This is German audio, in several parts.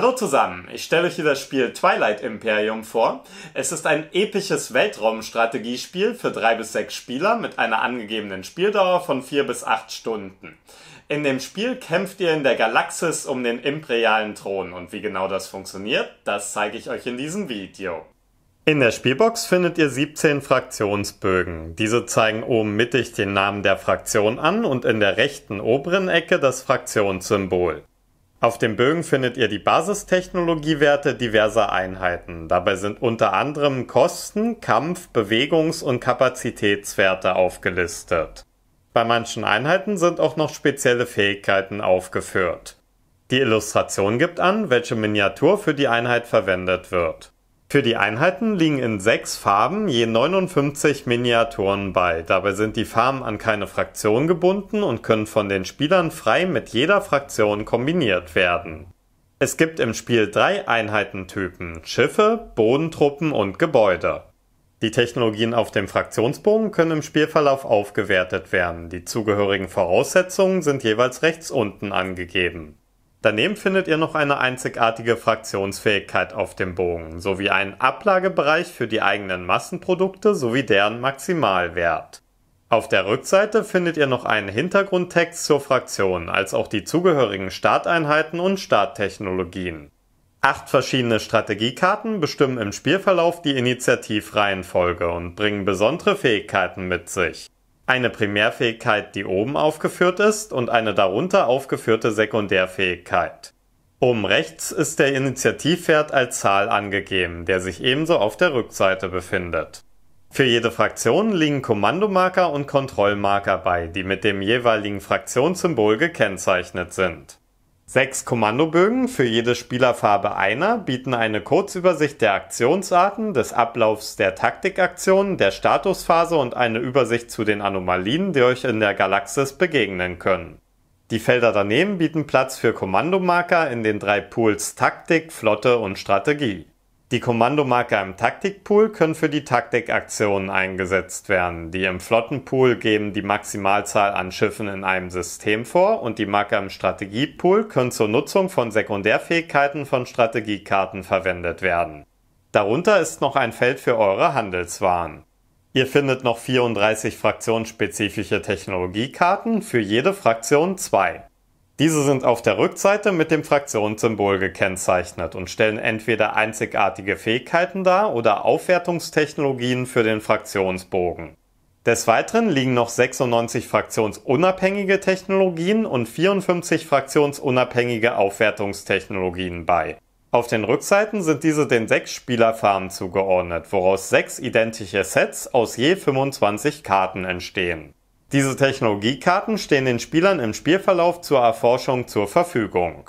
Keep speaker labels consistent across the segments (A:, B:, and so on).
A: Hallo zusammen, ich stelle euch hier das Spiel Twilight Imperium vor. Es ist ein episches Weltraumstrategiespiel für drei bis sechs Spieler mit einer angegebenen Spieldauer von vier bis acht Stunden. In dem Spiel kämpft ihr in der Galaxis um den imperialen Thron und wie genau das funktioniert, das zeige ich euch in diesem Video. In der Spielbox findet ihr 17 Fraktionsbögen. Diese zeigen oben mittig den Namen der Fraktion an und in der rechten oberen Ecke das Fraktionssymbol. Auf den Bögen findet ihr die Basistechnologiewerte diverser Einheiten. Dabei sind unter anderem Kosten, Kampf, Bewegungs- und Kapazitätswerte aufgelistet. Bei manchen Einheiten sind auch noch spezielle Fähigkeiten aufgeführt. Die Illustration gibt an, welche Miniatur für die Einheit verwendet wird. Für die Einheiten liegen in sechs Farben je 59 Miniaturen bei. Dabei sind die Farben an keine Fraktion gebunden und können von den Spielern frei mit jeder Fraktion kombiniert werden. Es gibt im Spiel drei Einheitentypen Schiffe, Bodentruppen und Gebäude. Die Technologien auf dem Fraktionsbogen können im Spielverlauf aufgewertet werden. Die zugehörigen Voraussetzungen sind jeweils rechts unten angegeben. Daneben findet ihr noch eine einzigartige Fraktionsfähigkeit auf dem Bogen sowie einen Ablagebereich für die eigenen Massenprodukte sowie deren Maximalwert. Auf der Rückseite findet ihr noch einen Hintergrundtext zur Fraktion, als auch die zugehörigen Starteinheiten und Starttechnologien. Acht verschiedene Strategiekarten bestimmen im Spielverlauf die Initiativreihenfolge und bringen besondere Fähigkeiten mit sich eine Primärfähigkeit, die oben aufgeführt ist, und eine darunter aufgeführte Sekundärfähigkeit. Oben rechts ist der Initiativwert als Zahl angegeben, der sich ebenso auf der Rückseite befindet. Für jede Fraktion liegen Kommandomarker und Kontrollmarker bei, die mit dem jeweiligen Fraktionssymbol gekennzeichnet sind. Sechs Kommandobögen für jede Spielerfarbe einer bieten eine Kurzübersicht der Aktionsarten, des Ablaufs der Taktikaktionen, der Statusphase und eine Übersicht zu den Anomalien, die euch in der Galaxis begegnen können. Die Felder daneben bieten Platz für Kommandomarker in den drei Pools Taktik, Flotte und Strategie. Die Kommandomarker im Taktikpool können für die Taktikaktionen eingesetzt werden. Die im Flottenpool geben die Maximalzahl an Schiffen in einem System vor und die Marker im Strategiepool können zur Nutzung von Sekundärfähigkeiten von Strategiekarten verwendet werden. Darunter ist noch ein Feld für eure Handelswaren. Ihr findet noch 34 fraktionsspezifische Technologiekarten, für jede Fraktion zwei. Diese sind auf der Rückseite mit dem Fraktionssymbol gekennzeichnet und stellen entweder einzigartige Fähigkeiten dar oder Aufwertungstechnologien für den Fraktionsbogen. Des Weiteren liegen noch 96 fraktionsunabhängige Technologien und 54 fraktionsunabhängige Aufwertungstechnologien bei. Auf den Rückseiten sind diese den sechs Spielerfarmen zugeordnet, woraus sechs identische Sets aus je 25 Karten entstehen. Diese Technologiekarten stehen den Spielern im Spielverlauf zur Erforschung zur Verfügung.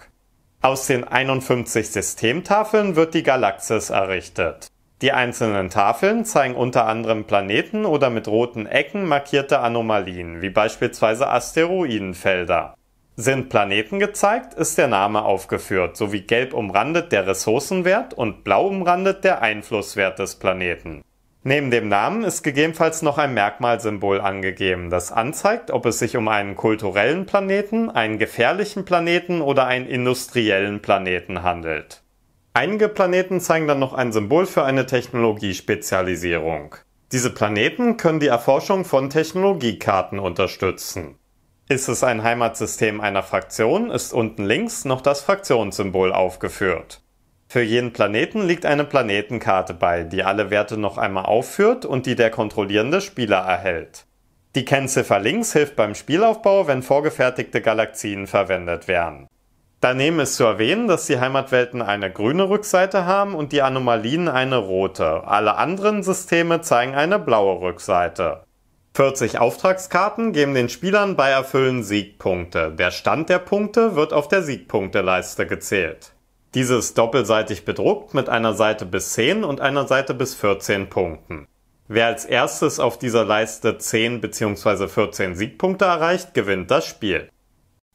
A: Aus den 51 Systemtafeln wird die Galaxis errichtet. Die einzelnen Tafeln zeigen unter anderem Planeten oder mit roten Ecken markierte Anomalien, wie beispielsweise Asteroidenfelder. Sind Planeten gezeigt, ist der Name aufgeführt, sowie gelb umrandet der Ressourcenwert und blau umrandet der Einflusswert des Planeten. Neben dem Namen ist gegebenenfalls noch ein Merkmalsymbol angegeben, das anzeigt, ob es sich um einen kulturellen Planeten, einen gefährlichen Planeten oder einen industriellen Planeten handelt. Einige Planeten zeigen dann noch ein Symbol für eine Technologiespezialisierung. Diese Planeten können die Erforschung von Technologiekarten unterstützen. Ist es ein Heimatsystem einer Fraktion, ist unten links noch das Fraktionssymbol aufgeführt. Für jeden Planeten liegt eine Planetenkarte bei, die alle Werte noch einmal aufführt und die der kontrollierende Spieler erhält. Die Kennziffer links hilft beim Spielaufbau, wenn vorgefertigte Galaxien verwendet werden. Daneben ist zu erwähnen, dass die Heimatwelten eine grüne Rückseite haben und die Anomalien eine rote. Alle anderen Systeme zeigen eine blaue Rückseite. 40 Auftragskarten geben den Spielern bei Erfüllen Siegpunkte. Der Stand der Punkte wird auf der Siegpunkteleiste gezählt. Diese ist doppelseitig bedruckt mit einer Seite bis 10 und einer Seite bis 14 Punkten. Wer als erstes auf dieser Leiste 10 bzw. 14 Siegpunkte erreicht, gewinnt das Spiel.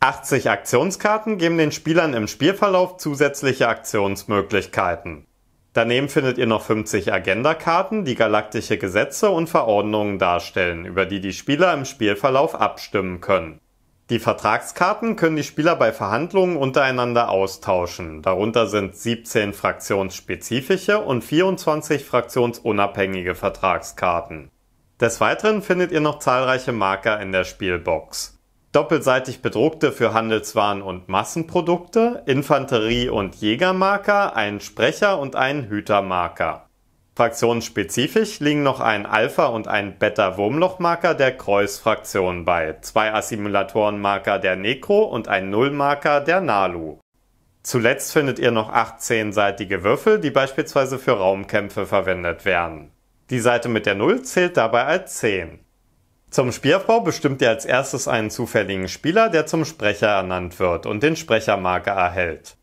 A: 80 Aktionskarten geben den Spielern im Spielverlauf zusätzliche Aktionsmöglichkeiten. Daneben findet ihr noch 50 Agenda-Karten, die galaktische Gesetze und Verordnungen darstellen, über die die Spieler im Spielverlauf abstimmen können. Die Vertragskarten können die Spieler bei Verhandlungen untereinander austauschen. Darunter sind 17 fraktionsspezifische und 24 fraktionsunabhängige Vertragskarten. Des Weiteren findet ihr noch zahlreiche Marker in der Spielbox. Doppelseitig bedruckte für Handelswaren und Massenprodukte, Infanterie- und Jägermarker, einen Sprecher und einen Hütermarker. Fraktionsspezifisch liegen noch ein Alpha- und ein Beta-Wurmlochmarker der Kreuz-Fraktion bei, zwei Assimilatorenmarker der Necro und ein Nullmarker der Nalu. Zuletzt findet ihr noch 18-seitige Würfel, die beispielsweise für Raumkämpfe verwendet werden. Die Seite mit der Null zählt dabei als 10. Zum Spielaufbau bestimmt ihr als erstes einen zufälligen Spieler, der zum Sprecher ernannt wird und den Sprechermarker erhält.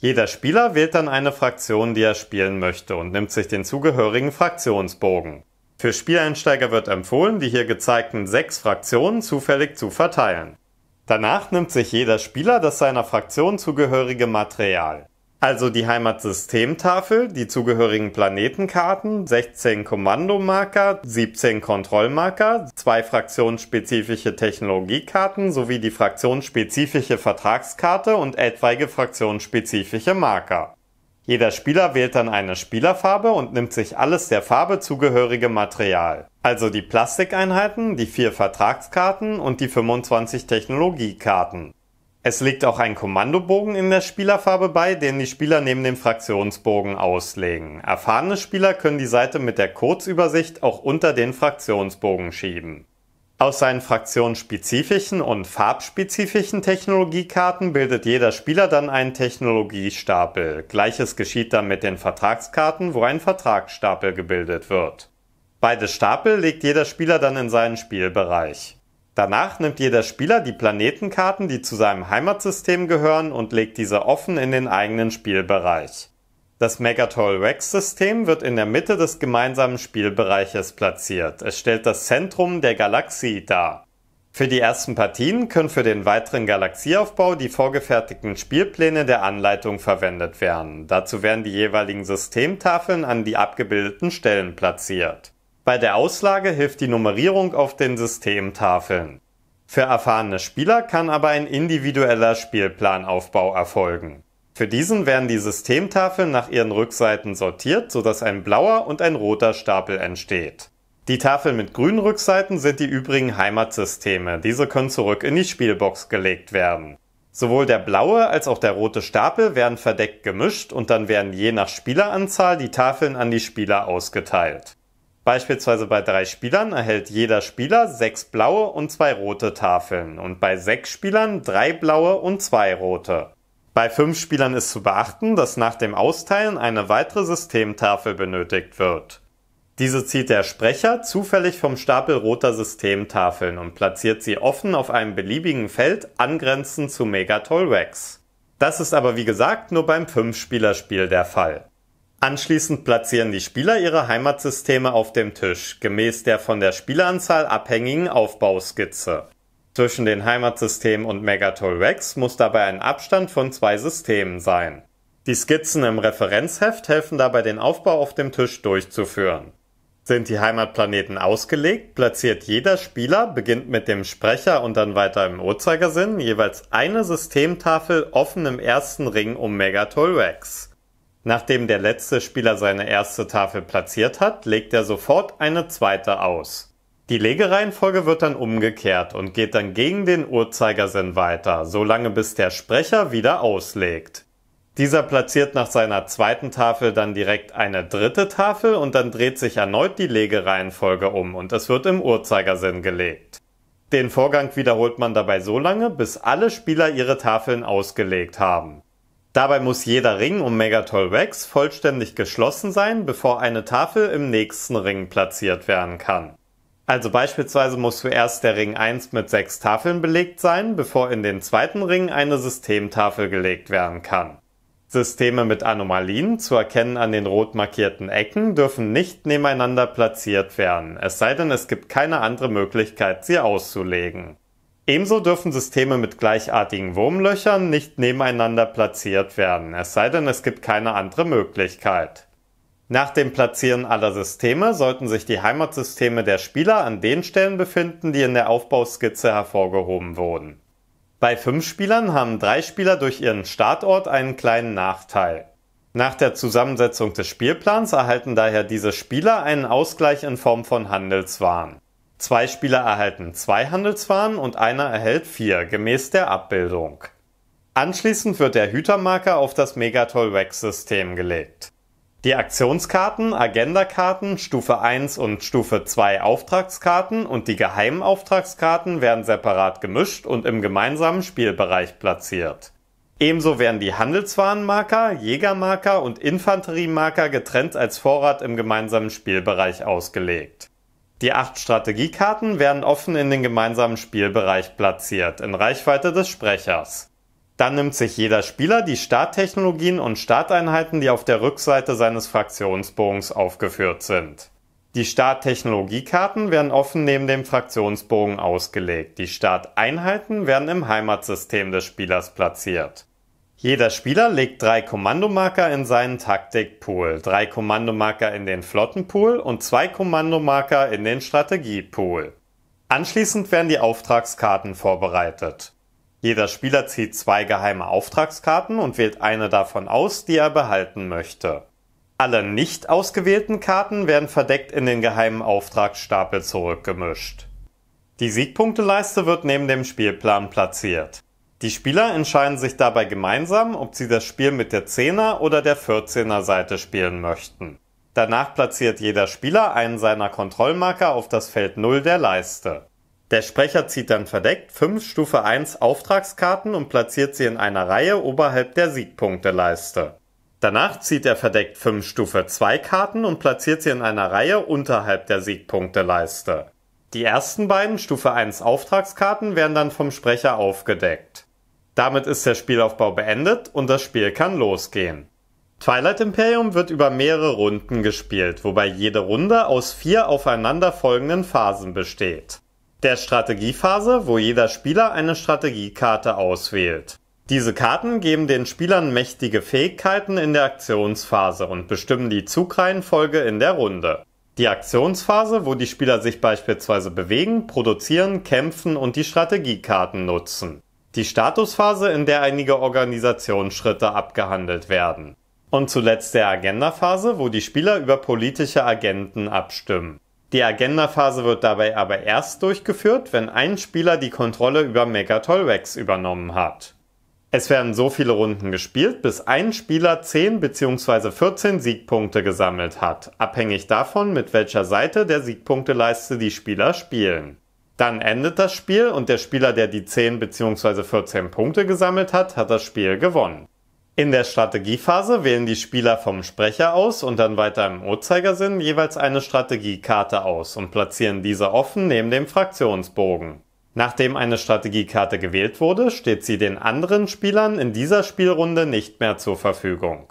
A: Jeder Spieler wählt dann eine Fraktion, die er spielen möchte und nimmt sich den zugehörigen Fraktionsbogen. Für Spieleinsteiger wird empfohlen, die hier gezeigten sechs Fraktionen zufällig zu verteilen. Danach nimmt sich jeder Spieler das seiner Fraktion zugehörige Material. Also die Heimatsystemtafel, die zugehörigen Planetenkarten, 16 Kommandomarker, 17 Kontrollmarker, zwei fraktionsspezifische Technologiekarten sowie die fraktionsspezifische Vertragskarte und etwaige fraktionsspezifische Marker. Jeder Spieler wählt dann eine Spielerfarbe und nimmt sich alles der Farbe zugehörige Material, also die Plastikeinheiten, die vier Vertragskarten und die 25 Technologiekarten. Es liegt auch ein Kommandobogen in der Spielerfarbe bei, den die Spieler neben dem Fraktionsbogen auslegen. Erfahrene Spieler können die Seite mit der Kurzübersicht auch unter den Fraktionsbogen schieben. Aus seinen fraktionsspezifischen und farbspezifischen Technologiekarten bildet jeder Spieler dann einen Technologiestapel. Gleiches geschieht dann mit den Vertragskarten, wo ein Vertragsstapel gebildet wird. Beide Stapel legt jeder Spieler dann in seinen Spielbereich. Danach nimmt jeder Spieler die Planetenkarten, die zu seinem Heimatsystem gehören, und legt diese offen in den eigenen Spielbereich. Das Megatoll Rex System wird in der Mitte des gemeinsamen Spielbereiches platziert. Es stellt das Zentrum der Galaxie dar. Für die ersten Partien können für den weiteren Galaxieaufbau die vorgefertigten Spielpläne der Anleitung verwendet werden. Dazu werden die jeweiligen Systemtafeln an die abgebildeten Stellen platziert. Bei der Auslage hilft die Nummerierung auf den Systemtafeln. Für erfahrene Spieler kann aber ein individueller Spielplanaufbau erfolgen. Für diesen werden die Systemtafeln nach ihren Rückseiten sortiert, sodass ein blauer und ein roter Stapel entsteht. Die Tafeln mit grünen Rückseiten sind die übrigen Heimatsysteme. Diese können zurück in die Spielbox gelegt werden. Sowohl der blaue als auch der rote Stapel werden verdeckt gemischt und dann werden je nach Spieleranzahl die Tafeln an die Spieler ausgeteilt. Beispielsweise bei drei Spielern erhält jeder Spieler sechs blaue und zwei rote Tafeln und bei sechs Spielern drei blaue und zwei rote. Bei fünf Spielern ist zu beachten, dass nach dem Austeilen eine weitere Systemtafel benötigt wird. Diese zieht der Sprecher zufällig vom Stapel roter Systemtafeln und platziert sie offen auf einem beliebigen Feld angrenzend zu Megatolrex. Das ist aber wie gesagt nur beim Fünf-Spielerspiel der Fall. Anschließend platzieren die Spieler ihre Heimatsysteme auf dem Tisch, gemäß der von der Spieleranzahl abhängigen Aufbauskizze. Zwischen den Heimatsystemen und Megatol Rex muss dabei ein Abstand von zwei Systemen sein. Die Skizzen im Referenzheft helfen dabei, den Aufbau auf dem Tisch durchzuführen. Sind die Heimatplaneten ausgelegt, platziert jeder Spieler, beginnt mit dem Sprecher und dann weiter im Uhrzeigersinn, jeweils eine Systemtafel offen im ersten Ring um Megatol Rex. Nachdem der letzte Spieler seine erste Tafel platziert hat, legt er sofort eine zweite aus. Die Legereihenfolge wird dann umgekehrt und geht dann gegen den Uhrzeigersinn weiter, solange bis der Sprecher wieder auslegt. Dieser platziert nach seiner zweiten Tafel dann direkt eine dritte Tafel und dann dreht sich erneut die Legereihenfolge um und es wird im Uhrzeigersinn gelegt. Den Vorgang wiederholt man dabei so lange, bis alle Spieler ihre Tafeln ausgelegt haben. Dabei muss jeder Ring um Megatoll Rex vollständig geschlossen sein, bevor eine Tafel im nächsten Ring platziert werden kann. Also beispielsweise muss zuerst der Ring 1 mit 6 Tafeln belegt sein, bevor in den zweiten Ring eine Systemtafel gelegt werden kann. Systeme mit Anomalien, zu erkennen an den rot markierten Ecken, dürfen nicht nebeneinander platziert werden, es sei denn, es gibt keine andere Möglichkeit, sie auszulegen. Ebenso dürfen Systeme mit gleichartigen Wurmlöchern nicht nebeneinander platziert werden, es sei denn, es gibt keine andere Möglichkeit. Nach dem Platzieren aller Systeme sollten sich die Heimatsysteme der Spieler an den Stellen befinden, die in der Aufbauskizze hervorgehoben wurden. Bei fünf Spielern haben drei Spieler durch ihren Startort einen kleinen Nachteil. Nach der Zusammensetzung des Spielplans erhalten daher diese Spieler einen Ausgleich in Form von Handelswaren. Zwei Spieler erhalten zwei Handelswaren und einer erhält vier, gemäß der Abbildung. Anschließend wird der Hütermarker auf das Megatoll Wax System gelegt. Die Aktionskarten, Agendakarten, Stufe 1 und Stufe 2 Auftragskarten und die geheimen Auftragskarten werden separat gemischt und im gemeinsamen Spielbereich platziert. Ebenso werden die Handelswarenmarker, Jägermarker und Infanteriemarker getrennt als Vorrat im gemeinsamen Spielbereich ausgelegt. Die acht Strategiekarten werden offen in den gemeinsamen Spielbereich platziert, in Reichweite des Sprechers. Dann nimmt sich jeder Spieler die Starttechnologien und Starteinheiten, die auf der Rückseite seines Fraktionsbogens aufgeführt sind. Die Starttechnologiekarten werden offen neben dem Fraktionsbogen ausgelegt. Die Starteinheiten werden im Heimatsystem des Spielers platziert. Jeder Spieler legt drei Kommandomarker in seinen Taktikpool, drei Kommandomarker in den Flottenpool und zwei Kommandomarker in den Strategiepool. Anschließend werden die Auftragskarten vorbereitet. Jeder Spieler zieht zwei geheime Auftragskarten und wählt eine davon aus, die er behalten möchte. Alle nicht ausgewählten Karten werden verdeckt in den geheimen Auftragsstapel zurückgemischt. Die Siegpunkteleiste wird neben dem Spielplan platziert. Die Spieler entscheiden sich dabei gemeinsam, ob sie das Spiel mit der 10er oder der 14er Seite spielen möchten. Danach platziert jeder Spieler einen seiner Kontrollmarker auf das Feld 0 der Leiste. Der Sprecher zieht dann verdeckt 5 Stufe 1 Auftragskarten und platziert sie in einer Reihe oberhalb der Siegpunkteleiste. Danach zieht er verdeckt 5 Stufe 2 Karten und platziert sie in einer Reihe unterhalb der Siegpunkteleiste. Die ersten beiden Stufe 1 Auftragskarten werden dann vom Sprecher aufgedeckt. Damit ist der Spielaufbau beendet und das Spiel kann losgehen. Twilight Imperium wird über mehrere Runden gespielt, wobei jede Runde aus vier aufeinanderfolgenden Phasen besteht. Der Strategiephase, wo jeder Spieler eine Strategiekarte auswählt. Diese Karten geben den Spielern mächtige Fähigkeiten in der Aktionsphase und bestimmen die Zugreihenfolge in der Runde. Die Aktionsphase, wo die Spieler sich beispielsweise bewegen, produzieren, kämpfen und die Strategiekarten nutzen die Statusphase, in der einige Organisationsschritte abgehandelt werden und zuletzt der Agendaphase, wo die Spieler über politische Agenten abstimmen. Die Agendaphase wird dabei aber erst durchgeführt, wenn ein Spieler die Kontrolle über Megatolrex übernommen hat. Es werden so viele Runden gespielt, bis ein Spieler 10 bzw. 14 Siegpunkte gesammelt hat, abhängig davon, mit welcher Seite der Siegpunkteleiste die Spieler spielen. Dann endet das Spiel und der Spieler, der die 10 bzw. 14 Punkte gesammelt hat, hat das Spiel gewonnen. In der Strategiephase wählen die Spieler vom Sprecher aus und dann weiter im Uhrzeigersinn jeweils eine Strategiekarte aus und platzieren diese offen neben dem Fraktionsbogen. Nachdem eine Strategiekarte gewählt wurde, steht sie den anderen Spielern in dieser Spielrunde nicht mehr zur Verfügung.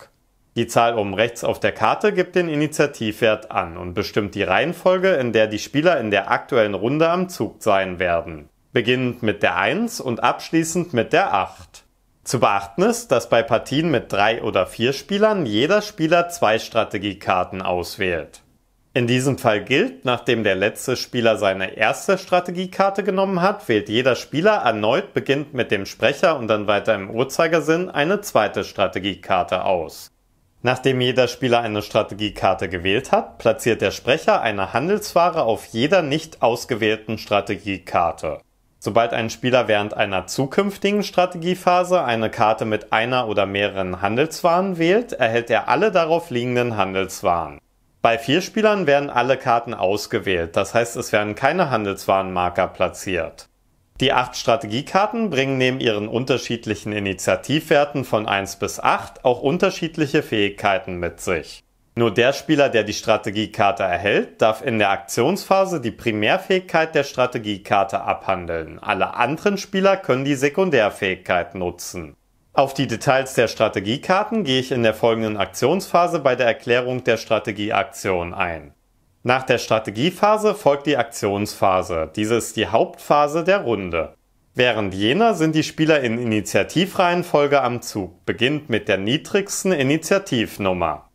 A: Die Zahl oben rechts auf der Karte gibt den Initiativwert an und bestimmt die Reihenfolge, in der die Spieler in der aktuellen Runde am Zug sein werden. Beginnend mit der 1 und abschließend mit der 8. Zu beachten ist, dass bei Partien mit 3 oder 4 Spielern jeder Spieler zwei Strategiekarten auswählt. In diesem Fall gilt, nachdem der letzte Spieler seine erste Strategiekarte genommen hat, wählt jeder Spieler erneut beginnt mit dem Sprecher und dann weiter im Uhrzeigersinn eine zweite Strategiekarte aus. Nachdem jeder Spieler eine Strategiekarte gewählt hat, platziert der Sprecher eine Handelsware auf jeder nicht ausgewählten Strategiekarte. Sobald ein Spieler während einer zukünftigen Strategiephase eine Karte mit einer oder mehreren Handelswaren wählt, erhält er alle darauf liegenden Handelswaren. Bei vier Spielern werden alle Karten ausgewählt, das heißt es werden keine Handelswarenmarker platziert. Die acht Strategiekarten bringen neben ihren unterschiedlichen Initiativwerten von 1 bis 8 auch unterschiedliche Fähigkeiten mit sich. Nur der Spieler, der die Strategiekarte erhält, darf in der Aktionsphase die Primärfähigkeit der Strategiekarte abhandeln. Alle anderen Spieler können die Sekundärfähigkeit nutzen. Auf die Details der Strategiekarten gehe ich in der folgenden Aktionsphase bei der Erklärung der Strategieaktion ein. Nach der Strategiephase folgt die Aktionsphase. Diese ist die Hauptphase der Runde. Während jener sind die Spieler in Initiativreihenfolge am Zug, beginnt mit der niedrigsten Initiativnummer.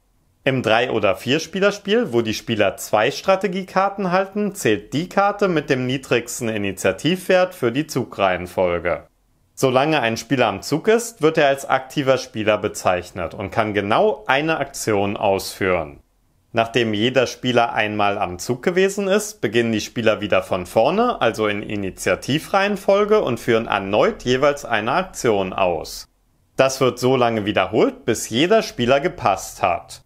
A: Im 3- oder 4-Spielerspiel, wo die Spieler zwei Strategiekarten halten, zählt die Karte mit dem niedrigsten Initiativwert für die Zugreihenfolge. Solange ein Spieler am Zug ist, wird er als aktiver Spieler bezeichnet und kann genau eine Aktion ausführen. Nachdem jeder Spieler einmal am Zug gewesen ist, beginnen die Spieler wieder von vorne, also in Initiativreihenfolge und führen erneut jeweils eine Aktion aus. Das wird so lange wiederholt, bis jeder Spieler gepasst hat.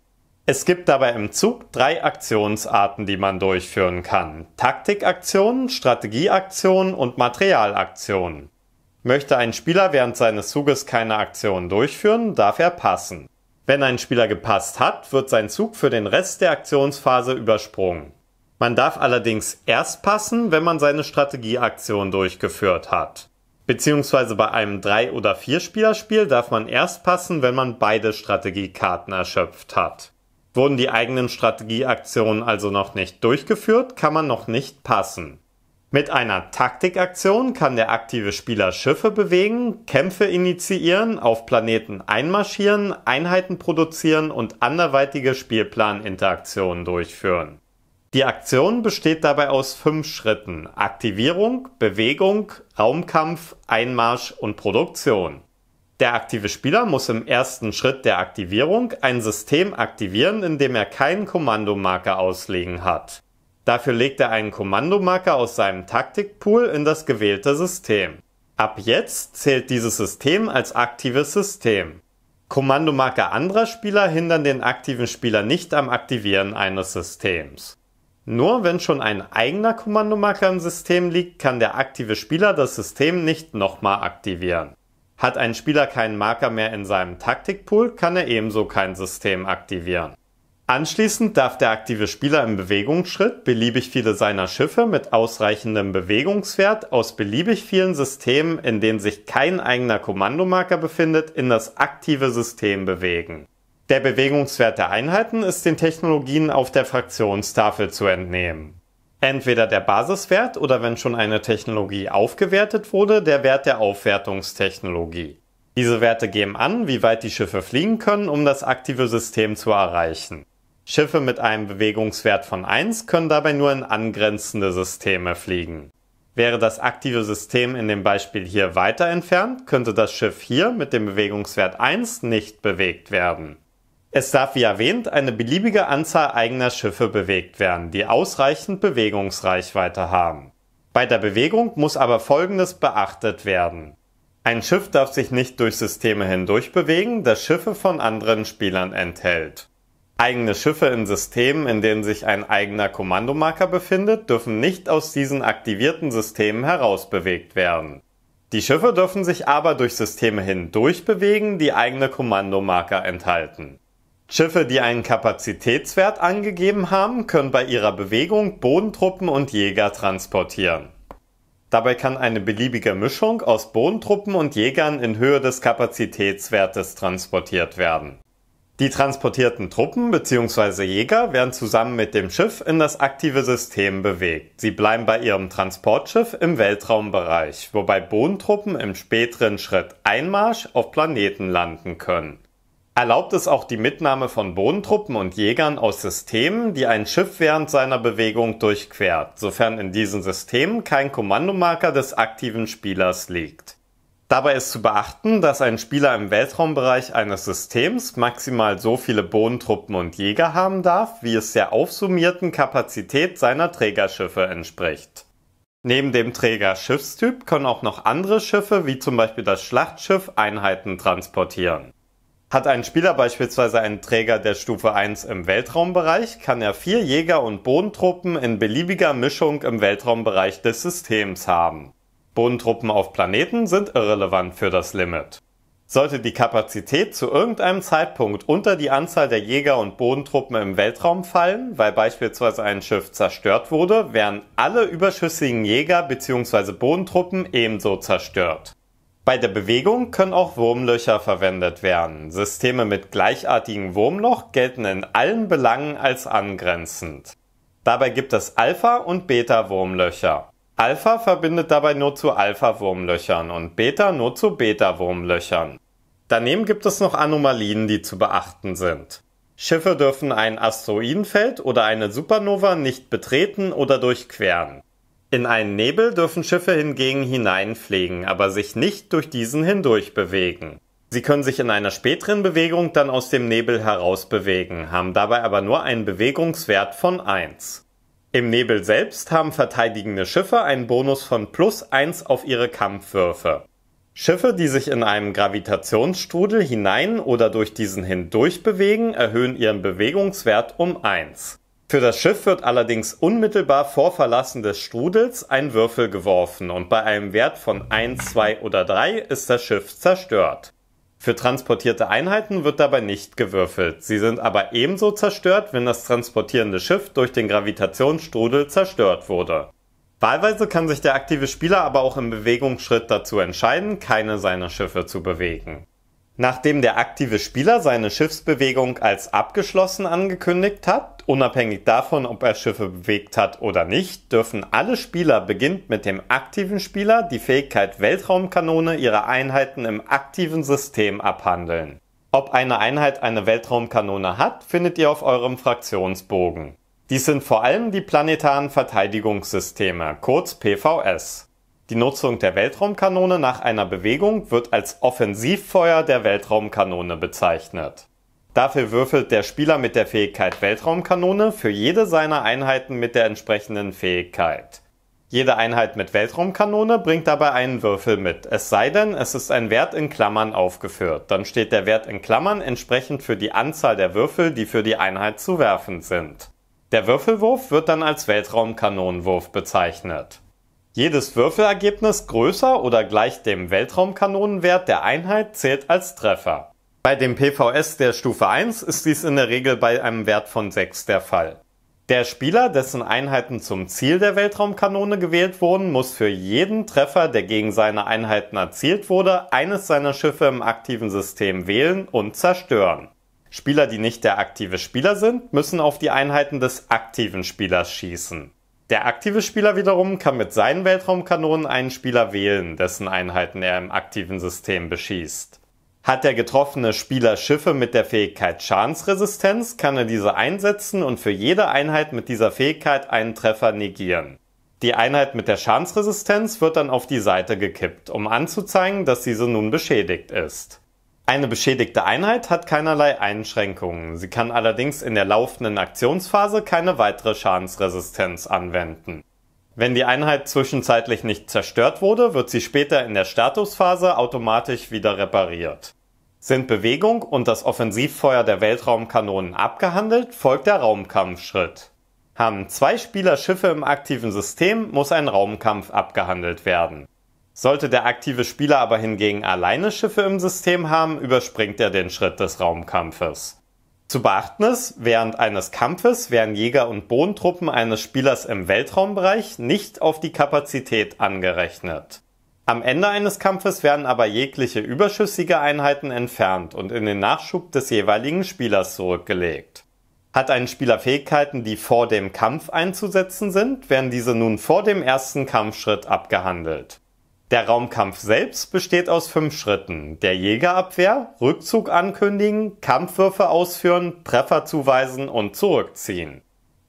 A: Es gibt dabei im Zug drei Aktionsarten, die man durchführen kann. Taktikaktionen, Strategieaktionen und Materialaktionen. Möchte ein Spieler während seines Zuges keine Aktion durchführen, darf er passen. Wenn ein Spieler gepasst hat, wird sein Zug für den Rest der Aktionsphase übersprungen. Man darf allerdings erst passen, wenn man seine Strategieaktion durchgeführt hat. Beziehungsweise bei einem 3- oder 4-Spielerspiel darf man erst passen, wenn man beide Strategiekarten erschöpft hat. Wurden die eigenen Strategieaktionen also noch nicht durchgeführt, kann man noch nicht passen. Mit einer Taktikaktion kann der aktive Spieler Schiffe bewegen, Kämpfe initiieren, auf Planeten einmarschieren, Einheiten produzieren und anderweitige Spielplaninteraktionen durchführen. Die Aktion besteht dabei aus fünf Schritten Aktivierung, Bewegung, Raumkampf, Einmarsch und Produktion. Der aktive Spieler muss im ersten Schritt der Aktivierung ein System aktivieren, in dem er keinen Kommandomarker auslegen hat. Dafür legt er einen Kommandomarker aus seinem Taktikpool in das gewählte System. Ab jetzt zählt dieses System als aktives System. Kommandomarker anderer Spieler hindern den aktiven Spieler nicht am Aktivieren eines Systems. Nur wenn schon ein eigener Kommandomarker im System liegt, kann der aktive Spieler das System nicht nochmal aktivieren. Hat ein Spieler keinen Marker mehr in seinem Taktikpool, kann er ebenso kein System aktivieren. Anschließend darf der aktive Spieler im Bewegungsschritt beliebig viele seiner Schiffe mit ausreichendem Bewegungswert aus beliebig vielen Systemen, in denen sich kein eigener Kommandomarker befindet, in das aktive System bewegen. Der Bewegungswert der Einheiten ist den Technologien auf der Fraktionstafel zu entnehmen. Entweder der Basiswert oder wenn schon eine Technologie aufgewertet wurde, der Wert der Aufwertungstechnologie. Diese Werte geben an, wie weit die Schiffe fliegen können, um das aktive System zu erreichen. Schiffe mit einem Bewegungswert von 1 können dabei nur in angrenzende Systeme fliegen. Wäre das aktive System in dem Beispiel hier weiter entfernt, könnte das Schiff hier mit dem Bewegungswert 1 nicht bewegt werden. Es darf wie erwähnt eine beliebige Anzahl eigener Schiffe bewegt werden, die ausreichend Bewegungsreichweite haben. Bei der Bewegung muss aber Folgendes beachtet werden. Ein Schiff darf sich nicht durch Systeme hindurch bewegen, das Schiffe von anderen Spielern enthält. Eigene Schiffe in Systemen, in denen sich ein eigener Kommandomarker befindet, dürfen nicht aus diesen aktivierten Systemen herausbewegt werden. Die Schiffe dürfen sich aber durch Systeme hindurch bewegen, die eigene Kommandomarker enthalten. Schiffe, die einen Kapazitätswert angegeben haben, können bei ihrer Bewegung Bodentruppen und Jäger transportieren. Dabei kann eine beliebige Mischung aus Bodentruppen und Jägern in Höhe des Kapazitätswertes transportiert werden. Die transportierten Truppen bzw. Jäger werden zusammen mit dem Schiff in das aktive System bewegt. Sie bleiben bei ihrem Transportschiff im Weltraumbereich, wobei Bodentruppen im späteren Schritt Einmarsch auf Planeten landen können. Erlaubt es auch die Mitnahme von Bodentruppen und Jägern aus Systemen, die ein Schiff während seiner Bewegung durchquert, sofern in diesen Systemen kein Kommandomarker des aktiven Spielers liegt. Dabei ist zu beachten, dass ein Spieler im Weltraumbereich eines Systems maximal so viele Bodentruppen und Jäger haben darf, wie es der aufsummierten Kapazität seiner Trägerschiffe entspricht. Neben dem Trägerschiffstyp können auch noch andere Schiffe, wie zum Beispiel das Schlachtschiff, Einheiten transportieren. Hat ein Spieler beispielsweise einen Träger der Stufe 1 im Weltraumbereich, kann er vier Jäger und Bodentruppen in beliebiger Mischung im Weltraumbereich des Systems haben. Bodentruppen auf Planeten sind irrelevant für das Limit. Sollte die Kapazität zu irgendeinem Zeitpunkt unter die Anzahl der Jäger und Bodentruppen im Weltraum fallen, weil beispielsweise ein Schiff zerstört wurde, wären alle überschüssigen Jäger bzw. Bodentruppen ebenso zerstört. Bei der Bewegung können auch Wurmlöcher verwendet werden. Systeme mit gleichartigem Wurmloch gelten in allen Belangen als angrenzend. Dabei gibt es Alpha- und Beta-Wurmlöcher. Alpha verbindet dabei nur zu Alpha-Wurmlöchern und Beta nur zu Beta-Wurmlöchern. Daneben gibt es noch Anomalien, die zu beachten sind. Schiffe dürfen ein Asteroidenfeld oder eine Supernova nicht betreten oder durchqueren. In einen Nebel dürfen Schiffe hingegen hineinfliegen, aber sich nicht durch diesen hindurch bewegen. Sie können sich in einer späteren Bewegung dann aus dem Nebel heraus bewegen, haben dabei aber nur einen Bewegungswert von 1. Im Nebel selbst haben verteidigende Schiffe einen Bonus von plus eins auf ihre Kampfwürfe. Schiffe, die sich in einen Gravitationsstrudel hinein oder durch diesen hindurch bewegen, erhöhen ihren Bewegungswert um eins. Für das Schiff wird allerdings unmittelbar vor Verlassen des Strudels ein Würfel geworfen und bei einem Wert von eins, zwei oder drei ist das Schiff zerstört. Für transportierte Einheiten wird dabei nicht gewürfelt. Sie sind aber ebenso zerstört, wenn das transportierende Schiff durch den Gravitationsstrudel zerstört wurde. Wahlweise kann sich der aktive Spieler aber auch im Bewegungsschritt dazu entscheiden, keine seiner Schiffe zu bewegen. Nachdem der aktive Spieler seine Schiffsbewegung als abgeschlossen angekündigt hat, Unabhängig davon, ob er Schiffe bewegt hat oder nicht, dürfen alle Spieler, beginnt mit dem aktiven Spieler, die Fähigkeit Weltraumkanone ihre Einheiten im aktiven System abhandeln. Ob eine Einheit eine Weltraumkanone hat, findet ihr auf eurem Fraktionsbogen. Dies sind vor allem die planetaren Verteidigungssysteme, kurz PVS. Die Nutzung der Weltraumkanone nach einer Bewegung wird als Offensivfeuer der Weltraumkanone bezeichnet. Dafür würfelt der Spieler mit der Fähigkeit Weltraumkanone für jede seiner Einheiten mit der entsprechenden Fähigkeit. Jede Einheit mit Weltraumkanone bringt dabei einen Würfel mit, es sei denn, es ist ein Wert in Klammern aufgeführt. Dann steht der Wert in Klammern entsprechend für die Anzahl der Würfel, die für die Einheit zu werfen sind. Der Würfelwurf wird dann als Weltraumkanonenwurf bezeichnet. Jedes Würfelergebnis größer oder gleich dem Weltraumkanonenwert der Einheit zählt als Treffer. Bei dem PVS der Stufe 1 ist dies in der Regel bei einem Wert von 6 der Fall. Der Spieler, dessen Einheiten zum Ziel der Weltraumkanone gewählt wurden, muss für jeden Treffer, der gegen seine Einheiten erzielt wurde, eines seiner Schiffe im aktiven System wählen und zerstören. Spieler, die nicht der aktive Spieler sind, müssen auf die Einheiten des aktiven Spielers schießen. Der aktive Spieler wiederum kann mit seinen Weltraumkanonen einen Spieler wählen, dessen Einheiten er im aktiven System beschießt. Hat der getroffene Spieler Schiffe mit der Fähigkeit Schadensresistenz, kann er diese einsetzen und für jede Einheit mit dieser Fähigkeit einen Treffer negieren. Die Einheit mit der Schadensresistenz wird dann auf die Seite gekippt, um anzuzeigen, dass diese nun beschädigt ist. Eine beschädigte Einheit hat keinerlei Einschränkungen. Sie kann allerdings in der laufenden Aktionsphase keine weitere Schadensresistenz anwenden. Wenn die Einheit zwischenzeitlich nicht zerstört wurde, wird sie später in der Statusphase automatisch wieder repariert. Sind Bewegung und das Offensivfeuer der Weltraumkanonen abgehandelt, folgt der Raumkampfschritt. Haben zwei Spieler Schiffe im aktiven System, muss ein Raumkampf abgehandelt werden. Sollte der aktive Spieler aber hingegen alleine Schiffe im System haben, überspringt er den Schritt des Raumkampfes. Zu beachten ist, während eines Kampfes werden Jäger- und Bodentruppen eines Spielers im Weltraumbereich nicht auf die Kapazität angerechnet. Am Ende eines Kampfes werden aber jegliche überschüssige Einheiten entfernt und in den Nachschub des jeweiligen Spielers zurückgelegt. Hat ein Spieler Fähigkeiten, die vor dem Kampf einzusetzen sind, werden diese nun vor dem ersten Kampfschritt abgehandelt. Der Raumkampf selbst besteht aus fünf Schritten. Der Jägerabwehr, Rückzug ankündigen, Kampfwürfe ausführen, Treffer zuweisen und zurückziehen.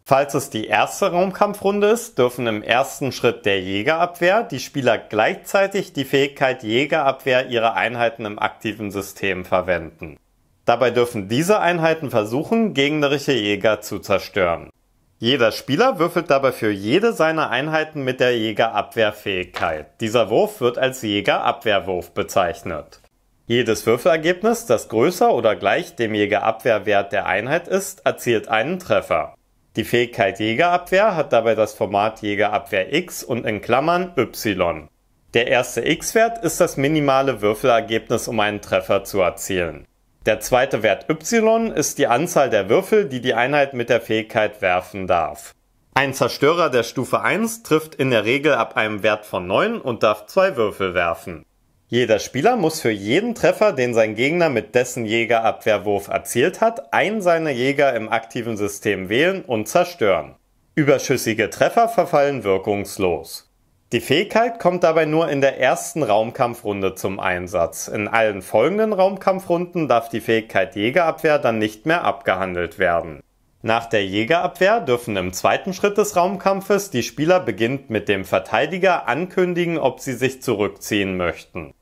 A: Falls es die erste Raumkampfrunde ist, dürfen im ersten Schritt der Jägerabwehr die Spieler gleichzeitig die Fähigkeit Jägerabwehr ihrer Einheiten im aktiven System verwenden. Dabei dürfen diese Einheiten versuchen, gegnerische Jäger zu zerstören. Jeder Spieler würfelt dabei für jede seiner Einheiten mit der Jägerabwehrfähigkeit. Dieser Wurf wird als Jägerabwehrwurf bezeichnet. Jedes Würfelergebnis, das größer oder gleich dem Jägerabwehrwert der Einheit ist, erzielt einen Treffer. Die Fähigkeit Jägerabwehr hat dabei das Format Jägerabwehr X und in Klammern Y. Der erste X-Wert ist das minimale Würfelergebnis, um einen Treffer zu erzielen. Der zweite Wert y ist die Anzahl der Würfel, die die Einheit mit der Fähigkeit werfen darf. Ein Zerstörer der Stufe 1 trifft in der Regel ab einem Wert von 9 und darf zwei Würfel werfen. Jeder Spieler muss für jeden Treffer, den sein Gegner mit dessen Jägerabwehrwurf erzielt hat, einen seiner Jäger im aktiven System wählen und zerstören. Überschüssige Treffer verfallen wirkungslos. Die Fähigkeit kommt dabei nur in der ersten Raumkampfrunde zum Einsatz. In allen folgenden Raumkampfrunden darf die Fähigkeit Jägerabwehr dann nicht mehr abgehandelt werden. Nach der Jägerabwehr dürfen im zweiten Schritt des Raumkampfes die Spieler beginnt mit dem Verteidiger ankündigen, ob sie sich zurückziehen möchten.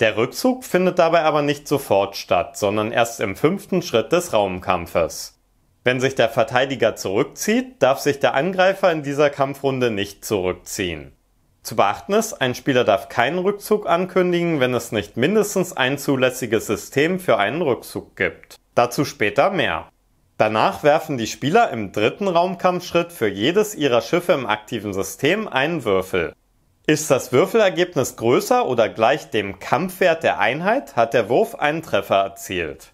A: Der Rückzug findet dabei aber nicht sofort statt, sondern erst im fünften Schritt des Raumkampfes. Wenn sich der Verteidiger zurückzieht, darf sich der Angreifer in dieser Kampfrunde nicht zurückziehen. Zu beachten ist, ein Spieler darf keinen Rückzug ankündigen, wenn es nicht mindestens ein zulässiges System für einen Rückzug gibt. Dazu später mehr. Danach werfen die Spieler im dritten Raumkampfschritt für jedes ihrer Schiffe im aktiven System einen Würfel. Ist das Würfelergebnis größer oder gleich dem Kampfwert der Einheit, hat der Wurf einen Treffer erzielt.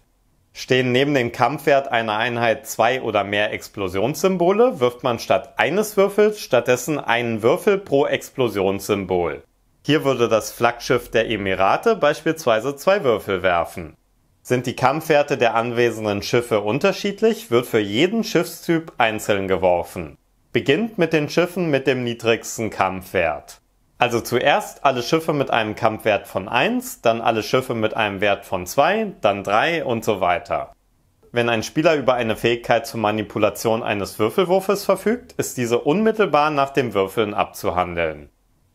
A: Stehen neben dem Kampfwert einer Einheit zwei oder mehr Explosionssymbole, wirft man statt eines Würfels stattdessen einen Würfel pro Explosionssymbol. Hier würde das Flaggschiff der Emirate beispielsweise zwei Würfel werfen. Sind die Kampfwerte der anwesenden Schiffe unterschiedlich, wird für jeden Schiffstyp einzeln geworfen. Beginnt mit den Schiffen mit dem niedrigsten Kampfwert. Also zuerst alle Schiffe mit einem Kampfwert von 1, dann alle Schiffe mit einem Wert von 2, dann 3 und so weiter. Wenn ein Spieler über eine Fähigkeit zur Manipulation eines Würfelwurfes verfügt, ist diese unmittelbar nach dem Würfeln abzuhandeln.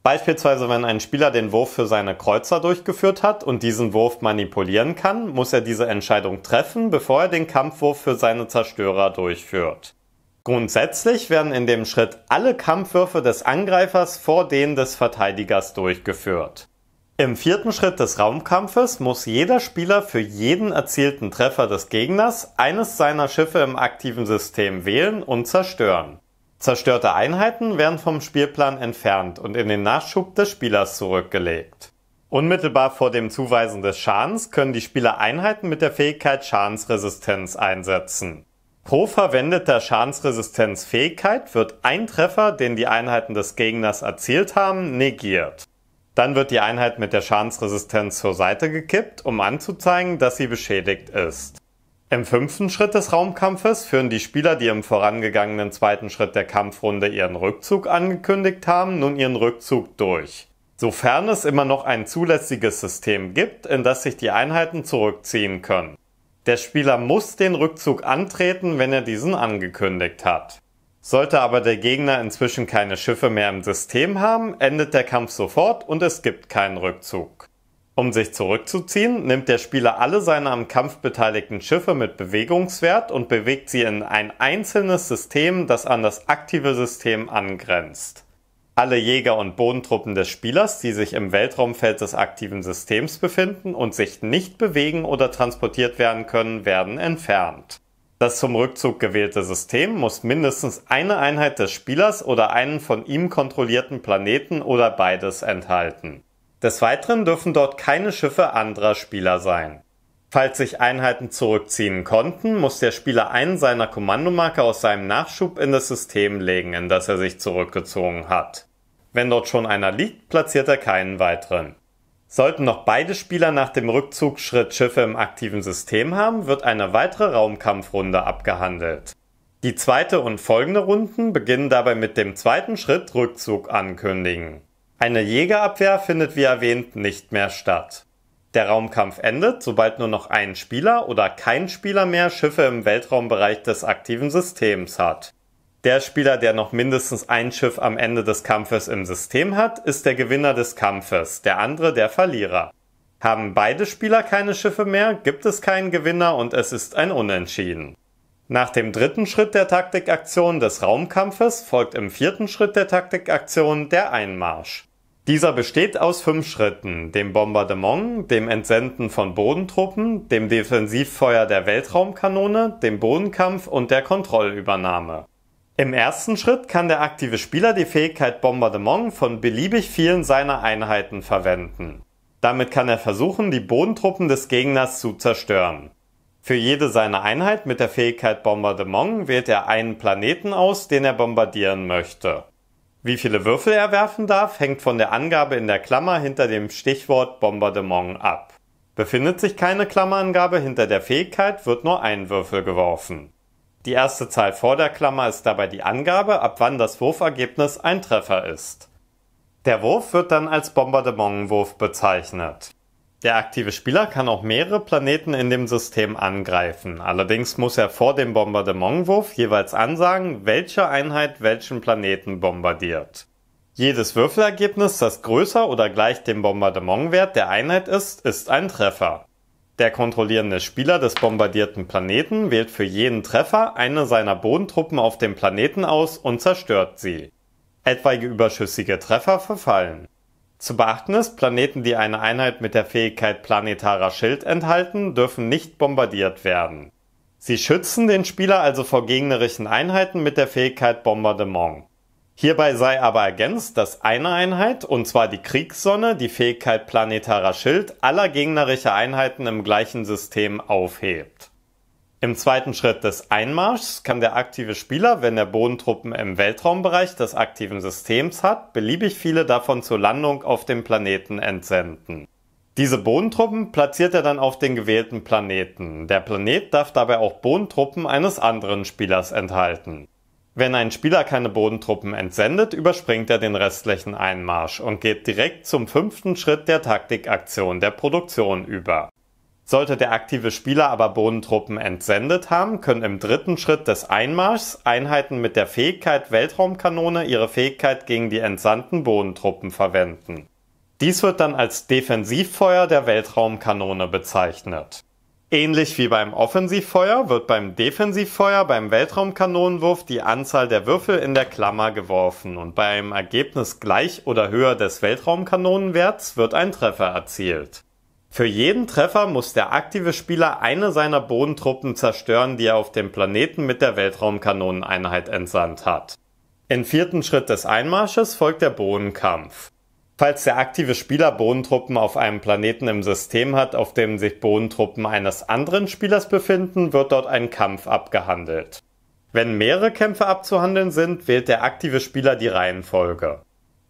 A: Beispielsweise, wenn ein Spieler den Wurf für seine Kreuzer durchgeführt hat und diesen Wurf manipulieren kann, muss er diese Entscheidung treffen, bevor er den Kampfwurf für seine Zerstörer durchführt. Grundsätzlich werden in dem Schritt alle Kampfwürfe des Angreifers vor denen des Verteidigers durchgeführt. Im vierten Schritt des Raumkampfes muss jeder Spieler für jeden erzielten Treffer des Gegners eines seiner Schiffe im aktiven System wählen und zerstören. Zerstörte Einheiten werden vom Spielplan entfernt und in den Nachschub des Spielers zurückgelegt. Unmittelbar vor dem Zuweisen des Schadens können die Spieler Einheiten mit der Fähigkeit Schadensresistenz einsetzen. Pro verwendeter Schadensresistenzfähigkeit wird ein Treffer, den die Einheiten des Gegners erzielt haben, negiert. Dann wird die Einheit mit der Schadensresistenz zur Seite gekippt, um anzuzeigen, dass sie beschädigt ist. Im fünften Schritt des Raumkampfes führen die Spieler, die im vorangegangenen zweiten Schritt der Kampfrunde ihren Rückzug angekündigt haben, nun ihren Rückzug durch. Sofern es immer noch ein zulässiges System gibt, in das sich die Einheiten zurückziehen können. Der Spieler muss den Rückzug antreten, wenn er diesen angekündigt hat. Sollte aber der Gegner inzwischen keine Schiffe mehr im System haben, endet der Kampf sofort und es gibt keinen Rückzug. Um sich zurückzuziehen, nimmt der Spieler alle seine am Kampf beteiligten Schiffe mit Bewegungswert und bewegt sie in ein einzelnes System, das an das aktive System angrenzt alle Jäger- und Bodentruppen des Spielers, die sich im Weltraumfeld des aktiven Systems befinden und sich nicht bewegen oder transportiert werden können, werden entfernt. Das zum Rückzug gewählte System muss mindestens eine Einheit des Spielers oder einen von ihm kontrollierten Planeten oder beides enthalten. Des Weiteren dürfen dort keine Schiffe anderer Spieler sein. Falls sich Einheiten zurückziehen konnten, muss der Spieler einen seiner Kommandomarker aus seinem Nachschub in das System legen, in das er sich zurückgezogen hat. Wenn dort schon einer liegt, platziert er keinen weiteren. Sollten noch beide Spieler nach dem Rückzugsschritt Schiffe im aktiven System haben, wird eine weitere Raumkampfrunde abgehandelt. Die zweite und folgende Runden beginnen dabei mit dem zweiten Schritt Rückzug ankündigen. Eine Jägerabwehr findet wie erwähnt nicht mehr statt. Der Raumkampf endet, sobald nur noch ein Spieler oder kein Spieler mehr Schiffe im Weltraumbereich des aktiven Systems hat. Der Spieler, der noch mindestens ein Schiff am Ende des Kampfes im System hat, ist der Gewinner des Kampfes, der andere der Verlierer. Haben beide Spieler keine Schiffe mehr, gibt es keinen Gewinner und es ist ein Unentschieden. Nach dem dritten Schritt der Taktikaktion des Raumkampfes folgt im vierten Schritt der Taktikaktion der Einmarsch. Dieser besteht aus fünf Schritten, dem Bombardement, dem Entsenden von Bodentruppen, dem Defensivfeuer der Weltraumkanone, dem Bodenkampf und der Kontrollübernahme. Im ersten Schritt kann der aktive Spieler die Fähigkeit Bombardement von beliebig vielen seiner Einheiten verwenden. Damit kann er versuchen, die Bodentruppen des Gegners zu zerstören. Für jede seiner Einheit mit der Fähigkeit Bombardement wählt er einen Planeten aus, den er bombardieren möchte. Wie viele Würfel er werfen darf, hängt von der Angabe in der Klammer hinter dem Stichwort Bombardement ab. Befindet sich keine Klammerangabe hinter der Fähigkeit, wird nur ein Würfel geworfen. Die erste Zahl vor der Klammer ist dabei die Angabe, ab wann das Wurfergebnis ein Treffer ist. Der Wurf wird dann als Bombardementwurf bezeichnet. Der aktive Spieler kann auch mehrere Planeten in dem System angreifen. Allerdings muss er vor dem Bombardementwurf jeweils ansagen, welche Einheit welchen Planeten bombardiert. Jedes Würfelergebnis, das größer oder gleich dem Bombardementwert der Einheit ist, ist ein Treffer. Der kontrollierende Spieler des bombardierten Planeten wählt für jeden Treffer eine seiner Bodentruppen auf dem Planeten aus und zerstört sie. Etwaige überschüssige Treffer verfallen. Zu beachten ist, Planeten, die eine Einheit mit der Fähigkeit Planetarer Schild enthalten, dürfen nicht bombardiert werden. Sie schützen den Spieler also vor gegnerischen Einheiten mit der Fähigkeit Bombardement. Hierbei sei aber ergänzt, dass eine Einheit, und zwar die Kriegssonne, die Fähigkeit Planetarer Schild aller gegnerischer Einheiten im gleichen System aufhebt. Im zweiten Schritt des Einmarschs kann der aktive Spieler, wenn er Bodentruppen im Weltraumbereich des aktiven Systems hat, beliebig viele davon zur Landung auf dem Planeten entsenden. Diese Bodentruppen platziert er dann auf den gewählten Planeten. Der Planet darf dabei auch Bodentruppen eines anderen Spielers enthalten. Wenn ein Spieler keine Bodentruppen entsendet, überspringt er den restlichen Einmarsch und geht direkt zum fünften Schritt der Taktikaktion der Produktion über. Sollte der aktive Spieler aber Bodentruppen entsendet haben, können im dritten Schritt des Einmarschs Einheiten mit der Fähigkeit Weltraumkanone ihre Fähigkeit gegen die entsandten Bodentruppen verwenden. Dies wird dann als Defensivfeuer der Weltraumkanone bezeichnet. Ähnlich wie beim Offensivfeuer wird beim Defensivfeuer beim Weltraumkanonenwurf die Anzahl der Würfel in der Klammer geworfen und bei einem Ergebnis gleich oder höher des Weltraumkanonenwerts wird ein Treffer erzielt. Für jeden Treffer muss der aktive Spieler eine seiner Bodentruppen zerstören, die er auf dem Planeten mit der Weltraumkanoneneinheit entsandt hat. Im vierten Schritt des Einmarsches folgt der Bodenkampf. Falls der aktive Spieler Bodentruppen auf einem Planeten im System hat, auf dem sich Bodentruppen eines anderen Spielers befinden, wird dort ein Kampf abgehandelt. Wenn mehrere Kämpfe abzuhandeln sind, wählt der aktive Spieler die Reihenfolge.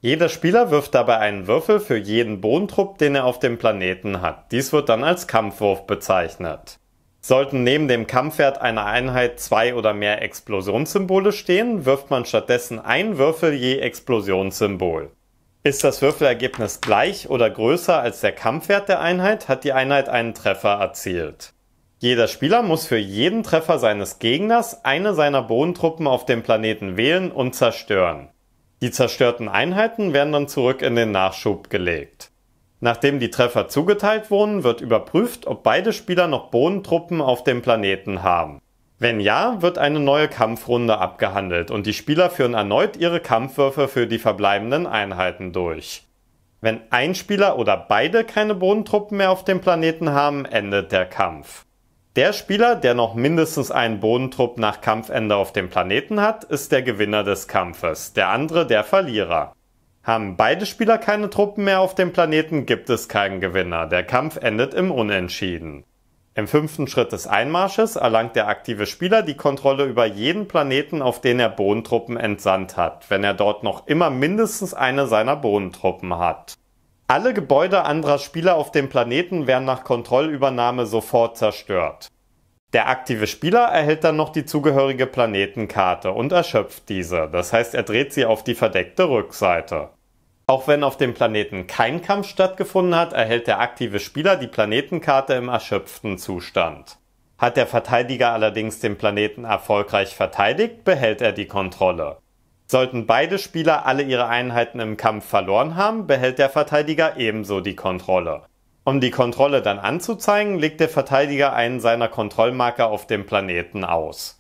A: Jeder Spieler wirft dabei einen Würfel für jeden Bodentrupp, den er auf dem Planeten hat. Dies wird dann als Kampfwurf bezeichnet. Sollten neben dem Kampfwert einer Einheit zwei oder mehr Explosionssymbole stehen, wirft man stattdessen einen Würfel je Explosionssymbol. Ist das Würfelergebnis gleich oder größer als der Kampfwert der Einheit, hat die Einheit einen Treffer erzielt. Jeder Spieler muss für jeden Treffer seines Gegners eine seiner Bodentruppen auf dem Planeten wählen und zerstören. Die zerstörten Einheiten werden dann zurück in den Nachschub gelegt. Nachdem die Treffer zugeteilt wurden, wird überprüft, ob beide Spieler noch Bodentruppen auf dem Planeten haben. Wenn ja, wird eine neue Kampfrunde abgehandelt und die Spieler führen erneut ihre Kampfwürfe für die verbleibenden Einheiten durch. Wenn ein Spieler oder beide keine Bodentruppen mehr auf dem Planeten haben, endet der Kampf. Der Spieler, der noch mindestens einen Bodentrupp nach Kampfende auf dem Planeten hat, ist der Gewinner des Kampfes, der andere der Verlierer. Haben beide Spieler keine Truppen mehr auf dem Planeten, gibt es keinen Gewinner. Der Kampf endet im Unentschieden. Im fünften Schritt des Einmarsches erlangt der aktive Spieler die Kontrolle über jeden Planeten, auf den er Bodentruppen entsandt hat, wenn er dort noch immer mindestens eine seiner Bodentruppen hat. Alle Gebäude anderer Spieler auf dem Planeten werden nach Kontrollübernahme sofort zerstört. Der aktive Spieler erhält dann noch die zugehörige Planetenkarte und erschöpft diese, das heißt er dreht sie auf die verdeckte Rückseite. Auch wenn auf dem Planeten kein Kampf stattgefunden hat, erhält der aktive Spieler die Planetenkarte im erschöpften Zustand. Hat der Verteidiger allerdings den Planeten erfolgreich verteidigt, behält er die Kontrolle. Sollten beide Spieler alle ihre Einheiten im Kampf verloren haben, behält der Verteidiger ebenso die Kontrolle. Um die Kontrolle dann anzuzeigen, legt der Verteidiger einen seiner Kontrollmarker auf dem Planeten aus.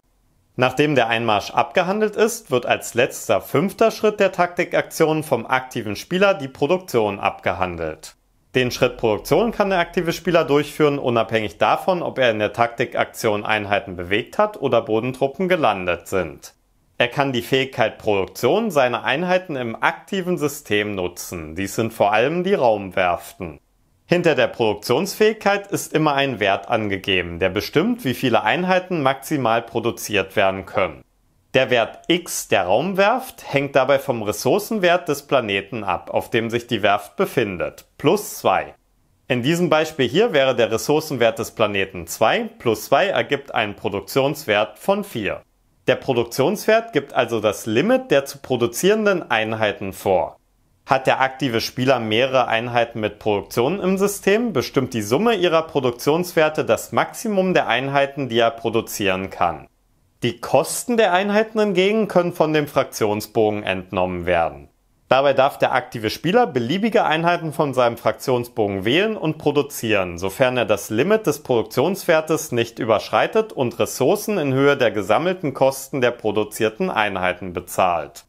A: Nachdem der Einmarsch abgehandelt ist, wird als letzter fünfter Schritt der Taktikaktion vom aktiven Spieler die Produktion abgehandelt. Den Schritt Produktion kann der aktive Spieler durchführen, unabhängig davon, ob er in der Taktikaktion Einheiten bewegt hat oder Bodentruppen gelandet sind. Er kann die Fähigkeit Produktion seiner Einheiten im aktiven System nutzen. Dies sind vor allem die Raumwerften. Hinter der Produktionsfähigkeit ist immer ein Wert angegeben, der bestimmt, wie viele Einheiten maximal produziert werden können. Der Wert x der Raumwerft hängt dabei vom Ressourcenwert des Planeten ab, auf dem sich die Werft befindet, plus 2. In diesem Beispiel hier wäre der Ressourcenwert des Planeten 2, plus 2 ergibt einen Produktionswert von 4. Der Produktionswert gibt also das Limit der zu produzierenden Einheiten vor hat der aktive Spieler mehrere Einheiten mit Produktion im System, bestimmt die Summe ihrer Produktionswerte das Maximum der Einheiten, die er produzieren kann. Die Kosten der Einheiten hingegen können von dem Fraktionsbogen entnommen werden. Dabei darf der aktive Spieler beliebige Einheiten von seinem Fraktionsbogen wählen und produzieren, sofern er das Limit des Produktionswertes nicht überschreitet und Ressourcen in Höhe der gesammelten Kosten der produzierten Einheiten bezahlt.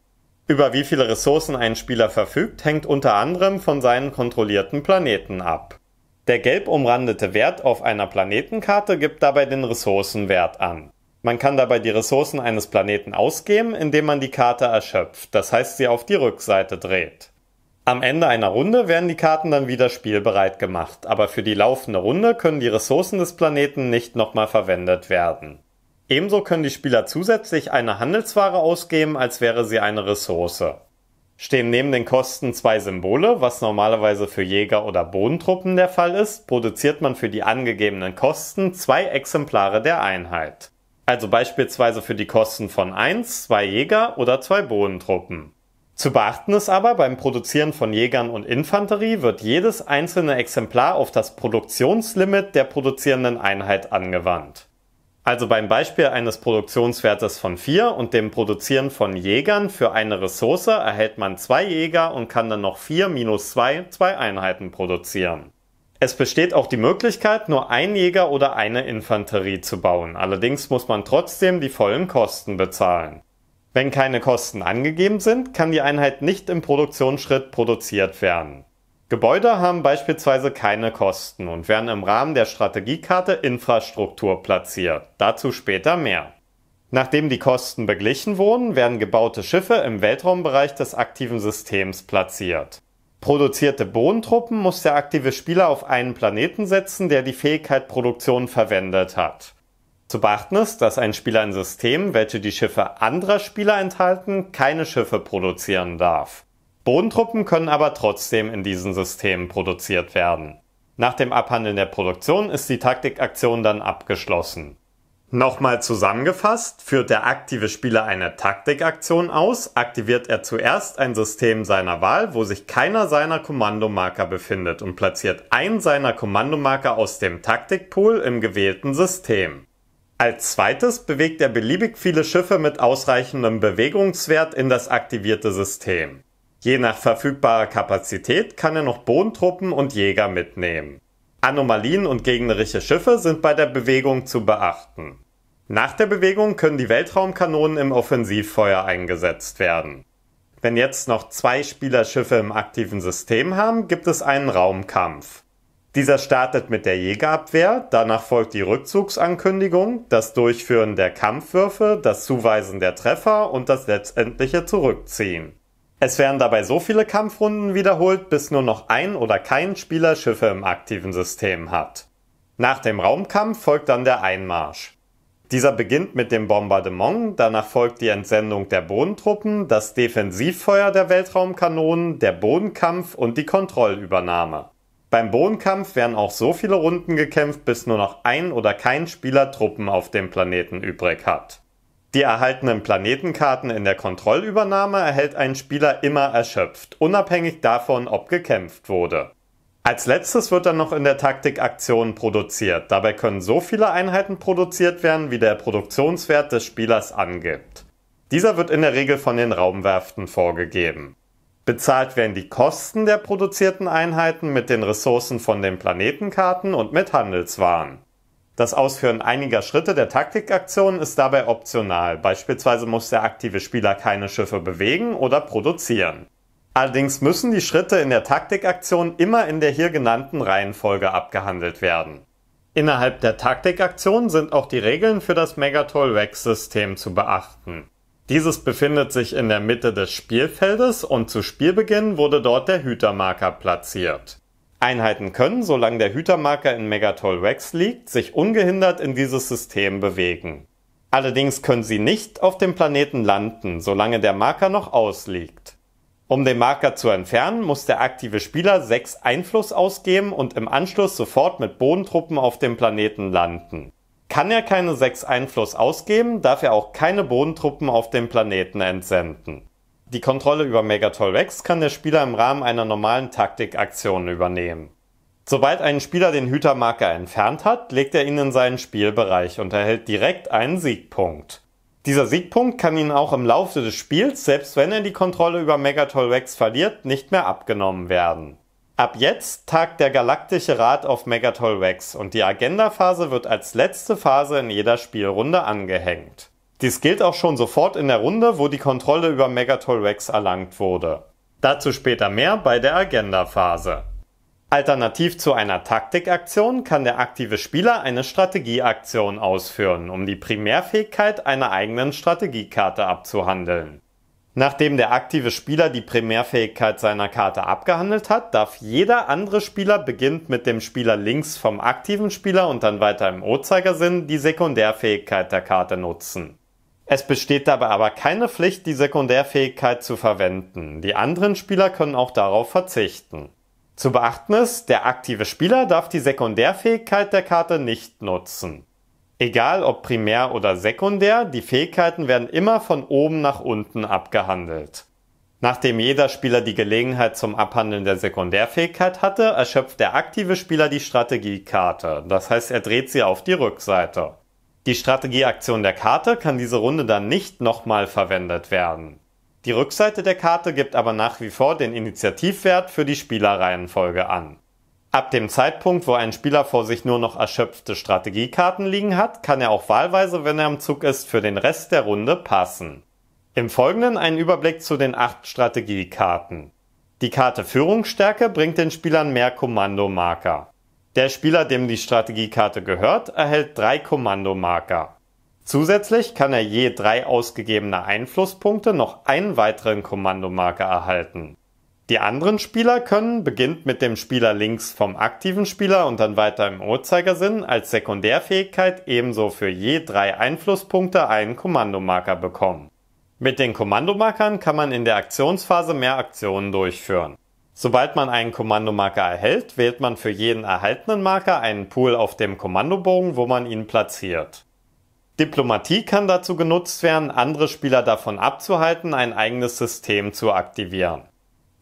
A: Über wie viele Ressourcen ein Spieler verfügt, hängt unter anderem von seinen kontrollierten Planeten ab. Der gelb umrandete Wert auf einer Planetenkarte gibt dabei den Ressourcenwert an. Man kann dabei die Ressourcen eines Planeten ausgeben, indem man die Karte erschöpft, das heißt sie auf die Rückseite dreht. Am Ende einer Runde werden die Karten dann wieder spielbereit gemacht, aber für die laufende Runde können die Ressourcen des Planeten nicht nochmal verwendet werden. Ebenso können die Spieler zusätzlich eine Handelsware ausgeben, als wäre sie eine Ressource. Stehen neben den Kosten zwei Symbole, was normalerweise für Jäger oder Bodentruppen der Fall ist, produziert man für die angegebenen Kosten zwei Exemplare der Einheit. Also beispielsweise für die Kosten von 1, zwei Jäger oder zwei Bodentruppen. Zu beachten ist aber, beim Produzieren von Jägern und Infanterie wird jedes einzelne Exemplar auf das Produktionslimit der produzierenden Einheit angewandt. Also beim Beispiel eines Produktionswertes von 4 und dem Produzieren von Jägern für eine Ressource erhält man 2 Jäger und kann dann noch 4 minus 2 2 Einheiten produzieren. Es besteht auch die Möglichkeit, nur ein Jäger oder eine Infanterie zu bauen. Allerdings muss man trotzdem die vollen Kosten bezahlen. Wenn keine Kosten angegeben sind, kann die Einheit nicht im Produktionsschritt produziert werden. Gebäude haben beispielsweise keine Kosten und werden im Rahmen der Strategiekarte Infrastruktur platziert. Dazu später mehr. Nachdem die Kosten beglichen wurden, werden gebaute Schiffe im Weltraumbereich des aktiven Systems platziert. Produzierte Bodentruppen muss der aktive Spieler auf einen Planeten setzen, der die Fähigkeit Produktion verwendet hat. Zu beachten ist, dass ein Spieler in Systemen, welche die Schiffe anderer Spieler enthalten, keine Schiffe produzieren darf. Bodentruppen können aber trotzdem in diesen Systemen produziert werden. Nach dem Abhandeln der Produktion ist die Taktikaktion dann abgeschlossen. Nochmal zusammengefasst, führt der aktive Spieler eine Taktikaktion aus, aktiviert er zuerst ein System seiner Wahl, wo sich keiner seiner Kommandomarker befindet und platziert einen seiner Kommandomarker aus dem Taktikpool im gewählten System. Als zweites bewegt er beliebig viele Schiffe mit ausreichendem Bewegungswert in das aktivierte System. Je nach verfügbarer Kapazität kann er noch Bodentruppen und Jäger mitnehmen. Anomalien und gegnerische Schiffe sind bei der Bewegung zu beachten. Nach der Bewegung können die Weltraumkanonen im Offensivfeuer eingesetzt werden. Wenn jetzt noch zwei Spielerschiffe im aktiven System haben, gibt es einen Raumkampf. Dieser startet mit der Jägerabwehr, danach folgt die Rückzugsankündigung, das Durchführen der Kampfwürfe, das Zuweisen der Treffer und das letztendliche Zurückziehen. Es werden dabei so viele Kampfrunden wiederholt, bis nur noch ein oder kein Spieler Schiffe im aktiven System hat. Nach dem Raumkampf folgt dann der Einmarsch. Dieser beginnt mit dem Bombardement, danach folgt die Entsendung der Bodentruppen, das Defensivfeuer der Weltraumkanonen, der Bodenkampf und die Kontrollübernahme. Beim Bodenkampf werden auch so viele Runden gekämpft, bis nur noch ein oder kein Spieler Truppen auf dem Planeten übrig hat. Die erhaltenen Planetenkarten in der Kontrollübernahme erhält ein Spieler immer erschöpft, unabhängig davon, ob gekämpft wurde. Als letztes wird dann noch in der Taktik Aktionen produziert. Dabei können so viele Einheiten produziert werden, wie der Produktionswert des Spielers angibt. Dieser wird in der Regel von den Raumwerften vorgegeben. Bezahlt werden die Kosten der produzierten Einheiten mit den Ressourcen von den Planetenkarten und mit Handelswaren. Das Ausführen einiger Schritte der Taktikaktion ist dabei optional. Beispielsweise muss der aktive Spieler keine Schiffe bewegen oder produzieren. Allerdings müssen die Schritte in der Taktikaktion immer in der hier genannten Reihenfolge abgehandelt werden. Innerhalb der Taktikaktion sind auch die Regeln für das Megatol Rex System zu beachten. Dieses befindet sich in der Mitte des Spielfeldes und zu Spielbeginn wurde dort der Hütermarker platziert. Einheiten können, solange der Hütermarker in Megatol Rex liegt, sich ungehindert in dieses System bewegen. Allerdings können sie nicht auf dem Planeten landen, solange der Marker noch ausliegt. Um den Marker zu entfernen, muss der aktive Spieler 6 Einfluss ausgeben und im Anschluss sofort mit Bodentruppen auf dem Planeten landen. Kann er keine 6 Einfluss ausgeben, darf er auch keine Bodentruppen auf dem Planeten entsenden. Die Kontrolle über Megatol Rex kann der Spieler im Rahmen einer normalen Taktikaktion übernehmen. Sobald ein Spieler den Hütermarker entfernt hat, legt er ihn in seinen Spielbereich und erhält direkt einen Siegpunkt. Dieser Siegpunkt kann Ihnen auch im Laufe des Spiels, selbst wenn er die Kontrolle über Megatol Rex verliert, nicht mehr abgenommen werden. Ab jetzt tagt der Galaktische Rat auf Megatol Rex und die Agenda-Phase wird als letzte Phase in jeder Spielrunde angehängt. Dies gilt auch schon sofort in der Runde, wo die Kontrolle über Megatol Rex erlangt wurde. Dazu später mehr bei der Agenda-Phase. Alternativ zu einer Taktikaktion kann der aktive Spieler eine Strategieaktion ausführen, um die Primärfähigkeit einer eigenen Strategiekarte abzuhandeln. Nachdem der aktive Spieler die Primärfähigkeit seiner Karte abgehandelt hat, darf jeder andere Spieler beginnt mit dem Spieler links vom aktiven Spieler und dann weiter im o die Sekundärfähigkeit der Karte nutzen. Es besteht dabei aber keine Pflicht, die Sekundärfähigkeit zu verwenden. Die anderen Spieler können auch darauf verzichten. Zu beachten ist, der aktive Spieler darf die Sekundärfähigkeit der Karte nicht nutzen. Egal ob primär oder sekundär, die Fähigkeiten werden immer von oben nach unten abgehandelt. Nachdem jeder Spieler die Gelegenheit zum Abhandeln der Sekundärfähigkeit hatte, erschöpft der aktive Spieler die Strategiekarte, das heißt er dreht sie auf die Rückseite. Die Strategieaktion der Karte kann diese Runde dann nicht nochmal verwendet werden. Die Rückseite der Karte gibt aber nach wie vor den Initiativwert für die Spielerreihenfolge an. Ab dem Zeitpunkt, wo ein Spieler vor sich nur noch erschöpfte Strategiekarten liegen hat, kann er auch wahlweise, wenn er am Zug ist, für den Rest der Runde passen. Im Folgenden ein Überblick zu den acht Strategiekarten. Die Karte Führungsstärke bringt den Spielern mehr Kommandomarker. Der Spieler, dem die Strategiekarte gehört, erhält drei Kommandomarker. Zusätzlich kann er je drei ausgegebene Einflusspunkte noch einen weiteren Kommandomarker erhalten. Die anderen Spieler können, beginnt mit dem Spieler links vom aktiven Spieler und dann weiter im Uhrzeigersinn, als Sekundärfähigkeit ebenso für je drei Einflusspunkte einen Kommandomarker bekommen. Mit den Kommandomarkern kann man in der Aktionsphase mehr Aktionen durchführen. Sobald man einen Kommandomarker erhält, wählt man für jeden erhaltenen Marker einen Pool auf dem Kommandobogen, wo man ihn platziert. Diplomatie kann dazu genutzt werden, andere Spieler davon abzuhalten, ein eigenes System zu aktivieren.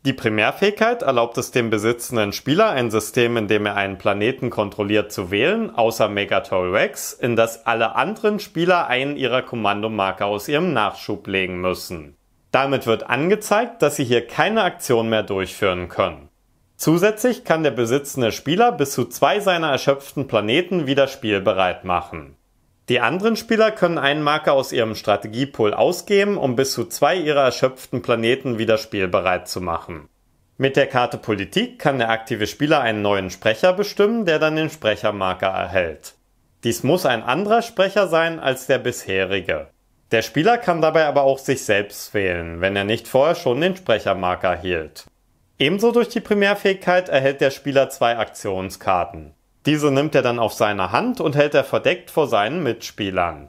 A: Die Primärfähigkeit erlaubt es dem besitzenden Spieler, ein System, in dem er einen Planeten kontrolliert, zu wählen, außer Megatol Rex, in das alle anderen Spieler einen ihrer Kommandomarker aus ihrem Nachschub legen müssen. Damit wird angezeigt, dass Sie hier keine Aktion mehr durchführen können. Zusätzlich kann der besitzende Spieler bis zu zwei seiner erschöpften Planeten wieder spielbereit machen. Die anderen Spieler können einen Marker aus ihrem Strategiepool ausgeben, um bis zu zwei ihrer erschöpften Planeten wieder spielbereit zu machen. Mit der Karte Politik kann der aktive Spieler einen neuen Sprecher bestimmen, der dann den Sprechermarker erhält. Dies muss ein anderer Sprecher sein als der bisherige. Der Spieler kann dabei aber auch sich selbst wählen, wenn er nicht vorher schon den Sprechermarker hielt. Ebenso durch die Primärfähigkeit erhält der Spieler zwei Aktionskarten. Diese nimmt er dann auf seine Hand und hält er verdeckt vor seinen Mitspielern.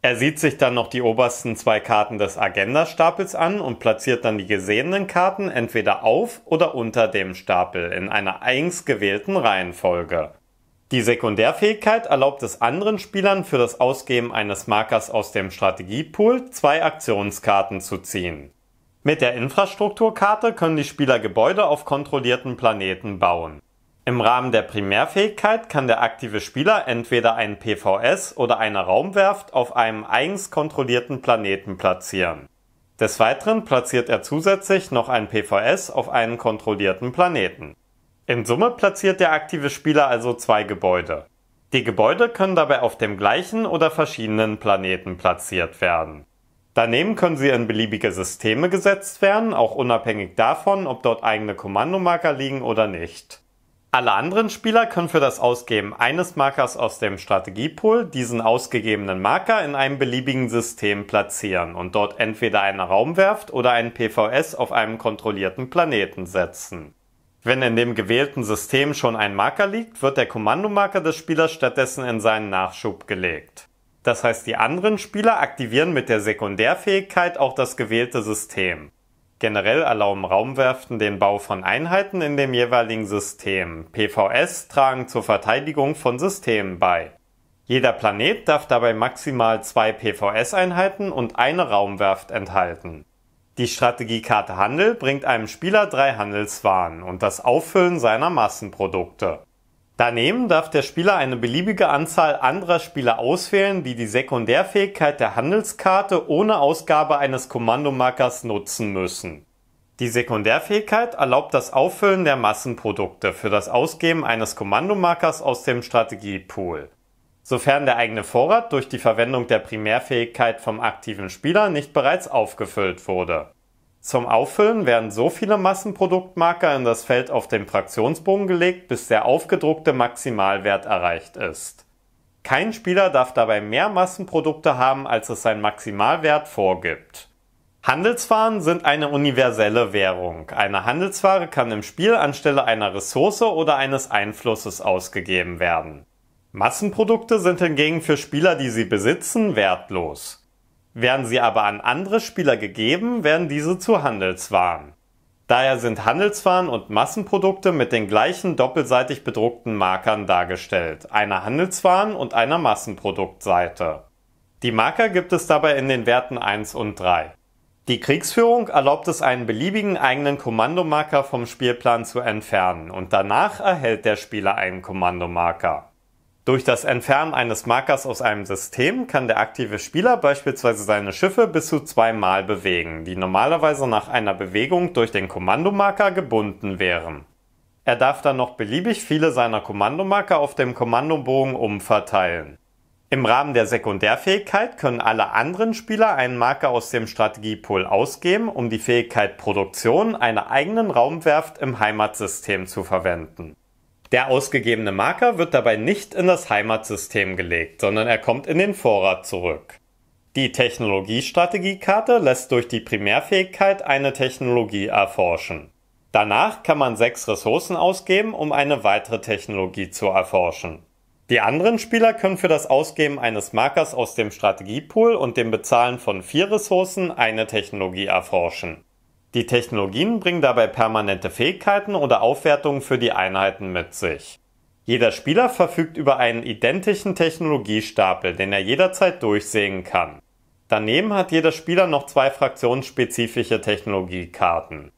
A: Er sieht sich dann noch die obersten zwei Karten des Agenda-Stapels an und platziert dann die gesehenen Karten entweder auf oder unter dem Stapel in einer eigens gewählten Reihenfolge. Die Sekundärfähigkeit erlaubt es anderen Spielern für das Ausgeben eines Markers aus dem Strategiepool zwei Aktionskarten zu ziehen. Mit der Infrastrukturkarte können die Spieler Gebäude auf kontrollierten Planeten bauen. Im Rahmen der Primärfähigkeit kann der aktive Spieler entweder ein PVS oder eine Raumwerft auf einem eigens kontrollierten Planeten platzieren. Des Weiteren platziert er zusätzlich noch ein PVS auf einen kontrollierten Planeten. In Summe platziert der aktive Spieler also zwei Gebäude. Die Gebäude können dabei auf dem gleichen oder verschiedenen Planeten platziert werden. Daneben können sie in beliebige Systeme gesetzt werden, auch unabhängig davon, ob dort eigene Kommandomarker liegen oder nicht. Alle anderen Spieler können für das Ausgeben eines Markers aus dem Strategiepool diesen ausgegebenen Marker in einem beliebigen System platzieren und dort entweder eine Raumwerft oder einen PVS auf einem kontrollierten Planeten setzen. Wenn in dem gewählten System schon ein Marker liegt, wird der Kommandomarker des Spielers stattdessen in seinen Nachschub gelegt. Das heißt, die anderen Spieler aktivieren mit der Sekundärfähigkeit auch das gewählte System. Generell erlauben Raumwerften den Bau von Einheiten in dem jeweiligen System. PVS tragen zur Verteidigung von Systemen bei. Jeder Planet darf dabei maximal zwei PVS-Einheiten und eine Raumwerft enthalten. Die Strategiekarte Handel bringt einem Spieler drei Handelswaren und das Auffüllen seiner Massenprodukte. Daneben darf der Spieler eine beliebige Anzahl anderer Spieler auswählen, die die Sekundärfähigkeit der Handelskarte ohne Ausgabe eines Kommandomarkers nutzen müssen. Die Sekundärfähigkeit erlaubt das Auffüllen der Massenprodukte für das Ausgeben eines Kommandomarkers aus dem Strategiepool sofern der eigene Vorrat durch die Verwendung der Primärfähigkeit vom aktiven Spieler nicht bereits aufgefüllt wurde. Zum Auffüllen werden so viele Massenproduktmarker in das Feld auf dem Fraktionsbogen gelegt, bis der aufgedruckte Maximalwert erreicht ist. Kein Spieler darf dabei mehr Massenprodukte haben, als es sein Maximalwert vorgibt. Handelswaren sind eine universelle Währung. Eine Handelsware kann im Spiel anstelle einer Ressource oder eines Einflusses ausgegeben werden. Massenprodukte sind hingegen für Spieler, die sie besitzen, wertlos. Werden sie aber an andere Spieler gegeben, werden diese zu Handelswaren. Daher sind Handelswaren und Massenprodukte mit den gleichen doppelseitig bedruckten Markern dargestellt, einer Handelswaren- und einer Massenproduktseite. Die Marker gibt es dabei in den Werten 1 und 3. Die Kriegsführung erlaubt es, einen beliebigen eigenen Kommandomarker vom Spielplan zu entfernen und danach erhält der Spieler einen Kommandomarker. Durch das Entfernen eines Markers aus einem System kann der aktive Spieler beispielsweise seine Schiffe bis zu zweimal bewegen, die normalerweise nach einer Bewegung durch den Kommandomarker gebunden wären. Er darf dann noch beliebig viele seiner Kommandomarker auf dem Kommandobogen umverteilen. Im Rahmen der Sekundärfähigkeit können alle anderen Spieler einen Marker aus dem Strategiepool ausgeben, um die Fähigkeit Produktion einer eigenen Raumwerft im Heimatsystem zu verwenden. Der ausgegebene Marker wird dabei nicht in das Heimatsystem gelegt, sondern er kommt in den Vorrat zurück. Die Technologiestrategiekarte lässt durch die Primärfähigkeit eine Technologie erforschen. Danach kann man sechs Ressourcen ausgeben, um eine weitere Technologie zu erforschen. Die anderen Spieler können für das Ausgeben eines Markers aus dem Strategiepool und dem Bezahlen von vier Ressourcen eine Technologie erforschen. Die Technologien bringen dabei permanente Fähigkeiten oder Aufwertungen für die Einheiten mit sich. Jeder Spieler verfügt über einen identischen Technologiestapel, den er jederzeit durchsehen kann. Daneben hat jeder Spieler noch zwei fraktionsspezifische Technologiekarten.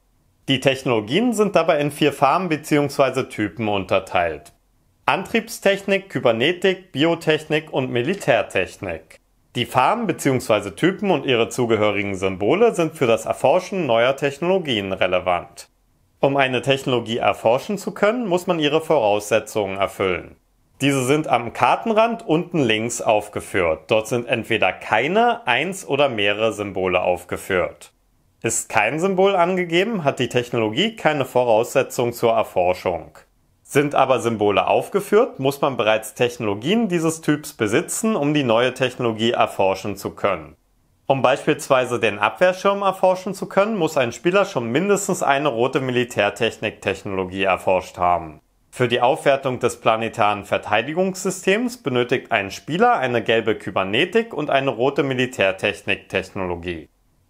A: Die Technologien sind dabei in vier Farben bzw. Typen unterteilt. Antriebstechnik, Kybernetik, Biotechnik und Militärtechnik. Die Farben bzw. Typen und ihre zugehörigen Symbole sind für das Erforschen neuer Technologien relevant. Um eine Technologie erforschen zu können, muss man ihre Voraussetzungen erfüllen. Diese sind am Kartenrand unten links aufgeführt. Dort sind entweder keine, eins oder mehrere Symbole aufgeführt. Ist kein Symbol angegeben, hat die Technologie keine Voraussetzung zur Erforschung. Sind aber Symbole aufgeführt, muss man bereits Technologien dieses Typs besitzen, um die neue Technologie erforschen zu können. Um beispielsweise den Abwehrschirm erforschen zu können, muss ein Spieler schon mindestens eine rote Militärtechnik-Technologie erforscht haben. Für die Aufwertung des planetaren Verteidigungssystems benötigt ein Spieler eine gelbe Kybernetik und eine rote Militärtechnik-Technologie.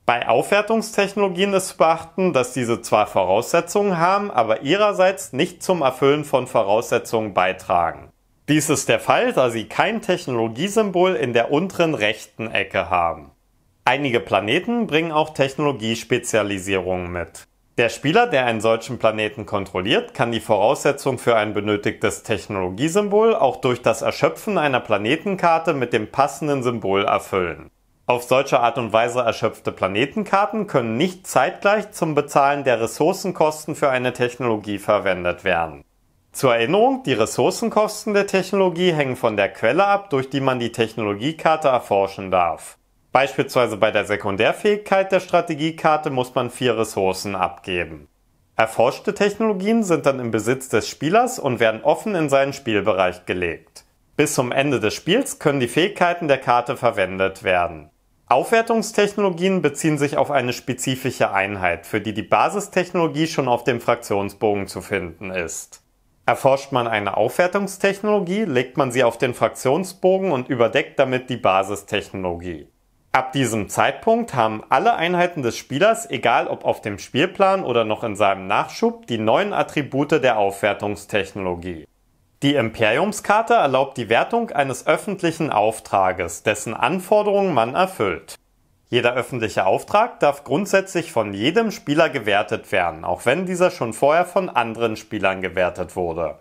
A: Bei Aufwertungstechnologien ist zu beachten, dass diese zwar Voraussetzungen haben, aber ihrerseits nicht zum Erfüllen von Voraussetzungen beitragen. Dies ist der Fall, da sie kein Technologiesymbol in der unteren rechten Ecke haben. Einige Planeten bringen auch Technologiespezialisierungen mit. Der Spieler, der einen solchen Planeten kontrolliert, kann die Voraussetzung für ein benötigtes Technologiesymbol auch durch das Erschöpfen einer Planetenkarte mit dem passenden Symbol erfüllen. Auf solche Art und Weise erschöpfte Planetenkarten können nicht zeitgleich zum Bezahlen der Ressourcenkosten für eine Technologie verwendet werden. Zur Erinnerung, die Ressourcenkosten der Technologie hängen von der Quelle ab, durch die man die Technologiekarte erforschen darf. Beispielsweise bei der Sekundärfähigkeit der Strategiekarte muss man vier Ressourcen abgeben. Erforschte Technologien sind dann im Besitz des Spielers und werden offen in seinen Spielbereich gelegt. Bis zum Ende des Spiels können die Fähigkeiten der Karte verwendet werden. Aufwertungstechnologien beziehen sich auf eine spezifische Einheit, für die die Basistechnologie schon auf dem Fraktionsbogen zu finden ist. Erforscht man eine Aufwertungstechnologie, legt man sie auf den Fraktionsbogen und überdeckt damit die Basistechnologie. Ab diesem Zeitpunkt haben alle Einheiten des Spielers, egal ob auf dem Spielplan oder noch in seinem Nachschub, die neuen Attribute der Aufwertungstechnologie. Die Imperiumskarte erlaubt die Wertung eines öffentlichen Auftrages, dessen Anforderungen man erfüllt. Jeder öffentliche Auftrag darf grundsätzlich von jedem Spieler gewertet werden, auch wenn dieser schon vorher von anderen Spielern gewertet wurde.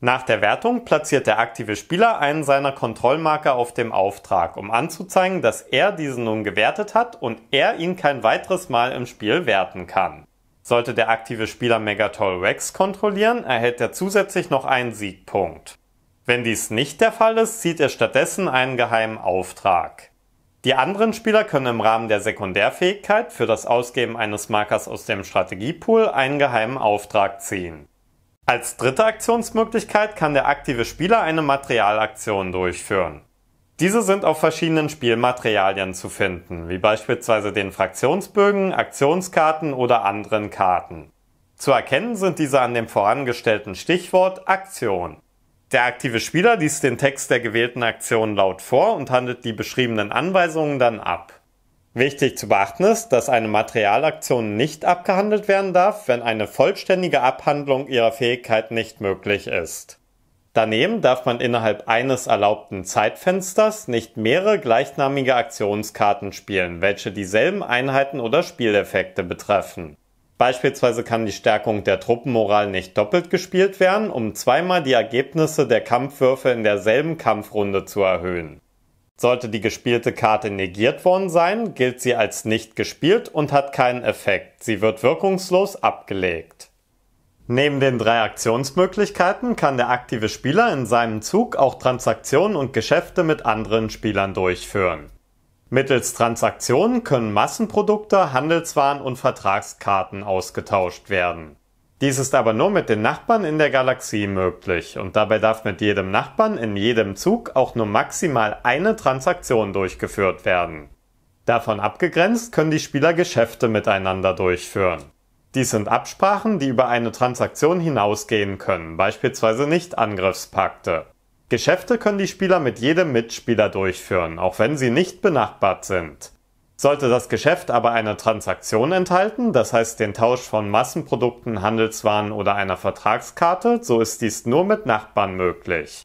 A: Nach der Wertung platziert der aktive Spieler einen seiner Kontrollmarker auf dem Auftrag, um anzuzeigen, dass er diesen nun gewertet hat und er ihn kein weiteres Mal im Spiel werten kann. Sollte der aktive Spieler Megatol Rex kontrollieren, erhält er zusätzlich noch einen Siegpunkt. Wenn dies nicht der Fall ist, zieht er stattdessen einen geheimen Auftrag. Die anderen Spieler können im Rahmen der Sekundärfähigkeit für das Ausgeben eines Markers aus dem Strategiepool einen geheimen Auftrag ziehen. Als dritte Aktionsmöglichkeit kann der aktive Spieler eine Materialaktion durchführen. Diese sind auf verschiedenen Spielmaterialien zu finden, wie beispielsweise den Fraktionsbögen, Aktionskarten oder anderen Karten. Zu erkennen sind diese an dem vorangestellten Stichwort Aktion. Der aktive Spieler liest den Text der gewählten Aktion laut vor und handelt die beschriebenen Anweisungen dann ab. Wichtig zu beachten ist, dass eine Materialaktion nicht abgehandelt werden darf, wenn eine vollständige Abhandlung ihrer Fähigkeit nicht möglich ist. Daneben darf man innerhalb eines erlaubten Zeitfensters nicht mehrere gleichnamige Aktionskarten spielen, welche dieselben Einheiten oder Spieleffekte betreffen. Beispielsweise kann die Stärkung der Truppenmoral nicht doppelt gespielt werden, um zweimal die Ergebnisse der Kampfwürfe in derselben Kampfrunde zu erhöhen. Sollte die gespielte Karte negiert worden sein, gilt sie als nicht gespielt und hat keinen Effekt. Sie wird wirkungslos abgelegt. Neben den drei Aktionsmöglichkeiten kann der aktive Spieler in seinem Zug auch Transaktionen und Geschäfte mit anderen Spielern durchführen. Mittels Transaktionen können Massenprodukte, Handelswaren und Vertragskarten ausgetauscht werden. Dies ist aber nur mit den Nachbarn in der Galaxie möglich und dabei darf mit jedem Nachbarn in jedem Zug auch nur maximal eine Transaktion durchgeführt werden. Davon abgegrenzt können die Spieler Geschäfte miteinander durchführen. Dies sind Absprachen, die über eine Transaktion hinausgehen können, beispielsweise Nicht-Angriffspakte. Geschäfte können die Spieler mit jedem Mitspieler durchführen, auch wenn sie nicht benachbart sind. Sollte das Geschäft aber eine Transaktion enthalten, das heißt den Tausch von Massenprodukten, Handelswaren oder einer Vertragskarte, so ist dies nur mit Nachbarn möglich.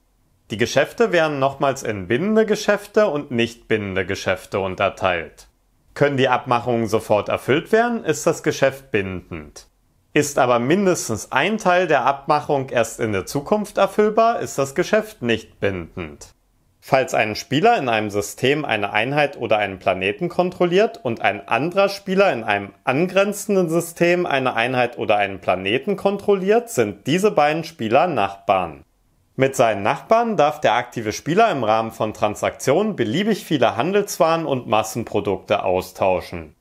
A: Die Geschäfte werden nochmals in bindende Geschäfte und nicht bindende Geschäfte unterteilt können die Abmachungen sofort erfüllt werden, ist das Geschäft bindend. Ist aber mindestens ein Teil der Abmachung erst in der Zukunft erfüllbar, ist das Geschäft nicht bindend. Falls ein Spieler in einem System eine Einheit oder einen Planeten kontrolliert und ein anderer Spieler in einem angrenzenden System eine Einheit oder einen Planeten kontrolliert, sind diese beiden Spieler Nachbarn. Mit seinen Nachbarn darf der aktive Spieler im Rahmen von Transaktionen beliebig viele Handelswaren und Massenprodukte austauschen.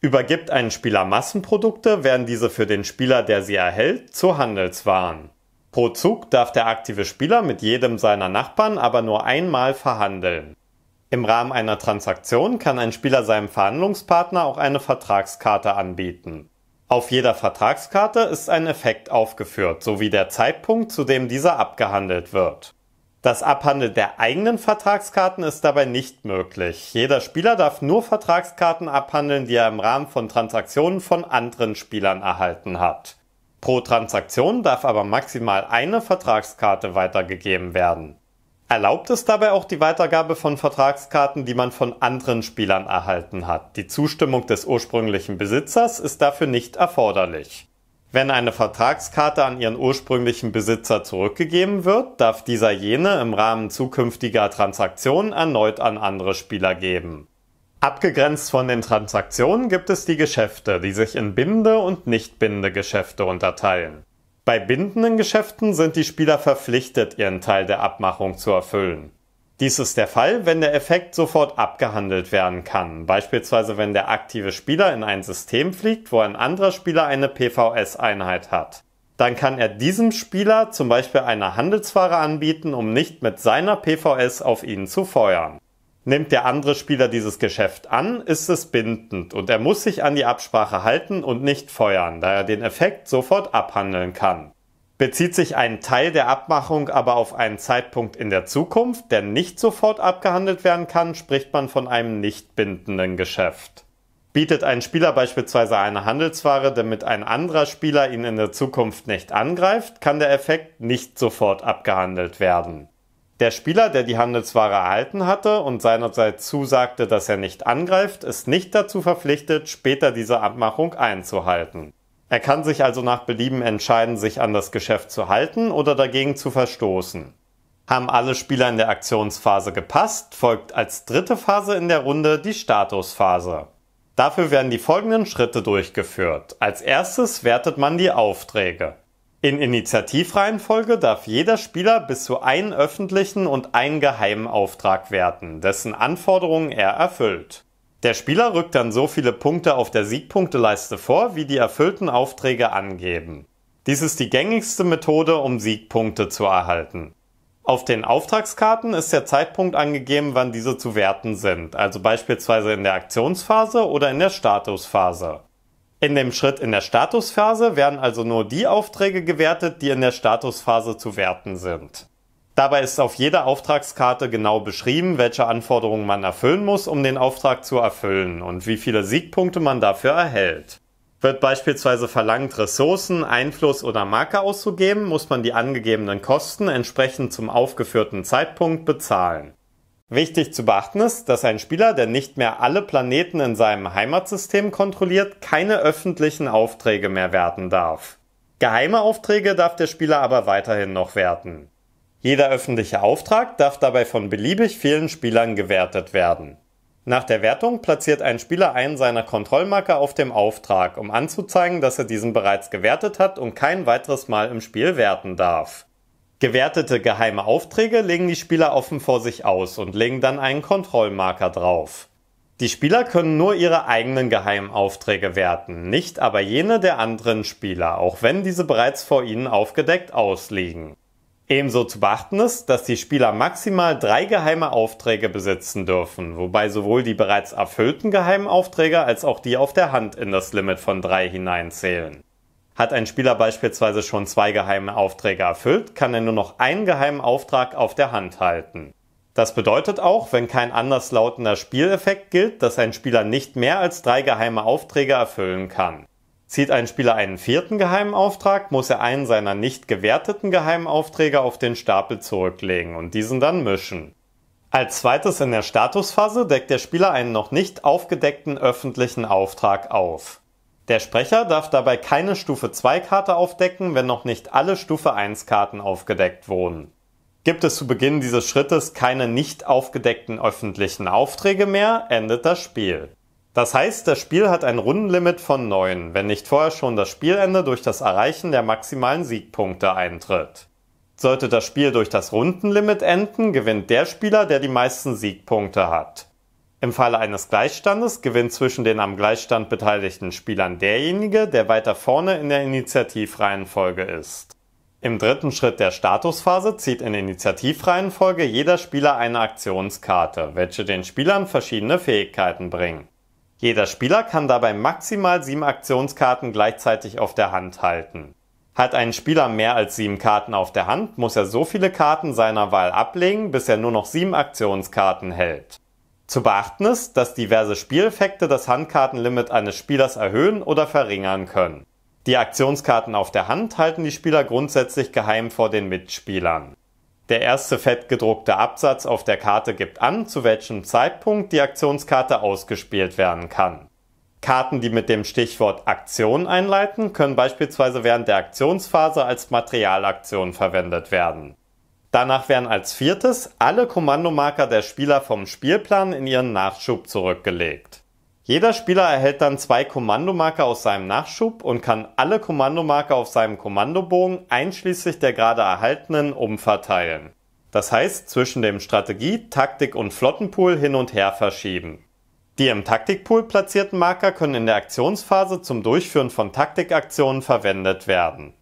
A: Übergibt ein Spieler Massenprodukte, werden diese für den Spieler, der sie erhält, zu Handelswaren. Pro Zug darf der aktive Spieler mit jedem seiner Nachbarn aber nur einmal verhandeln. Im Rahmen einer Transaktion kann ein Spieler seinem Verhandlungspartner auch eine Vertragskarte anbieten. Auf jeder Vertragskarte ist ein Effekt aufgeführt sowie der Zeitpunkt, zu dem dieser abgehandelt wird. Das Abhandeln der eigenen Vertragskarten ist dabei nicht möglich. Jeder Spieler darf nur Vertragskarten abhandeln, die er im Rahmen von Transaktionen von anderen Spielern erhalten hat. Pro Transaktion darf aber maximal eine Vertragskarte weitergegeben werden. Erlaubt es dabei auch die Weitergabe von Vertragskarten, die man von anderen Spielern erhalten hat. Die Zustimmung des ursprünglichen Besitzers ist dafür nicht erforderlich. Wenn eine Vertragskarte an ihren ursprünglichen Besitzer zurückgegeben wird, darf dieser jene im Rahmen zukünftiger Transaktionen erneut an andere Spieler geben. Abgegrenzt von den Transaktionen gibt es die Geschäfte, die sich in Binde- und Nicht-Binde-Geschäfte unterteilen. Bei bindenden Geschäften sind die Spieler verpflichtet, ihren Teil der Abmachung zu erfüllen. Dies ist der Fall, wenn der Effekt sofort abgehandelt werden kann, beispielsweise wenn der aktive Spieler in ein System fliegt, wo ein anderer Spieler eine PVS-Einheit hat. Dann kann er diesem Spieler zum Beispiel eine Handelsware anbieten, um nicht mit seiner PVS auf ihn zu feuern. Nimmt der andere Spieler dieses Geschäft an, ist es bindend und er muss sich an die Absprache halten und nicht feuern, da er den Effekt sofort abhandeln kann. Bezieht sich ein Teil der Abmachung aber auf einen Zeitpunkt in der Zukunft, der nicht sofort abgehandelt werden kann, spricht man von einem nicht bindenden Geschäft. Bietet ein Spieler beispielsweise eine Handelsware, damit ein anderer Spieler ihn in der Zukunft nicht angreift, kann der Effekt nicht sofort abgehandelt werden. Der Spieler, der die Handelsware erhalten hatte und seinerzeit zusagte, dass er nicht angreift, ist nicht dazu verpflichtet, später diese Abmachung einzuhalten. Er kann sich also nach Belieben entscheiden, sich an das Geschäft zu halten oder dagegen zu verstoßen. Haben alle Spieler in der Aktionsphase gepasst, folgt als dritte Phase in der Runde die Statusphase. Dafür werden die folgenden Schritte durchgeführt. Als erstes wertet man die Aufträge. In Initiativreihenfolge darf jeder Spieler bis zu einen öffentlichen und einen geheimen Auftrag werten, dessen Anforderungen er erfüllt. Der Spieler rückt dann so viele Punkte auf der Siegpunkteleiste vor, wie die erfüllten Aufträge angeben. Dies ist die gängigste Methode, um Siegpunkte zu erhalten. Auf den Auftragskarten ist der Zeitpunkt angegeben, wann diese zu werten sind, also beispielsweise in der Aktionsphase oder in der Statusphase. In dem Schritt in der Statusphase werden also nur die Aufträge gewertet, die in der Statusphase zu werten sind. Dabei ist auf jeder Auftragskarte genau beschrieben, welche Anforderungen man erfüllen muss, um den Auftrag zu erfüllen und wie viele Siegpunkte man dafür erhält. Wird beispielsweise verlangt, Ressourcen, Einfluss oder Marke auszugeben, muss man die angegebenen Kosten entsprechend zum aufgeführten Zeitpunkt bezahlen. Wichtig zu beachten ist, dass ein Spieler, der nicht mehr alle Planeten in seinem Heimatsystem kontrolliert, keine öffentlichen Aufträge mehr werten darf. Geheime Aufträge darf der Spieler aber weiterhin noch werten. Jeder öffentliche Auftrag darf dabei von beliebig vielen Spielern gewertet werden. Nach der Wertung platziert ein Spieler einen seiner Kontrollmarker auf dem Auftrag, um anzuzeigen, dass er diesen bereits gewertet hat und kein weiteres Mal im Spiel werten darf. Gewertete geheime Aufträge legen die Spieler offen vor sich aus und legen dann einen Kontrollmarker drauf. Die Spieler können nur ihre eigenen geheimen Aufträge werten, nicht aber jene der anderen Spieler, auch wenn diese bereits vor ihnen aufgedeckt ausliegen. Ebenso zu beachten ist, dass die Spieler maximal drei geheime Aufträge besitzen dürfen, wobei sowohl die bereits erfüllten geheimen Aufträge als auch die auf der Hand in das Limit von drei hineinzählen. Hat ein Spieler beispielsweise schon zwei geheime Aufträge erfüllt, kann er nur noch einen geheimen Auftrag auf der Hand halten. Das bedeutet auch, wenn kein anderslautender Spieleffekt gilt, dass ein Spieler nicht mehr als drei geheime Aufträge erfüllen kann. Zieht ein Spieler einen vierten geheimen Auftrag, muss er einen seiner nicht gewerteten geheimen Aufträge auf den Stapel zurücklegen und diesen dann mischen. Als zweites in der Statusphase deckt der Spieler einen noch nicht aufgedeckten öffentlichen Auftrag auf. Der Sprecher darf dabei keine Stufe 2 Karte aufdecken, wenn noch nicht alle Stufe 1 Karten aufgedeckt wurden. Gibt es zu Beginn dieses Schrittes keine nicht aufgedeckten öffentlichen Aufträge mehr, endet das Spiel. Das heißt, das Spiel hat ein Rundenlimit von 9, wenn nicht vorher schon das Spielende durch das Erreichen der maximalen Siegpunkte eintritt. Sollte das Spiel durch das Rundenlimit enden, gewinnt der Spieler, der die meisten Siegpunkte hat. Im Falle eines Gleichstandes gewinnt zwischen den am Gleichstand beteiligten Spielern derjenige, der weiter vorne in der Initiativreihenfolge ist. Im dritten Schritt der Statusphase zieht in Initiativreihenfolge jeder Spieler eine Aktionskarte, welche den Spielern verschiedene Fähigkeiten bringen. Jeder Spieler kann dabei maximal sieben Aktionskarten gleichzeitig auf der Hand halten. Hat ein Spieler mehr als sieben Karten auf der Hand, muss er so viele Karten seiner Wahl ablegen, bis er nur noch sieben Aktionskarten hält. Zu beachten ist, dass diverse Spieleffekte das Handkartenlimit eines Spielers erhöhen oder verringern können. Die Aktionskarten auf der Hand halten die Spieler grundsätzlich geheim vor den Mitspielern. Der erste fett gedruckte Absatz auf der Karte gibt an, zu welchem Zeitpunkt die Aktionskarte ausgespielt werden kann. Karten, die mit dem Stichwort Aktion einleiten, können beispielsweise während der Aktionsphase als Materialaktion verwendet werden. Danach werden als viertes alle Kommandomarker der Spieler vom Spielplan in ihren Nachschub zurückgelegt. Jeder Spieler erhält dann zwei Kommandomarker aus seinem Nachschub und kann alle Kommandomarker auf seinem Kommandobogen einschließlich der gerade erhaltenen umverteilen. Das heißt zwischen dem Strategie-, Taktik- und Flottenpool hin und her verschieben. Die im Taktikpool platzierten Marker können in der Aktionsphase zum Durchführen von Taktikaktionen verwendet werden.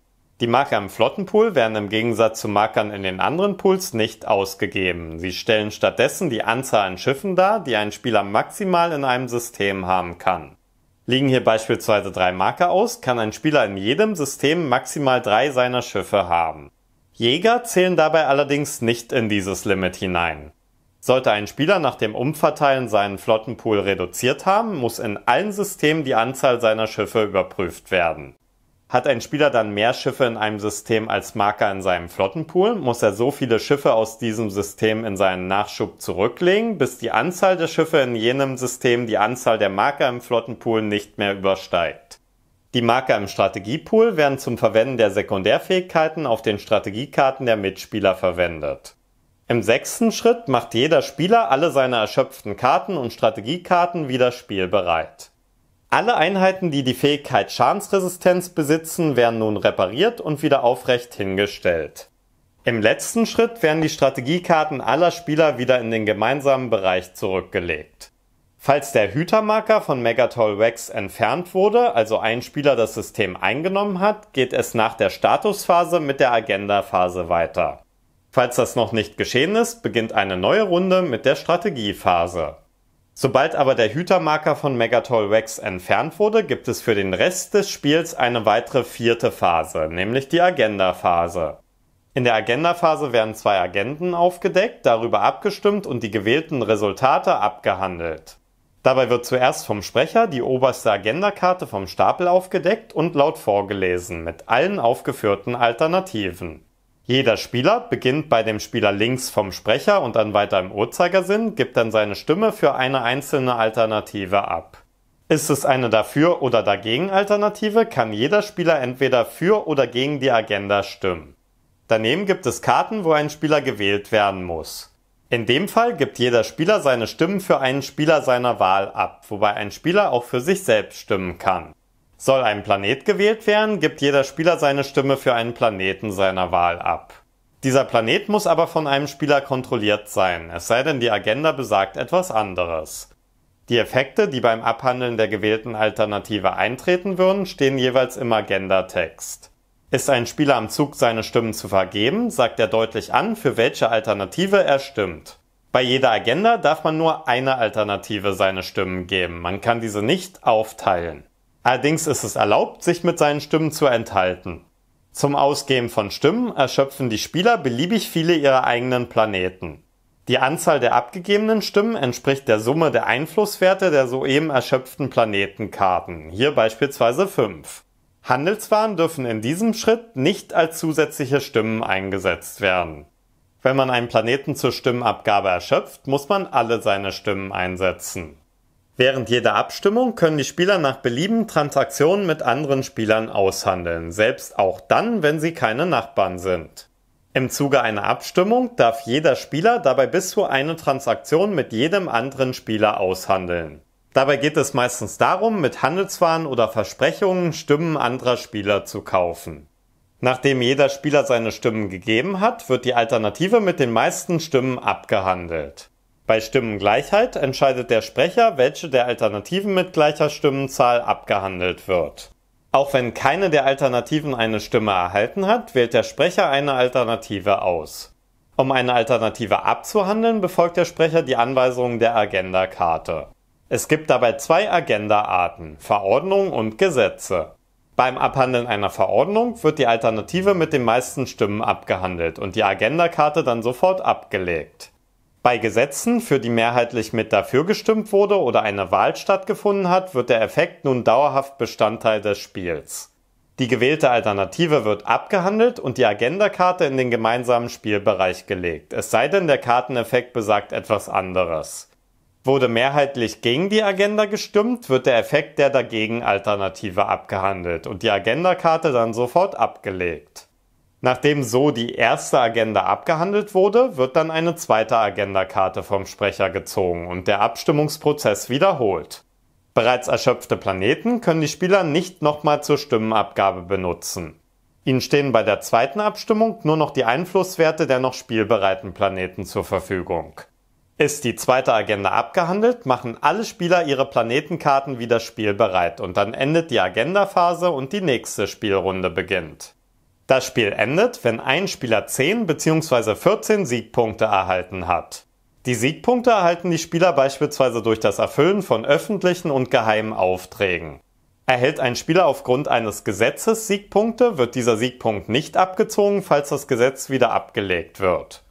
A: Die Marker im Flottenpool werden im Gegensatz zu Markern in den anderen Pools nicht ausgegeben. Sie stellen stattdessen die Anzahl an Schiffen dar, die ein Spieler maximal in einem System haben kann. Liegen hier beispielsweise drei Marker aus, kann ein Spieler in jedem System maximal drei seiner Schiffe haben. Jäger zählen dabei allerdings nicht in dieses Limit hinein. Sollte ein Spieler nach dem Umverteilen seinen Flottenpool reduziert haben, muss in allen Systemen die Anzahl seiner Schiffe überprüft werden. Hat ein Spieler dann mehr Schiffe in einem System als Marker in seinem Flottenpool, muss er so viele Schiffe aus diesem System in seinen Nachschub zurücklegen, bis die Anzahl der Schiffe in jenem System die Anzahl der Marker im Flottenpool nicht mehr übersteigt. Die Marker im Strategiepool werden zum Verwenden der Sekundärfähigkeiten auf den Strategiekarten der Mitspieler verwendet. Im sechsten Schritt macht jeder Spieler alle seine erschöpften Karten und Strategiekarten wieder spielbereit. Alle Einheiten, die die Fähigkeit Schadensresistenz besitzen, werden nun repariert und wieder aufrecht hingestellt. Im letzten Schritt werden die Strategiekarten aller Spieler wieder in den gemeinsamen Bereich zurückgelegt. Falls der Hütermarker von Megatol Wax entfernt wurde, also ein Spieler das System eingenommen hat, geht es nach der Statusphase mit der Agenda-Phase weiter. Falls das noch nicht geschehen ist, beginnt eine neue Runde mit der Strategiephase. Sobald aber der Hütermarker von Megatol Rex entfernt wurde, gibt es für den Rest des Spiels eine weitere vierte Phase, nämlich die Agenda-Phase. In der Agenda-Phase werden zwei Agenden aufgedeckt, darüber abgestimmt und die gewählten Resultate abgehandelt. Dabei wird zuerst vom Sprecher die oberste Agenda-Karte vom Stapel aufgedeckt und laut vorgelesen mit allen aufgeführten Alternativen. Jeder Spieler beginnt bei dem Spieler links vom Sprecher und dann weiter im Uhrzeigersinn, gibt dann seine Stimme für eine einzelne Alternative ab. Ist es eine Dafür- oder Dagegen-Alternative, kann jeder Spieler entweder für oder gegen die Agenda stimmen. Daneben gibt es Karten, wo ein Spieler gewählt werden muss. In dem Fall gibt jeder Spieler seine Stimmen für einen Spieler seiner Wahl ab, wobei ein Spieler auch für sich selbst stimmen kann. Soll ein Planet gewählt werden, gibt jeder Spieler seine Stimme für einen Planeten seiner Wahl ab. Dieser Planet muss aber von einem Spieler kontrolliert sein, es sei denn die Agenda besagt etwas anderes. Die Effekte, die beim Abhandeln der gewählten Alternative eintreten würden, stehen jeweils im Agenda-Text. Ist ein Spieler am Zug, seine Stimmen zu vergeben, sagt er deutlich an, für welche Alternative er stimmt. Bei jeder Agenda darf man nur eine Alternative seine Stimmen geben, man kann diese nicht aufteilen. Allerdings ist es erlaubt, sich mit seinen Stimmen zu enthalten. Zum Ausgeben von Stimmen erschöpfen die Spieler beliebig viele ihrer eigenen Planeten. Die Anzahl der abgegebenen Stimmen entspricht der Summe der Einflusswerte der soeben erschöpften Planetenkarten, hier beispielsweise 5. Handelswaren dürfen in diesem Schritt nicht als zusätzliche Stimmen eingesetzt werden. Wenn man einen Planeten zur Stimmenabgabe erschöpft, muss man alle seine Stimmen einsetzen. Während jeder Abstimmung können die Spieler nach Belieben Transaktionen mit anderen Spielern aushandeln, selbst auch dann, wenn sie keine Nachbarn sind. Im Zuge einer Abstimmung darf jeder Spieler dabei bis zu eine Transaktion mit jedem anderen Spieler aushandeln. Dabei geht es meistens darum, mit Handelswaren oder Versprechungen Stimmen anderer Spieler zu kaufen. Nachdem jeder Spieler seine Stimmen gegeben hat, wird die Alternative mit den meisten Stimmen abgehandelt. Bei Stimmengleichheit entscheidet der Sprecher, welche der Alternativen mit gleicher Stimmenzahl abgehandelt wird. Auch wenn keine der Alternativen eine Stimme erhalten hat, wählt der Sprecher eine Alternative aus. Um eine Alternative abzuhandeln, befolgt der Sprecher die Anweisungen der Agendakarte. Es gibt dabei zwei Agendaarten, Verordnungen und Gesetze. Beim Abhandeln einer Verordnung wird die Alternative mit den meisten Stimmen abgehandelt und die Agendakarte dann sofort abgelegt. Bei Gesetzen, für die mehrheitlich mit dafür gestimmt wurde oder eine Wahl stattgefunden hat, wird der Effekt nun dauerhaft Bestandteil des Spiels. Die gewählte Alternative wird abgehandelt und die Agendakarte in den gemeinsamen Spielbereich gelegt, es sei denn, der Karteneffekt besagt etwas anderes. Wurde mehrheitlich gegen die Agenda gestimmt, wird der Effekt der dagegen Alternative abgehandelt und die Agendakarte dann sofort abgelegt. Nachdem so die erste Agenda abgehandelt wurde, wird dann eine zweite Agendakarte vom Sprecher gezogen und der Abstimmungsprozess wiederholt. Bereits erschöpfte Planeten können die Spieler nicht nochmal zur Stimmenabgabe benutzen. Ihnen stehen bei der zweiten Abstimmung nur noch die Einflusswerte der noch spielbereiten Planeten zur Verfügung. Ist die zweite Agenda abgehandelt, machen alle Spieler ihre Planetenkarten wieder spielbereit und dann endet die Agendaphase und die nächste Spielrunde beginnt. Das Spiel endet, wenn ein Spieler 10 bzw. 14 Siegpunkte erhalten hat. Die Siegpunkte erhalten die Spieler beispielsweise durch das Erfüllen von öffentlichen und geheimen Aufträgen. Erhält ein Spieler aufgrund eines Gesetzes Siegpunkte, wird dieser Siegpunkt nicht abgezogen, falls das Gesetz wieder abgelegt wird.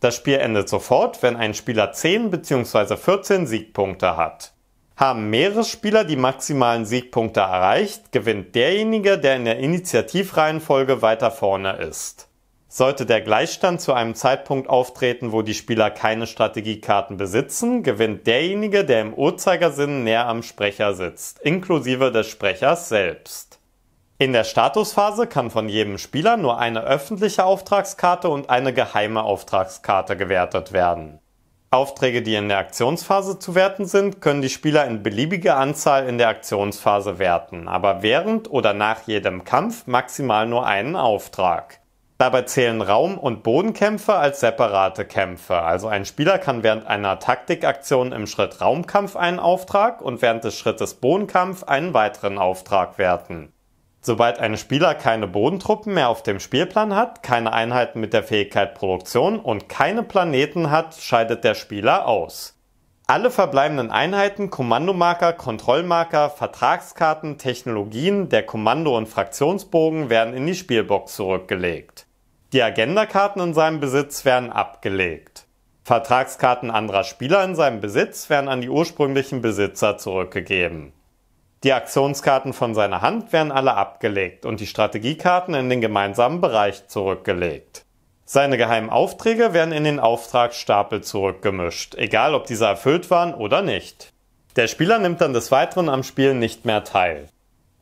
A: Das Spiel endet sofort, wenn ein Spieler 10 bzw. 14 Siegpunkte hat. Haben mehrere Spieler die maximalen Siegpunkte erreicht, gewinnt derjenige, der in der Initiativreihenfolge weiter vorne ist. Sollte der Gleichstand zu einem Zeitpunkt auftreten, wo die Spieler keine Strategiekarten besitzen, gewinnt derjenige, der im Uhrzeigersinn näher am Sprecher sitzt, inklusive des Sprechers selbst. In der Statusphase kann von jedem Spieler nur eine öffentliche Auftragskarte und eine geheime Auftragskarte gewertet werden. Aufträge, die in der Aktionsphase zu werten sind, können die Spieler in beliebiger Anzahl in der Aktionsphase werten, aber während oder nach jedem Kampf maximal nur einen Auftrag. Dabei zählen Raum- und Bodenkämpfe als separate Kämpfe. Also ein Spieler kann während einer Taktikaktion im Schritt Raumkampf einen Auftrag und während des Schrittes Bodenkampf einen weiteren Auftrag werten. Sobald ein Spieler keine Bodentruppen mehr auf dem Spielplan hat, keine Einheiten mit der Fähigkeit Produktion und keine Planeten hat, scheidet der Spieler aus. Alle verbleibenden Einheiten, Kommandomarker, Kontrollmarker, Vertragskarten, Technologien, der Kommando- und Fraktionsbogen werden in die Spielbox zurückgelegt. Die Agendakarten in seinem Besitz werden abgelegt. Vertragskarten anderer Spieler in seinem Besitz werden an die ursprünglichen Besitzer zurückgegeben. Die Aktionskarten von seiner Hand werden alle abgelegt und die Strategiekarten in den gemeinsamen Bereich zurückgelegt. Seine geheimen Aufträge werden in den Auftragsstapel zurückgemischt, egal ob diese erfüllt waren oder nicht. Der Spieler nimmt dann des Weiteren am Spiel nicht mehr teil.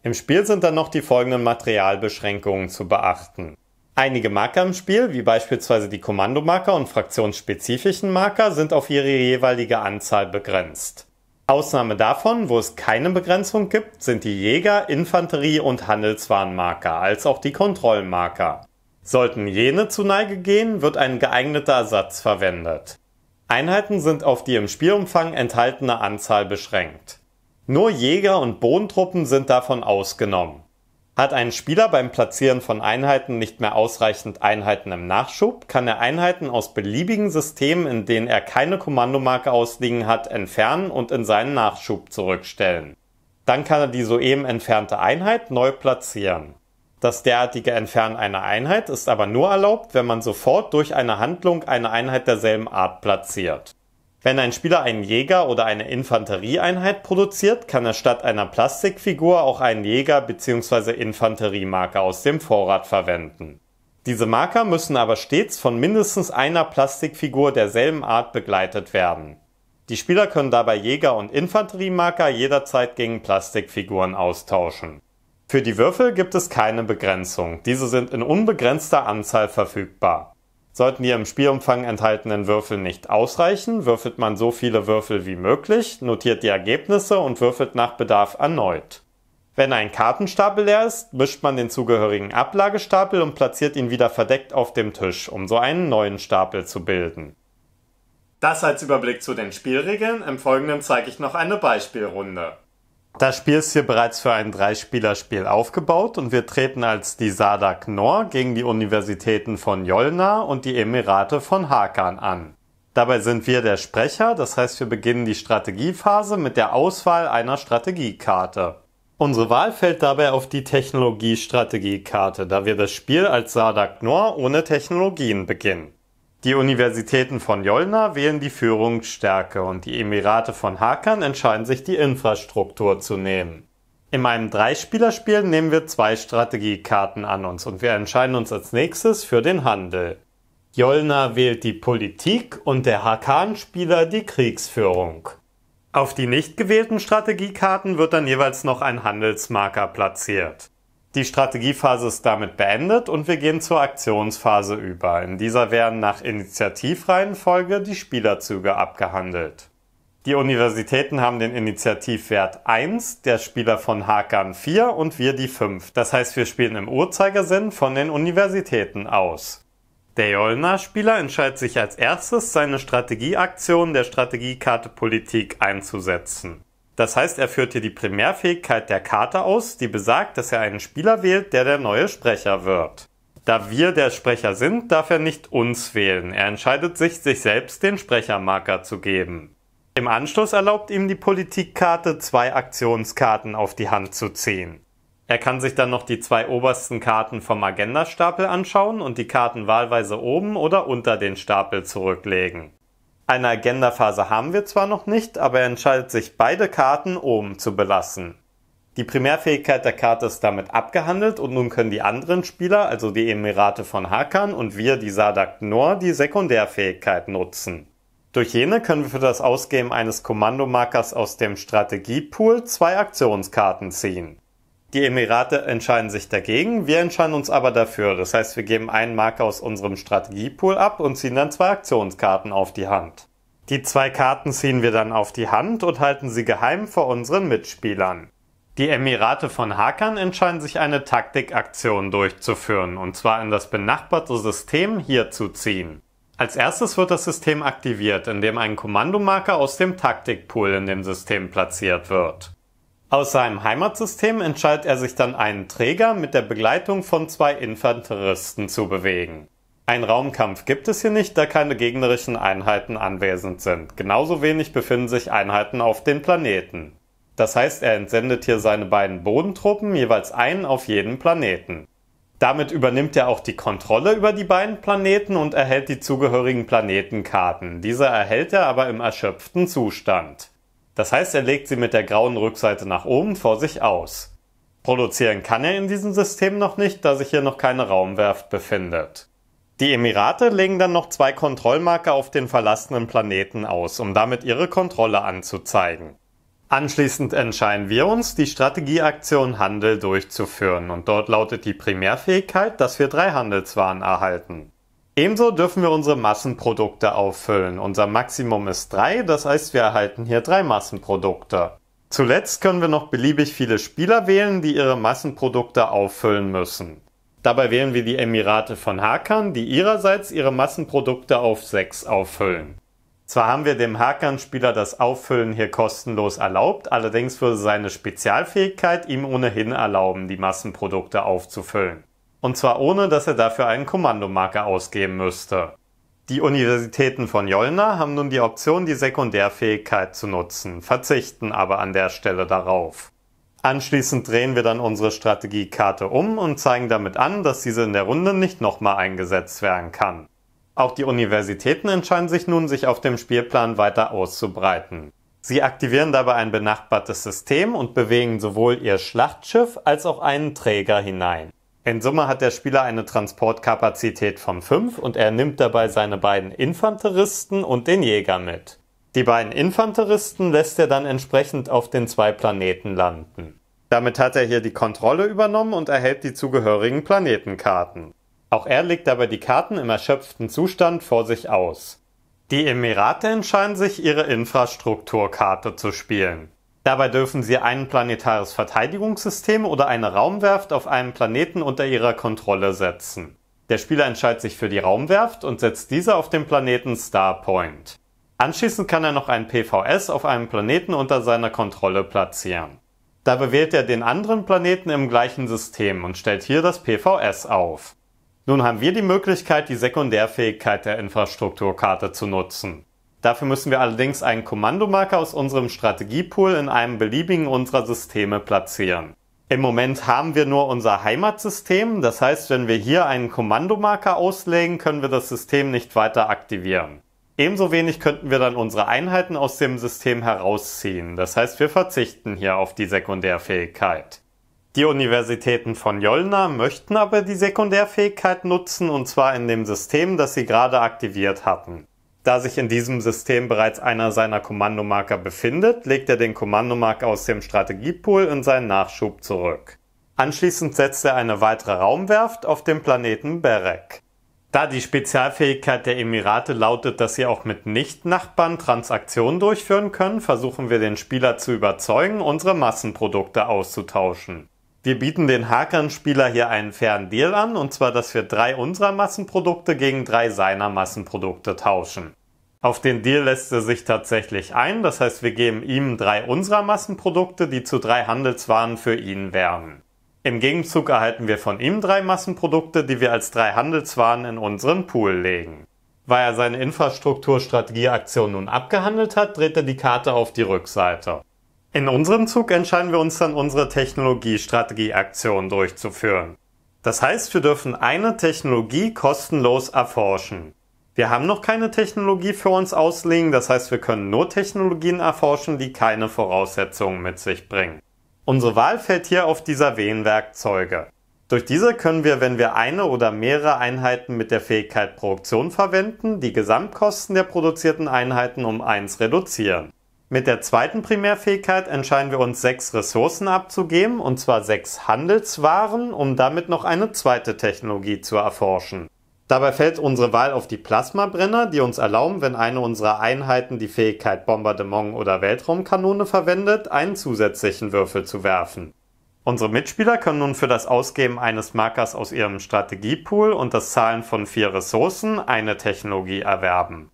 A: Im Spiel sind dann noch die folgenden Materialbeschränkungen zu beachten. Einige Marker im Spiel, wie beispielsweise die Kommandomarker und fraktionsspezifischen Marker, sind auf ihre jeweilige Anzahl begrenzt. Ausnahme davon, wo es keine Begrenzung gibt, sind die Jäger-, Infanterie- und Handelswarenmarker als auch die Kontrollmarker. Sollten jene zu Neige gehen, wird ein geeigneter Ersatz verwendet. Einheiten sind auf die im Spielumfang enthaltene Anzahl beschränkt. Nur Jäger und Bodentruppen sind davon ausgenommen. Hat ein Spieler beim Platzieren von Einheiten nicht mehr ausreichend Einheiten im Nachschub, kann er Einheiten aus beliebigen Systemen, in denen er keine Kommandomarke ausliegen hat, entfernen und in seinen Nachschub zurückstellen. Dann kann er die soeben entfernte Einheit neu platzieren. Das derartige Entfernen einer Einheit ist aber nur erlaubt, wenn man sofort durch eine Handlung eine Einheit derselben Art platziert. Wenn ein Spieler einen Jäger oder eine Infanterieeinheit produziert, kann er statt einer Plastikfigur auch einen Jäger bzw. Infanteriemarker aus dem Vorrat verwenden. Diese Marker müssen aber stets von mindestens einer Plastikfigur derselben Art begleitet werden. Die Spieler können dabei Jäger und Infanteriemarker jederzeit gegen Plastikfiguren austauschen. Für die Würfel gibt es keine Begrenzung, diese sind in unbegrenzter Anzahl verfügbar. Sollten die im Spielumfang enthaltenen Würfel nicht ausreichen, würfelt man so viele Würfel wie möglich, notiert die Ergebnisse und würfelt nach Bedarf erneut. Wenn ein Kartenstapel leer ist, mischt man den zugehörigen Ablagestapel und platziert ihn wieder verdeckt auf dem Tisch, um so einen neuen Stapel zu bilden. Das als Überblick zu den Spielregeln. Im Folgenden zeige ich noch eine Beispielrunde. Das Spiel ist hier bereits für ein Dreispielerspiel aufgebaut und wir treten als die Sadak Nor gegen die Universitäten von Jolna und die Emirate von Hakan an. Dabei sind wir der Sprecher, das heißt wir beginnen die Strategiephase mit der Auswahl einer Strategiekarte. Unsere Wahl fällt dabei auf die Technologiestrategiekarte, da wir das Spiel als Sadak Nor ohne Technologien beginnen. Die Universitäten von Jolna wählen die Führungsstärke und die Emirate von Hakan entscheiden sich, die Infrastruktur zu nehmen. In einem Dreispielerspiel nehmen wir zwei Strategiekarten an uns und wir entscheiden uns als nächstes für den Handel. Jolna wählt die Politik und der Hakan-Spieler die Kriegsführung. Auf die nicht gewählten Strategiekarten wird dann jeweils noch ein Handelsmarker platziert. Die Strategiephase ist damit beendet und wir gehen zur Aktionsphase über. In dieser werden nach Initiativreihenfolge die Spielerzüge abgehandelt. Die Universitäten haben den Initiativwert 1, der Spieler von Hakan 4 und wir die 5. Das heißt, wir spielen im Uhrzeigersinn von den Universitäten aus. Der Jolna-Spieler entscheidet sich als erstes, seine Strategieaktion der Strategiekarte Politik einzusetzen. Das heißt, er führt hier die Primärfähigkeit der Karte aus, die besagt, dass er einen Spieler wählt, der der neue Sprecher wird. Da wir der Sprecher sind, darf er nicht uns wählen. Er entscheidet sich, sich selbst den Sprechermarker zu geben. Im Anschluss erlaubt ihm die Politikkarte, zwei Aktionskarten auf die Hand zu ziehen. Er kann sich dann noch die zwei obersten Karten vom Agendastapel anschauen und die Karten wahlweise oben oder unter den Stapel zurücklegen. Eine Agenda-Phase haben wir zwar noch nicht, aber er entscheidet sich, beide Karten oben zu belassen. Die Primärfähigkeit der Karte ist damit abgehandelt und nun können die anderen Spieler, also die Emirate von Hakan und wir, die Sadak Nor, die Sekundärfähigkeit nutzen. Durch jene können wir für das Ausgeben eines Kommandomarkers aus dem Strategiepool zwei Aktionskarten ziehen. Die Emirate entscheiden sich dagegen, wir entscheiden uns aber dafür. Das heißt, wir geben einen Marker aus unserem Strategiepool ab und ziehen dann zwei Aktionskarten auf die Hand. Die zwei Karten ziehen wir dann auf die Hand und halten sie geheim vor unseren Mitspielern. Die Emirate von Hakan entscheiden sich eine Taktikaktion durchzuführen, und zwar in das benachbarte System hier zu ziehen. Als erstes wird das System aktiviert, indem ein Kommandomarker aus dem Taktikpool in dem System platziert wird. Aus seinem Heimatsystem entscheidet er sich dann, einen Träger mit der Begleitung von zwei Infanteristen zu bewegen. Ein Raumkampf gibt es hier nicht, da keine gegnerischen Einheiten anwesend sind. Genauso wenig befinden sich Einheiten auf den Planeten. Das heißt, er entsendet hier seine beiden Bodentruppen, jeweils einen auf jeden Planeten. Damit übernimmt er auch die Kontrolle über die beiden Planeten und erhält die zugehörigen Planetenkarten. Diese erhält er aber im erschöpften Zustand. Das heißt, er legt sie mit der grauen Rückseite nach oben vor sich aus. Produzieren kann er in diesem System noch nicht, da sich hier noch keine Raumwerft befindet. Die Emirate legen dann noch zwei Kontrollmarker auf den verlassenen Planeten aus, um damit ihre Kontrolle anzuzeigen. Anschließend entscheiden wir uns, die Strategieaktion Handel durchzuführen und dort lautet die Primärfähigkeit, dass wir drei Handelswaren erhalten. Ebenso dürfen wir unsere Massenprodukte auffüllen. Unser Maximum ist 3, das heißt wir erhalten hier 3 Massenprodukte. Zuletzt können wir noch beliebig viele Spieler wählen, die ihre Massenprodukte auffüllen müssen. Dabei wählen wir die Emirate von Hakan, die ihrerseits ihre Massenprodukte auf 6 auffüllen. Zwar haben wir dem Hakan-Spieler das Auffüllen hier kostenlos erlaubt, allerdings würde seine Spezialfähigkeit ihm ohnehin erlauben, die Massenprodukte aufzufüllen und zwar ohne, dass er dafür einen Kommandomarker ausgeben müsste. Die Universitäten von Jolna haben nun die Option, die Sekundärfähigkeit zu nutzen, verzichten aber an der Stelle darauf. Anschließend drehen wir dann unsere Strategiekarte um und zeigen damit an, dass diese in der Runde nicht nochmal eingesetzt werden kann. Auch die Universitäten entscheiden sich nun, sich auf dem Spielplan weiter auszubreiten. Sie aktivieren dabei ein benachbartes System und bewegen sowohl ihr Schlachtschiff als auch einen Träger hinein. In Summe hat der Spieler eine Transportkapazität von 5 und er nimmt dabei seine beiden Infanteristen und den Jäger mit. Die beiden Infanteristen lässt er dann entsprechend auf den zwei Planeten landen. Damit hat er hier die Kontrolle übernommen und erhält die zugehörigen Planetenkarten. Auch er legt dabei die Karten im erschöpften Zustand vor sich aus. Die Emirate entscheiden sich, ihre Infrastrukturkarte zu spielen. Dabei dürfen sie ein planetares Verteidigungssystem oder eine Raumwerft auf einem Planeten unter ihrer Kontrolle setzen. Der Spieler entscheidet sich für die Raumwerft und setzt diese auf dem Planeten Starpoint. Anschließend kann er noch ein PVS auf einem Planeten unter seiner Kontrolle platzieren. Dabei wählt er den anderen Planeten im gleichen System und stellt hier das PVS auf. Nun haben wir die Möglichkeit, die Sekundärfähigkeit der Infrastrukturkarte zu nutzen. Dafür müssen wir allerdings einen Kommandomarker aus unserem Strategiepool in einem beliebigen unserer Systeme platzieren. Im Moment haben wir nur unser Heimatsystem, das heißt, wenn wir hier einen Kommandomarker auslegen, können wir das System nicht weiter aktivieren. Ebenso wenig könnten wir dann unsere Einheiten aus dem System herausziehen, das heißt, wir verzichten hier auf die Sekundärfähigkeit. Die Universitäten von Jolna möchten aber die Sekundärfähigkeit nutzen, und zwar in dem System, das sie gerade aktiviert hatten. Da sich in diesem System bereits einer seiner Kommandomarker befindet, legt er den Kommandomarker aus dem Strategiepool in seinen Nachschub zurück. Anschließend setzt er eine weitere Raumwerft auf dem Planeten Berek. Da die Spezialfähigkeit der Emirate lautet, dass sie auch mit Nicht-Nachbarn Transaktionen durchführen können, versuchen wir den Spieler zu überzeugen, unsere Massenprodukte auszutauschen. Wir bieten den Hakan-Spieler hier einen fairen Deal an, und zwar, dass wir drei unserer Massenprodukte gegen drei seiner Massenprodukte tauschen. Auf den Deal lässt er sich tatsächlich ein, das heißt wir geben ihm drei unserer Massenprodukte, die zu drei Handelswaren für ihn wären. Im Gegenzug erhalten wir von ihm drei Massenprodukte, die wir als drei Handelswaren in unseren Pool legen. Weil er seine Infrastrukturstrategieaktion nun abgehandelt hat, dreht er die Karte auf die Rückseite. In unserem Zug entscheiden wir uns dann, unsere Technologiestrategieaktion durchzuführen. Das heißt, wir dürfen eine Technologie kostenlos erforschen. Wir haben noch keine Technologie für uns auslegen, das heißt, wir können nur Technologien erforschen, die keine Voraussetzungen mit sich bringen. Unsere Wahl fällt hier auf dieser Wehenwerkzeuge. Durch diese können wir, wenn wir eine oder mehrere Einheiten mit der Fähigkeit Produktion verwenden, die Gesamtkosten der produzierten Einheiten um eins reduzieren. Mit der zweiten Primärfähigkeit entscheiden wir uns, sechs Ressourcen abzugeben, und zwar sechs Handelswaren, um damit noch eine zweite Technologie zu erforschen. Dabei fällt unsere Wahl auf die Plasmabrenner, die uns erlauben, wenn eine unserer Einheiten die Fähigkeit Bombardement oder Weltraumkanone verwendet, einen zusätzlichen Würfel zu werfen. Unsere Mitspieler können nun für das Ausgeben eines Markers aus ihrem Strategiepool und das Zahlen von vier Ressourcen eine Technologie erwerben.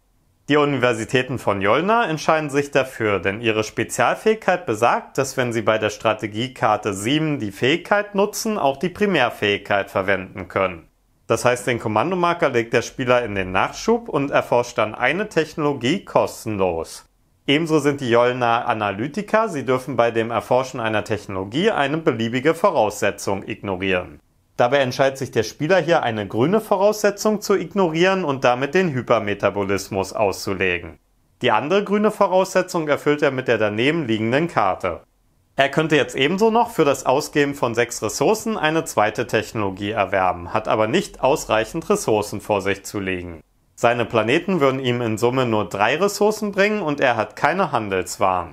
A: Die Universitäten von Jolna entscheiden sich dafür, denn ihre Spezialfähigkeit besagt, dass wenn sie bei der Strategiekarte 7 die Fähigkeit nutzen, auch die Primärfähigkeit verwenden können. Das heißt, den Kommandomarker legt der Spieler in den Nachschub und erforscht dann eine Technologie kostenlos. Ebenso sind die Jolna Analytiker, sie dürfen bei dem Erforschen einer Technologie eine beliebige Voraussetzung ignorieren. Dabei entscheidet sich der Spieler hier eine grüne Voraussetzung zu ignorieren und damit den Hypermetabolismus auszulegen. Die andere grüne Voraussetzung erfüllt er mit der daneben liegenden Karte. Er könnte jetzt ebenso noch für das Ausgeben von sechs Ressourcen eine zweite Technologie erwerben, hat aber nicht ausreichend Ressourcen vor sich zu liegen. Seine Planeten würden ihm in Summe nur drei Ressourcen bringen und er hat keine Handelswaren.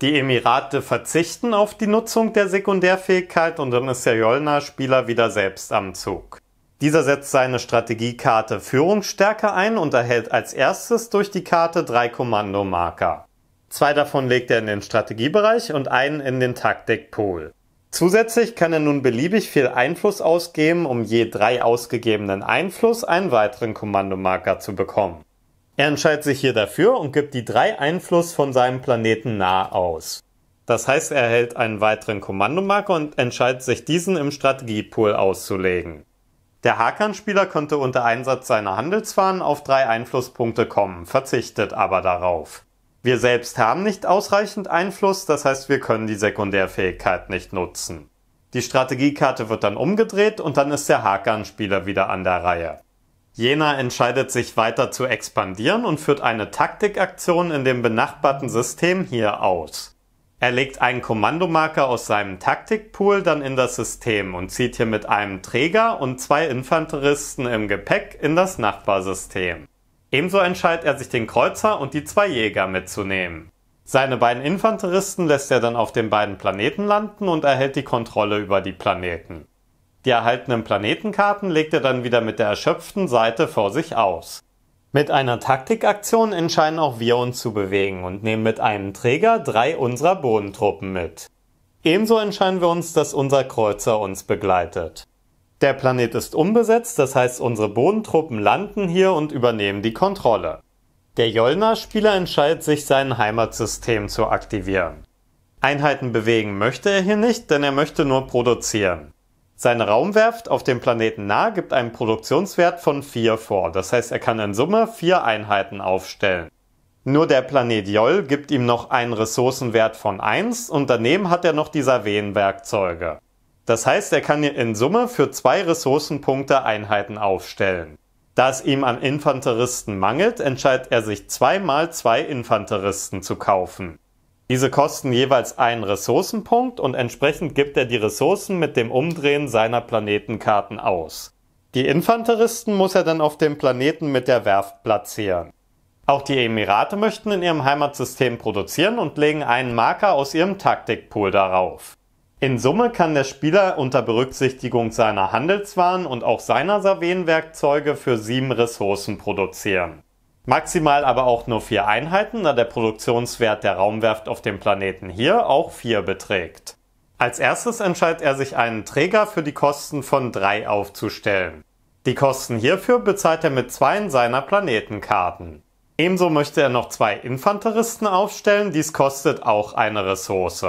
A: Die Emirate verzichten auf die Nutzung der Sekundärfähigkeit und dann ist der Jolna-Spieler wieder selbst am Zug. Dieser setzt seine Strategiekarte Führungsstärke ein und erhält als erstes durch die Karte drei Kommandomarker. Zwei davon legt er in den Strategiebereich und einen in den Taktikpool. Zusätzlich kann er nun beliebig viel Einfluss ausgeben, um je drei ausgegebenen Einfluss einen weiteren Kommandomarker zu bekommen. Er entscheidet sich hier dafür und gibt die drei Einfluss von seinem Planeten nah aus. Das heißt, er erhält einen weiteren Kommandomarker und entscheidet sich, diesen im Strategiepool auszulegen. Der Hakan-Spieler könnte unter Einsatz seiner Handelsfahnen auf drei Einflusspunkte kommen, verzichtet aber darauf. Wir selbst haben nicht ausreichend Einfluss, das heißt, wir können die Sekundärfähigkeit nicht nutzen. Die Strategiekarte wird dann umgedreht und dann ist der Hakan-Spieler wieder an der Reihe. Jena entscheidet sich weiter zu expandieren und führt eine Taktikaktion in dem benachbarten System hier aus. Er legt einen Kommandomarker aus seinem Taktikpool dann in das System und zieht hier mit einem Träger und zwei Infanteristen im Gepäck in das Nachbarsystem. Ebenso entscheidet er sich den Kreuzer und die zwei Jäger mitzunehmen. Seine beiden Infanteristen lässt er dann auf den beiden Planeten landen und erhält die Kontrolle über die Planeten. Die erhaltenen Planetenkarten legt er dann wieder mit der erschöpften Seite vor sich aus. Mit einer Taktikaktion entscheiden auch wir uns zu bewegen und nehmen mit einem Träger drei unserer Bodentruppen mit. Ebenso entscheiden wir uns, dass unser Kreuzer uns begleitet. Der Planet ist unbesetzt, das heißt unsere Bodentruppen landen hier und übernehmen die Kontrolle. Der Jolna-Spieler entscheidet sich, sein Heimatsystem zu aktivieren. Einheiten bewegen möchte er hier nicht, denn er möchte nur produzieren. Seine Raumwerft auf dem Planeten Nah gibt einen Produktionswert von 4 vor, das heißt er kann in Summe 4 Einheiten aufstellen. Nur der Planet Joll gibt ihm noch einen Ressourcenwert von 1 und daneben hat er noch die Savenwerkzeuge. Das heißt, er kann in Summe für zwei Ressourcenpunkte Einheiten aufstellen. Da es ihm an Infanteristen mangelt, entscheidet er sich zweimal zwei Infanteristen zu kaufen. Diese kosten jeweils einen Ressourcenpunkt und entsprechend gibt er die Ressourcen mit dem Umdrehen seiner Planetenkarten aus. Die Infanteristen muss er dann auf dem Planeten mit der Werft platzieren. Auch die Emirate möchten in ihrem Heimatsystem produzieren und legen einen Marker aus ihrem Taktikpool darauf. In Summe kann der Spieler unter Berücksichtigung seiner Handelswaren und auch seiner Savenwerkzeuge für sieben Ressourcen produzieren. Maximal aber auch nur vier Einheiten, da der Produktionswert der Raumwerft auf dem Planeten hier auch vier beträgt. Als erstes entscheidet er sich, einen Träger für die Kosten von drei aufzustellen. Die Kosten hierfür bezahlt er mit zwei seiner Planetenkarten. Ebenso möchte er noch zwei Infanteristen aufstellen, dies kostet auch eine Ressource.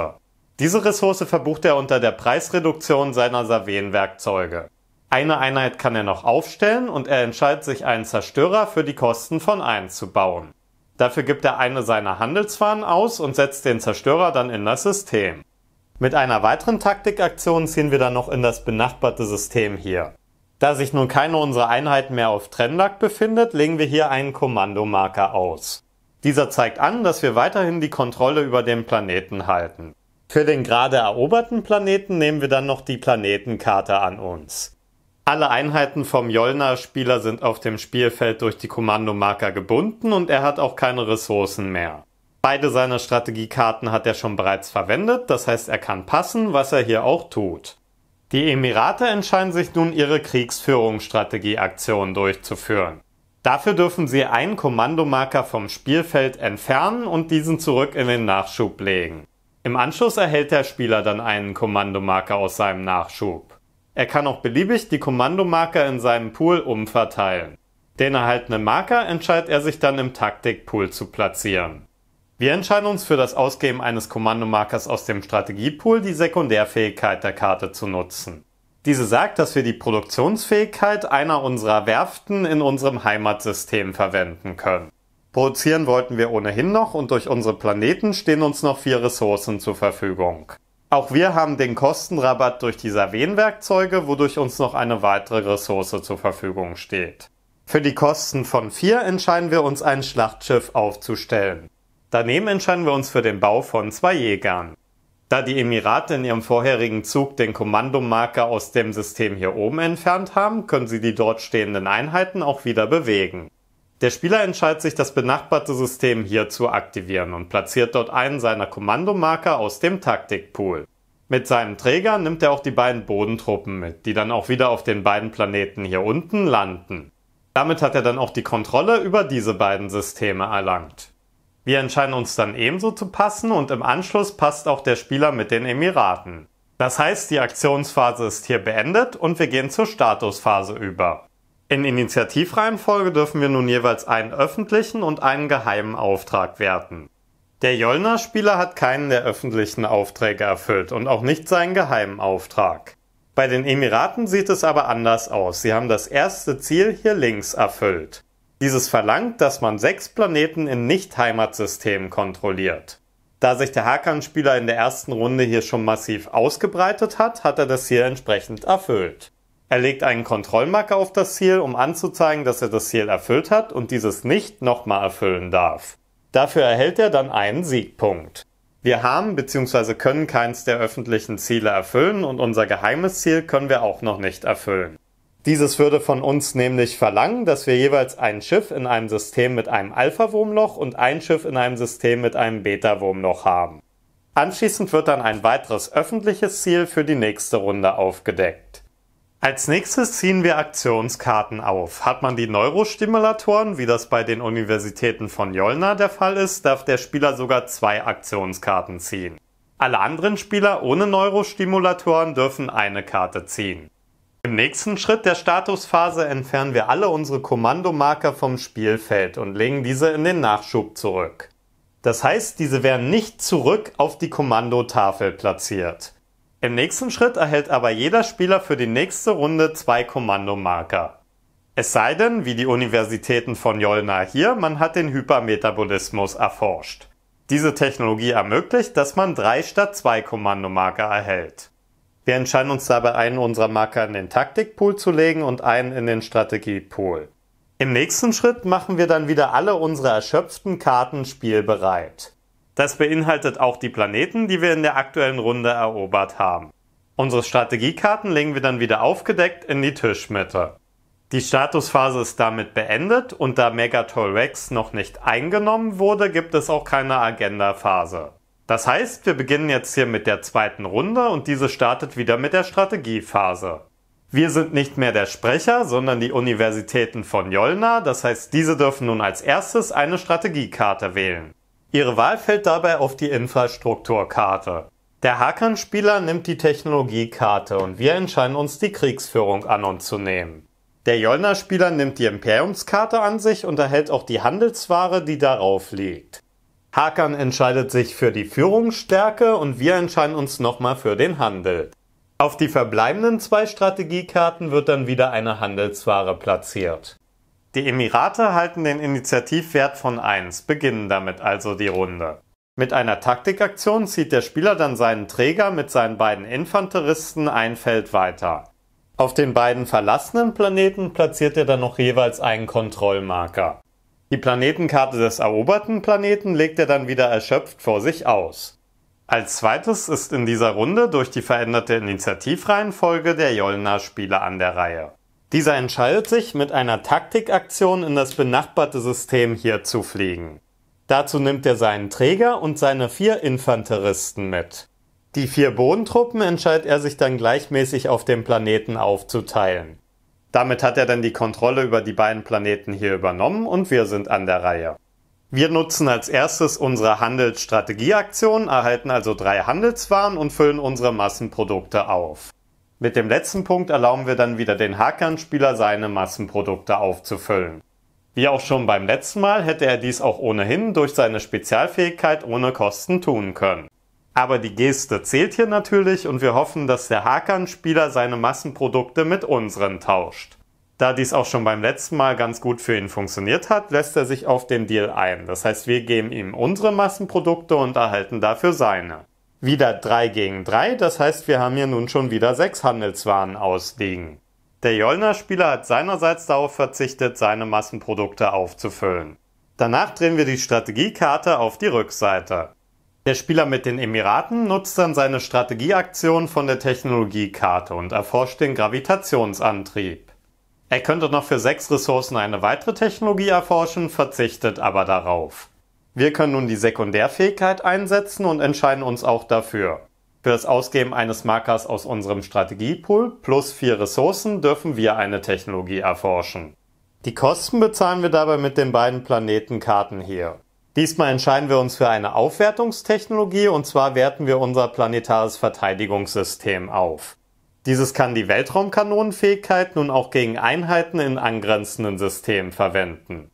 A: Diese Ressource verbucht er unter der Preisreduktion seiner Savenwerkzeuge. Eine Einheit kann er noch aufstellen und er entscheidet sich, einen Zerstörer für die Kosten von 1 zu bauen. Dafür gibt er eine seiner Handelswaren aus und setzt den Zerstörer dann in das System. Mit einer weiteren Taktikaktion ziehen wir dann noch in das benachbarte System hier. Da sich nun keine unserer Einheiten mehr auf Trennlack befindet, legen wir hier einen Kommandomarker aus. Dieser zeigt an, dass wir weiterhin die Kontrolle über den Planeten halten. Für den gerade eroberten Planeten nehmen wir dann noch die Planetenkarte an uns. Alle Einheiten vom jolna spieler sind auf dem Spielfeld durch die Kommandomarker gebunden und er hat auch keine Ressourcen mehr. Beide seiner Strategiekarten hat er schon bereits verwendet, das heißt er kann passen, was er hier auch tut. Die Emirate entscheiden sich nun ihre Kriegsführungsstrategieaktion durchzuführen. Dafür dürfen sie einen Kommandomarker vom Spielfeld entfernen und diesen zurück in den Nachschub legen. Im Anschluss erhält der Spieler dann einen Kommandomarker aus seinem Nachschub. Er kann auch beliebig die Kommandomarker in seinem Pool umverteilen. Den erhaltenen Marker entscheidet er sich dann im Taktikpool zu platzieren. Wir entscheiden uns für das Ausgeben eines Kommandomarkers aus dem Strategiepool, die Sekundärfähigkeit der Karte zu nutzen. Diese sagt, dass wir die Produktionsfähigkeit einer unserer Werften in unserem Heimatsystem verwenden können. Produzieren wollten wir ohnehin noch und durch unsere Planeten stehen uns noch vier Ressourcen zur Verfügung. Auch wir haben den Kostenrabatt durch die Saven-Werkzeuge, wodurch uns noch eine weitere Ressource zur Verfügung steht. Für die Kosten von 4 entscheiden wir uns, ein Schlachtschiff aufzustellen. Daneben entscheiden wir uns für den Bau von zwei Jägern. Da die Emirate in ihrem vorherigen Zug den Kommandomarker aus dem System hier oben entfernt haben, können sie die dort stehenden Einheiten auch wieder bewegen. Der Spieler entscheidet sich, das benachbarte System hier zu aktivieren und platziert dort einen seiner Kommandomarker aus dem Taktikpool. Mit seinem Träger nimmt er auch die beiden Bodentruppen mit, die dann auch wieder auf den beiden Planeten hier unten landen. Damit hat er dann auch die Kontrolle über diese beiden Systeme erlangt. Wir entscheiden uns dann ebenso zu passen und im Anschluss passt auch der Spieler mit den Emiraten. Das heißt, die Aktionsphase ist hier beendet und wir gehen zur Statusphase über. In Initiativreihenfolge dürfen wir nun jeweils einen öffentlichen und einen geheimen Auftrag werten. Der jolna spieler hat keinen der öffentlichen Aufträge erfüllt und auch nicht seinen geheimen Auftrag. Bei den Emiraten sieht es aber anders aus. Sie haben das erste Ziel hier links erfüllt. Dieses verlangt, dass man sechs Planeten in Nicht-Heimatsystemen kontrolliert. Da sich der Hakan-Spieler in der ersten Runde hier schon massiv ausgebreitet hat, hat er das hier entsprechend erfüllt. Er legt einen Kontrollmarker auf das Ziel, um anzuzeigen, dass er das Ziel erfüllt hat und dieses nicht nochmal erfüllen darf. Dafür erhält er dann einen Siegpunkt. Wir haben bzw. können keins der öffentlichen Ziele erfüllen und unser geheimes Ziel können wir auch noch nicht erfüllen. Dieses würde von uns nämlich verlangen, dass wir jeweils ein Schiff in einem System mit einem Alpha-Wurmloch und ein Schiff in einem System mit einem Beta-Wurmloch haben. Anschließend wird dann ein weiteres öffentliches Ziel für die nächste Runde aufgedeckt. Als nächstes ziehen wir Aktionskarten auf. Hat man die Neurostimulatoren, wie das bei den Universitäten von Jolna der Fall ist, darf der Spieler sogar zwei Aktionskarten ziehen. Alle anderen Spieler ohne Neurostimulatoren dürfen eine Karte ziehen. Im nächsten Schritt der Statusphase entfernen wir alle unsere Kommandomarker vom Spielfeld und legen diese in den Nachschub zurück. Das heißt, diese werden nicht zurück auf die Kommandotafel platziert. Im nächsten Schritt erhält aber jeder Spieler für die nächste Runde zwei Kommandomarker. Es sei denn, wie die Universitäten von Jolna hier, man hat den Hypermetabolismus erforscht. Diese Technologie ermöglicht, dass man drei statt zwei Kommandomarker erhält. Wir entscheiden uns dabei, einen unserer Marker in den Taktikpool zu legen und einen in den Strategiepool. Im nächsten Schritt machen wir dann wieder alle unsere erschöpften Karten spielbereit. Das beinhaltet auch die Planeten, die wir in der aktuellen Runde erobert haben. Unsere Strategiekarten legen wir dann wieder aufgedeckt in die Tischmitte. Die Statusphase ist damit beendet und da Megatol Rex noch nicht eingenommen wurde, gibt es auch keine Agenda-Phase. Das heißt, wir beginnen jetzt hier mit der zweiten Runde und diese startet wieder mit der Strategiephase. Wir sind nicht mehr der Sprecher, sondern die Universitäten von Jolna, das heißt, diese dürfen nun als erstes eine Strategiekarte wählen. Ihre Wahl fällt dabei auf die Infrastrukturkarte. Der Hakan-Spieler nimmt die Technologiekarte und wir entscheiden uns, die Kriegsführung an uns zu nehmen. Der jolna spieler nimmt die Imperiumskarte an sich und erhält auch die Handelsware, die darauf liegt. Hakan entscheidet sich für die Führungsstärke und wir entscheiden uns nochmal für den Handel. Auf die verbleibenden zwei Strategiekarten wird dann wieder eine Handelsware platziert. Die Emirate halten den Initiativwert von 1, beginnen damit also die Runde. Mit einer Taktikaktion zieht der Spieler dann seinen Träger mit seinen beiden Infanteristen ein Feld weiter. Auf den beiden verlassenen Planeten platziert er dann noch jeweils einen Kontrollmarker. Die Planetenkarte des eroberten Planeten legt er dann wieder erschöpft vor sich aus. Als zweites ist in dieser Runde durch die veränderte Initiativreihenfolge der Jolna-Spieler an der Reihe. Dieser entscheidet sich, mit einer Taktikaktion in das benachbarte System hier zu fliegen. Dazu nimmt er seinen Träger und seine vier Infanteristen mit. Die vier Bodentruppen entscheidet er sich dann gleichmäßig auf dem Planeten aufzuteilen. Damit hat er dann die Kontrolle über die beiden Planeten hier übernommen und wir sind an der Reihe. Wir nutzen als erstes unsere Handelsstrategieaktion, erhalten also drei Handelswaren und füllen unsere Massenprodukte auf. Mit dem letzten Punkt erlauben wir dann wieder den Hakan-Spieler, seine Massenprodukte aufzufüllen. Wie auch schon beim letzten Mal hätte er dies auch ohnehin durch seine Spezialfähigkeit ohne Kosten tun können. Aber die Geste zählt hier natürlich und wir hoffen, dass der Hakan-Spieler seine Massenprodukte mit unseren tauscht. Da dies auch schon beim letzten Mal ganz gut für ihn funktioniert hat, lässt er sich auf den Deal ein. Das heißt, wir geben ihm unsere Massenprodukte und erhalten dafür seine wieder 3 gegen 3. Das heißt, wir haben hier nun schon wieder 6 Handelswaren ausliegen. Der Jollner-Spieler hat seinerseits darauf verzichtet, seine Massenprodukte aufzufüllen. Danach drehen wir die Strategiekarte auf die Rückseite. Der Spieler mit den Emiraten nutzt dann seine Strategieaktion von der Technologiekarte und erforscht den Gravitationsantrieb. Er könnte noch für 6 Ressourcen eine weitere Technologie erforschen, verzichtet aber darauf. Wir können nun die Sekundärfähigkeit einsetzen und entscheiden uns auch dafür. Für das Ausgeben eines Markers aus unserem Strategiepool plus vier Ressourcen dürfen wir eine Technologie erforschen. Die Kosten bezahlen wir dabei mit den beiden Planetenkarten hier. Diesmal entscheiden wir uns für eine Aufwertungstechnologie und zwar werten wir unser planetares Verteidigungssystem auf. Dieses kann die Weltraumkanonenfähigkeit nun auch gegen Einheiten in angrenzenden Systemen verwenden.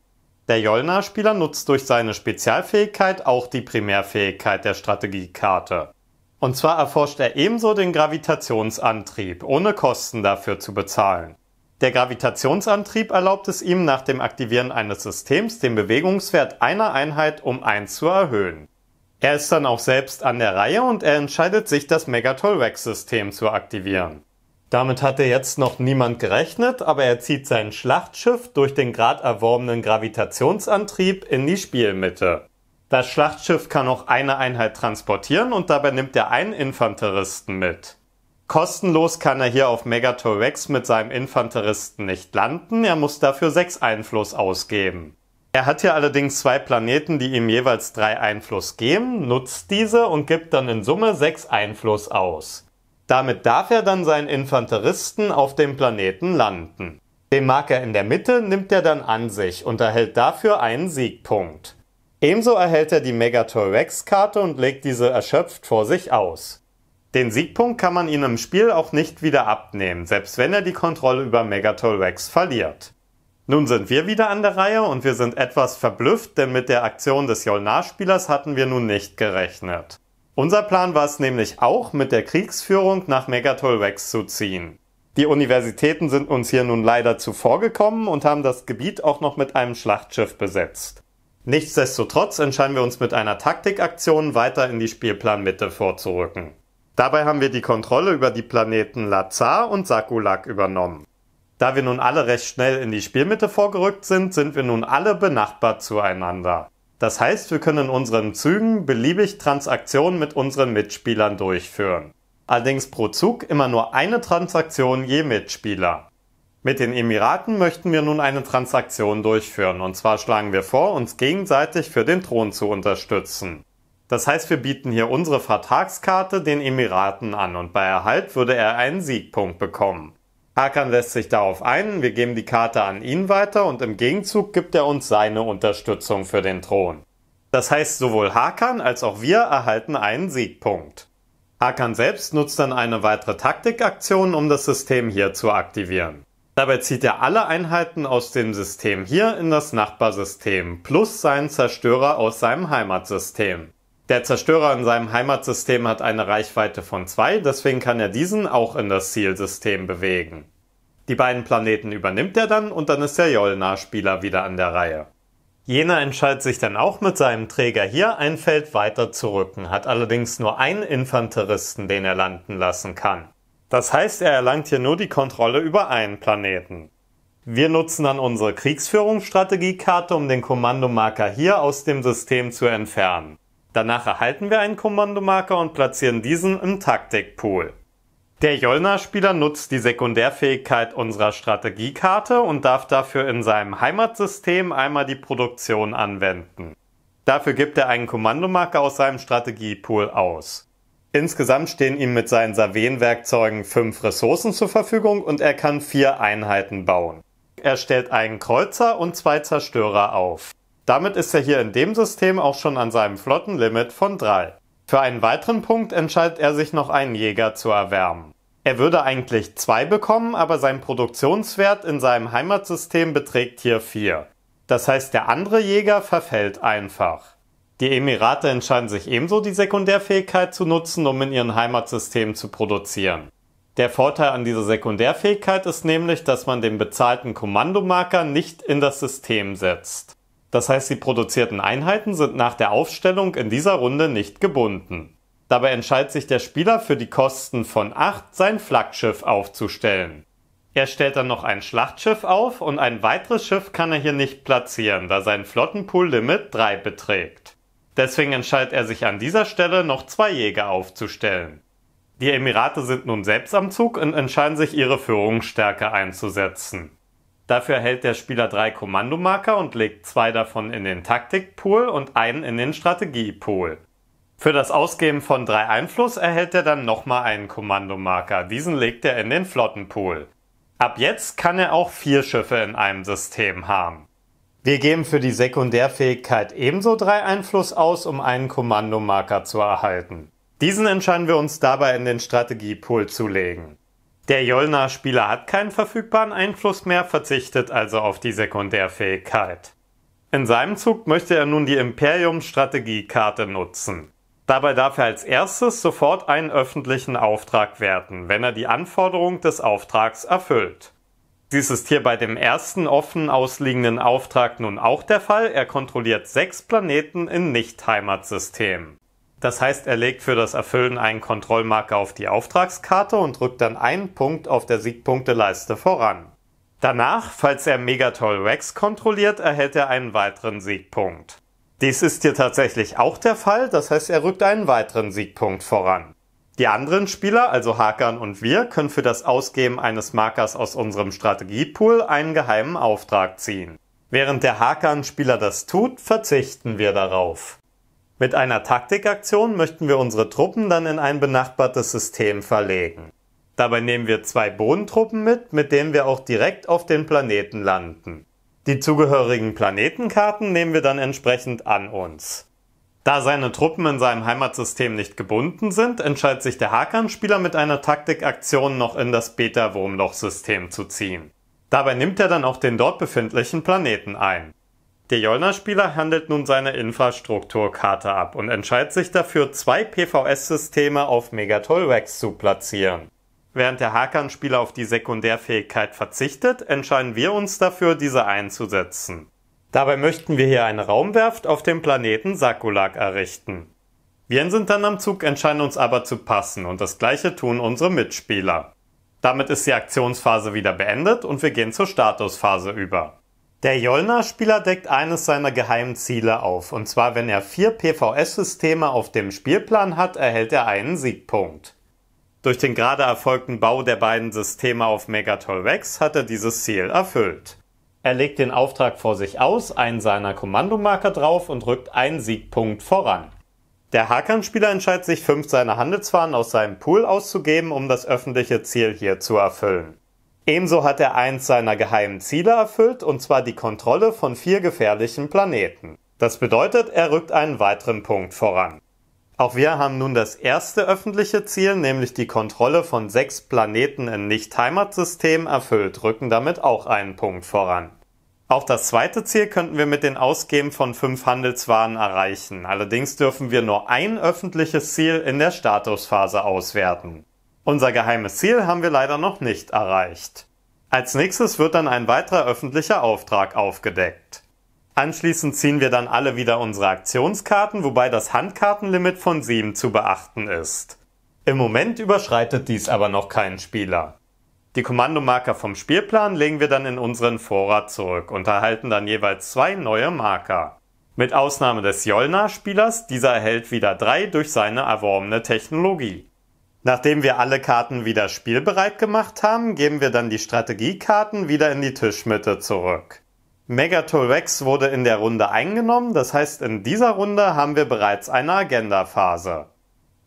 A: Der jolna spieler nutzt durch seine Spezialfähigkeit auch die Primärfähigkeit der Strategiekarte. Und zwar erforscht er ebenso den Gravitationsantrieb, ohne Kosten dafür zu bezahlen. Der Gravitationsantrieb erlaubt es ihm, nach dem Aktivieren eines Systems den Bewegungswert einer Einheit um 1 zu erhöhen. Er ist dann auch selbst an der Reihe und er entscheidet sich, das Megatoll-Rex-System zu aktivieren. Damit hatte jetzt noch niemand gerechnet, aber er zieht sein Schlachtschiff durch den grad erworbenen Gravitationsantrieb in die Spielmitte. Das Schlachtschiff kann auch eine Einheit transportieren und dabei nimmt er einen Infanteristen mit. Kostenlos kann er hier auf Megator Rex mit seinem Infanteristen nicht landen, er muss dafür sechs Einfluss ausgeben. Er hat hier allerdings zwei Planeten, die ihm jeweils drei Einfluss geben, nutzt diese und gibt dann in Summe sechs Einfluss aus. Damit darf er dann seinen Infanteristen auf dem Planeten landen. Den Marker in der Mitte nimmt er dann an sich und erhält dafür einen Siegpunkt. Ebenso erhält er die Rex karte und legt diese erschöpft vor sich aus. Den Siegpunkt kann man ihm im Spiel auch nicht wieder abnehmen, selbst wenn er die Kontrolle über Rex verliert. Nun sind wir wieder an der Reihe und wir sind etwas verblüfft, denn mit der Aktion des Jolnar-Spielers hatten wir nun nicht gerechnet. Unser Plan war es nämlich auch, mit der Kriegsführung nach Megatol Rex zu ziehen. Die Universitäten sind uns hier nun leider zuvorgekommen und haben das Gebiet auch noch mit einem Schlachtschiff besetzt. Nichtsdestotrotz entscheiden wir uns mit einer Taktikaktion weiter in die Spielplanmitte vorzurücken. Dabei haben wir die Kontrolle über die Planeten Lazar und Sakulak übernommen. Da wir nun alle recht schnell in die Spielmitte vorgerückt sind, sind wir nun alle benachbart zueinander. Das heißt, wir können in unseren Zügen beliebig Transaktionen mit unseren Mitspielern durchführen. Allerdings pro Zug immer nur eine Transaktion je Mitspieler. Mit den Emiraten möchten wir nun eine Transaktion durchführen, und zwar schlagen wir vor, uns gegenseitig für den Thron zu unterstützen. Das heißt, wir bieten hier unsere Vertragskarte den Emiraten an und bei Erhalt würde er einen Siegpunkt bekommen. Hakan lässt sich darauf ein, wir geben die Karte an ihn weiter und im Gegenzug gibt er uns seine Unterstützung für den Thron. Das heißt, sowohl Hakan als auch wir erhalten einen Siegpunkt. Hakan selbst nutzt dann eine weitere Taktikaktion, um das System hier zu aktivieren. Dabei zieht er alle Einheiten aus dem System hier in das Nachbarsystem plus seinen Zerstörer aus seinem Heimatsystem. Der Zerstörer in seinem Heimatsystem hat eine Reichweite von 2, deswegen kann er diesen auch in das Zielsystem bewegen. Die beiden Planeten übernimmt er dann und dann ist der Jolnar-Spieler wieder an der Reihe. Jener entscheidet sich dann auch mit seinem Träger hier ein Feld weiter zu rücken, hat allerdings nur einen Infanteristen, den er landen lassen kann. Das heißt, er erlangt hier nur die Kontrolle über einen Planeten. Wir nutzen dann unsere Kriegsführungsstrategiekarte, um den Kommandomarker hier aus dem System zu entfernen. Danach erhalten wir einen Kommandomarker und platzieren diesen im Taktikpool. Der Jolna-Spieler nutzt die Sekundärfähigkeit unserer Strategiekarte und darf dafür in seinem Heimatsystem einmal die Produktion anwenden. Dafür gibt er einen Kommandomarker aus seinem Strategiepool aus. Insgesamt stehen ihm mit seinen Saven-Werkzeugen fünf Ressourcen zur Verfügung und er kann vier Einheiten bauen. Er stellt einen Kreuzer und zwei Zerstörer auf. Damit ist er hier in dem System auch schon an seinem Flottenlimit von 3. Für einen weiteren Punkt entscheidet er sich noch einen Jäger zu erwärmen. Er würde eigentlich 2 bekommen, aber sein Produktionswert in seinem Heimatsystem beträgt hier 4. Das heißt, der andere Jäger verfällt einfach. Die Emirate entscheiden sich ebenso die Sekundärfähigkeit zu nutzen, um in ihren Heimatsystemen zu produzieren. Der Vorteil an dieser Sekundärfähigkeit ist nämlich, dass man den bezahlten Kommandomarker nicht in das System setzt. Das heißt, die produzierten Einheiten sind nach der Aufstellung in dieser Runde nicht gebunden. Dabei entscheidet sich der Spieler für die Kosten von 8 sein Flaggschiff aufzustellen. Er stellt dann noch ein Schlachtschiff auf und ein weiteres Schiff kann er hier nicht platzieren, da sein Flottenpool-Limit 3 beträgt. Deswegen entscheidet er sich an dieser Stelle noch zwei Jäger aufzustellen. Die Emirate sind nun selbst am Zug und entscheiden sich, ihre Führungsstärke einzusetzen. Dafür erhält der Spieler drei Kommandomarker und legt zwei davon in den Taktikpool und einen in den Strategiepool. Für das Ausgeben von drei Einfluss erhält er dann nochmal einen Kommandomarker. Diesen legt er in den Flottenpool. Ab jetzt kann er auch vier Schiffe in einem System haben. Wir geben für die Sekundärfähigkeit ebenso drei Einfluss aus, um einen Kommandomarker zu erhalten. Diesen entscheiden wir uns dabei in den Strategiepool zu legen. Der jolna spieler hat keinen verfügbaren Einfluss mehr, verzichtet also auf die Sekundärfähigkeit. In seinem Zug möchte er nun die Imperium-Strategiekarte nutzen. Dabei darf er als erstes sofort einen öffentlichen Auftrag werten, wenn er die Anforderung des Auftrags erfüllt. Dies ist hier bei dem ersten offen ausliegenden Auftrag nun auch der Fall. Er kontrolliert sechs Planeten in Nicht-Heimatsystemen. Das heißt, er legt für das Erfüllen einen Kontrollmarker auf die Auftragskarte und rückt dann einen Punkt auf der Siegpunkteleiste voran. Danach, falls er Megatoll Rex kontrolliert, erhält er einen weiteren Siegpunkt. Dies ist hier tatsächlich auch der Fall, das heißt, er rückt einen weiteren Siegpunkt voran. Die anderen Spieler, also Hakan und wir, können für das Ausgeben eines Markers aus unserem Strategiepool einen geheimen Auftrag ziehen. Während der Hakan-Spieler das tut, verzichten wir darauf. Mit einer Taktikaktion möchten wir unsere Truppen dann in ein benachbartes System verlegen. Dabei nehmen wir zwei Bodentruppen mit, mit denen wir auch direkt auf den Planeten landen. Die zugehörigen Planetenkarten nehmen wir dann entsprechend an uns. Da seine Truppen in seinem Heimatsystem nicht gebunden sind, entscheidet sich der Hakan-Spieler mit einer Taktikaktion noch in das Beta-Wurmloch-System zu ziehen. Dabei nimmt er dann auch den dort befindlichen Planeten ein. Der jolna spieler handelt nun seine Infrastrukturkarte ab und entscheidet sich dafür, zwei PVS-Systeme auf Megatolrex zu platzieren. Während der Hakan-Spieler auf die Sekundärfähigkeit verzichtet, entscheiden wir uns dafür, diese einzusetzen. Dabei möchten wir hier eine Raumwerft auf dem Planeten Sakulak errichten. Wir sind dann am Zug, entscheiden uns aber zu passen und das gleiche tun unsere Mitspieler. Damit ist die Aktionsphase wieder beendet und wir gehen zur Statusphase über. Der jolna spieler deckt eines seiner geheimen Ziele auf, und zwar wenn er vier PvS-Systeme auf dem Spielplan hat, erhält er einen Siegpunkt. Durch den gerade erfolgten Bau der beiden Systeme auf Megatol Rex hat er dieses Ziel erfüllt. Er legt den Auftrag vor sich aus, einen seiner Kommandomarker drauf und rückt einen Siegpunkt voran. Der Hakan-Spieler entscheidet sich, fünf seiner Handelswaren aus seinem Pool auszugeben, um das öffentliche Ziel hier zu erfüllen. Ebenso hat er eins seiner geheimen Ziele erfüllt, und zwar die Kontrolle von vier gefährlichen Planeten. Das bedeutet, er rückt einen weiteren Punkt voran. Auch wir haben nun das erste öffentliche Ziel, nämlich die Kontrolle von sechs Planeten in Nicht-Heimatsystemen erfüllt, rücken damit auch einen Punkt voran. Auch das zweite Ziel könnten wir mit den Ausgeben von fünf Handelswaren erreichen. Allerdings dürfen wir nur ein öffentliches Ziel in der Statusphase auswerten. Unser geheimes Ziel haben wir leider noch nicht erreicht. Als nächstes wird dann ein weiterer öffentlicher Auftrag aufgedeckt. Anschließend ziehen wir dann alle wieder unsere Aktionskarten, wobei das Handkartenlimit von 7 zu beachten ist. Im Moment überschreitet dies aber noch kein Spieler. Die Kommandomarker vom Spielplan legen wir dann in unseren Vorrat zurück und erhalten dann jeweils zwei neue Marker. Mit Ausnahme des Jolna-Spielers, dieser erhält wieder drei durch seine erworbene Technologie. Nachdem wir alle Karten wieder spielbereit gemacht haben, geben wir dann die Strategiekarten wieder in die Tischmitte zurück. Megatol Rex wurde in der Runde eingenommen, das heißt in dieser Runde haben wir bereits eine Agenda-Phase.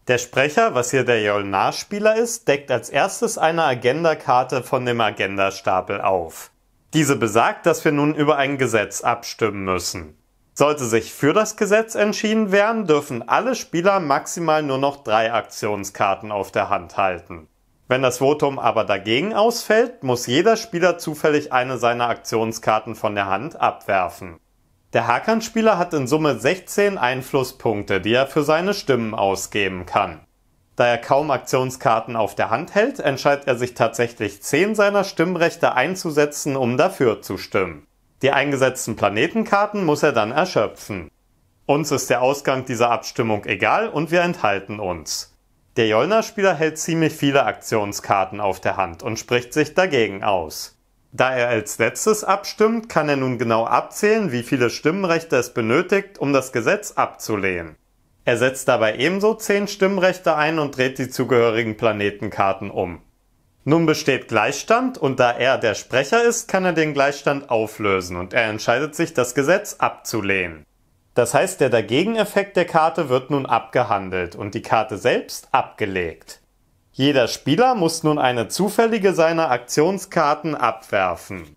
A: Der Sprecher, was hier der Jolnar-Spieler ist, deckt als erstes eine Agenda-Karte von dem Agenda-Stapel auf. Diese besagt, dass wir nun über ein Gesetz abstimmen müssen. Sollte sich für das Gesetz entschieden werden, dürfen alle Spieler maximal nur noch drei Aktionskarten auf der Hand halten. Wenn das Votum aber dagegen ausfällt, muss jeder Spieler zufällig eine seiner Aktionskarten von der Hand abwerfen. Der Hakan-Spieler hat in Summe 16 Einflusspunkte, die er für seine Stimmen ausgeben kann. Da er kaum Aktionskarten auf der Hand hält, entscheidet er sich tatsächlich 10 seiner Stimmrechte einzusetzen, um dafür zu stimmen. Die eingesetzten Planetenkarten muss er dann erschöpfen. Uns ist der Ausgang dieser Abstimmung egal und wir enthalten uns. Der Jollner-Spieler hält ziemlich viele Aktionskarten auf der Hand und spricht sich dagegen aus. Da er als letztes abstimmt, kann er nun genau abzählen, wie viele Stimmrechte es benötigt, um das Gesetz abzulehnen. Er setzt dabei ebenso zehn Stimmrechte ein und dreht die zugehörigen Planetenkarten um. Nun besteht Gleichstand und da er der Sprecher ist, kann er den Gleichstand auflösen und er entscheidet sich, das Gesetz abzulehnen. Das heißt, der Dagegeneffekt der Karte wird nun abgehandelt und die Karte selbst abgelegt. Jeder Spieler muss nun eine zufällige seiner Aktionskarten abwerfen.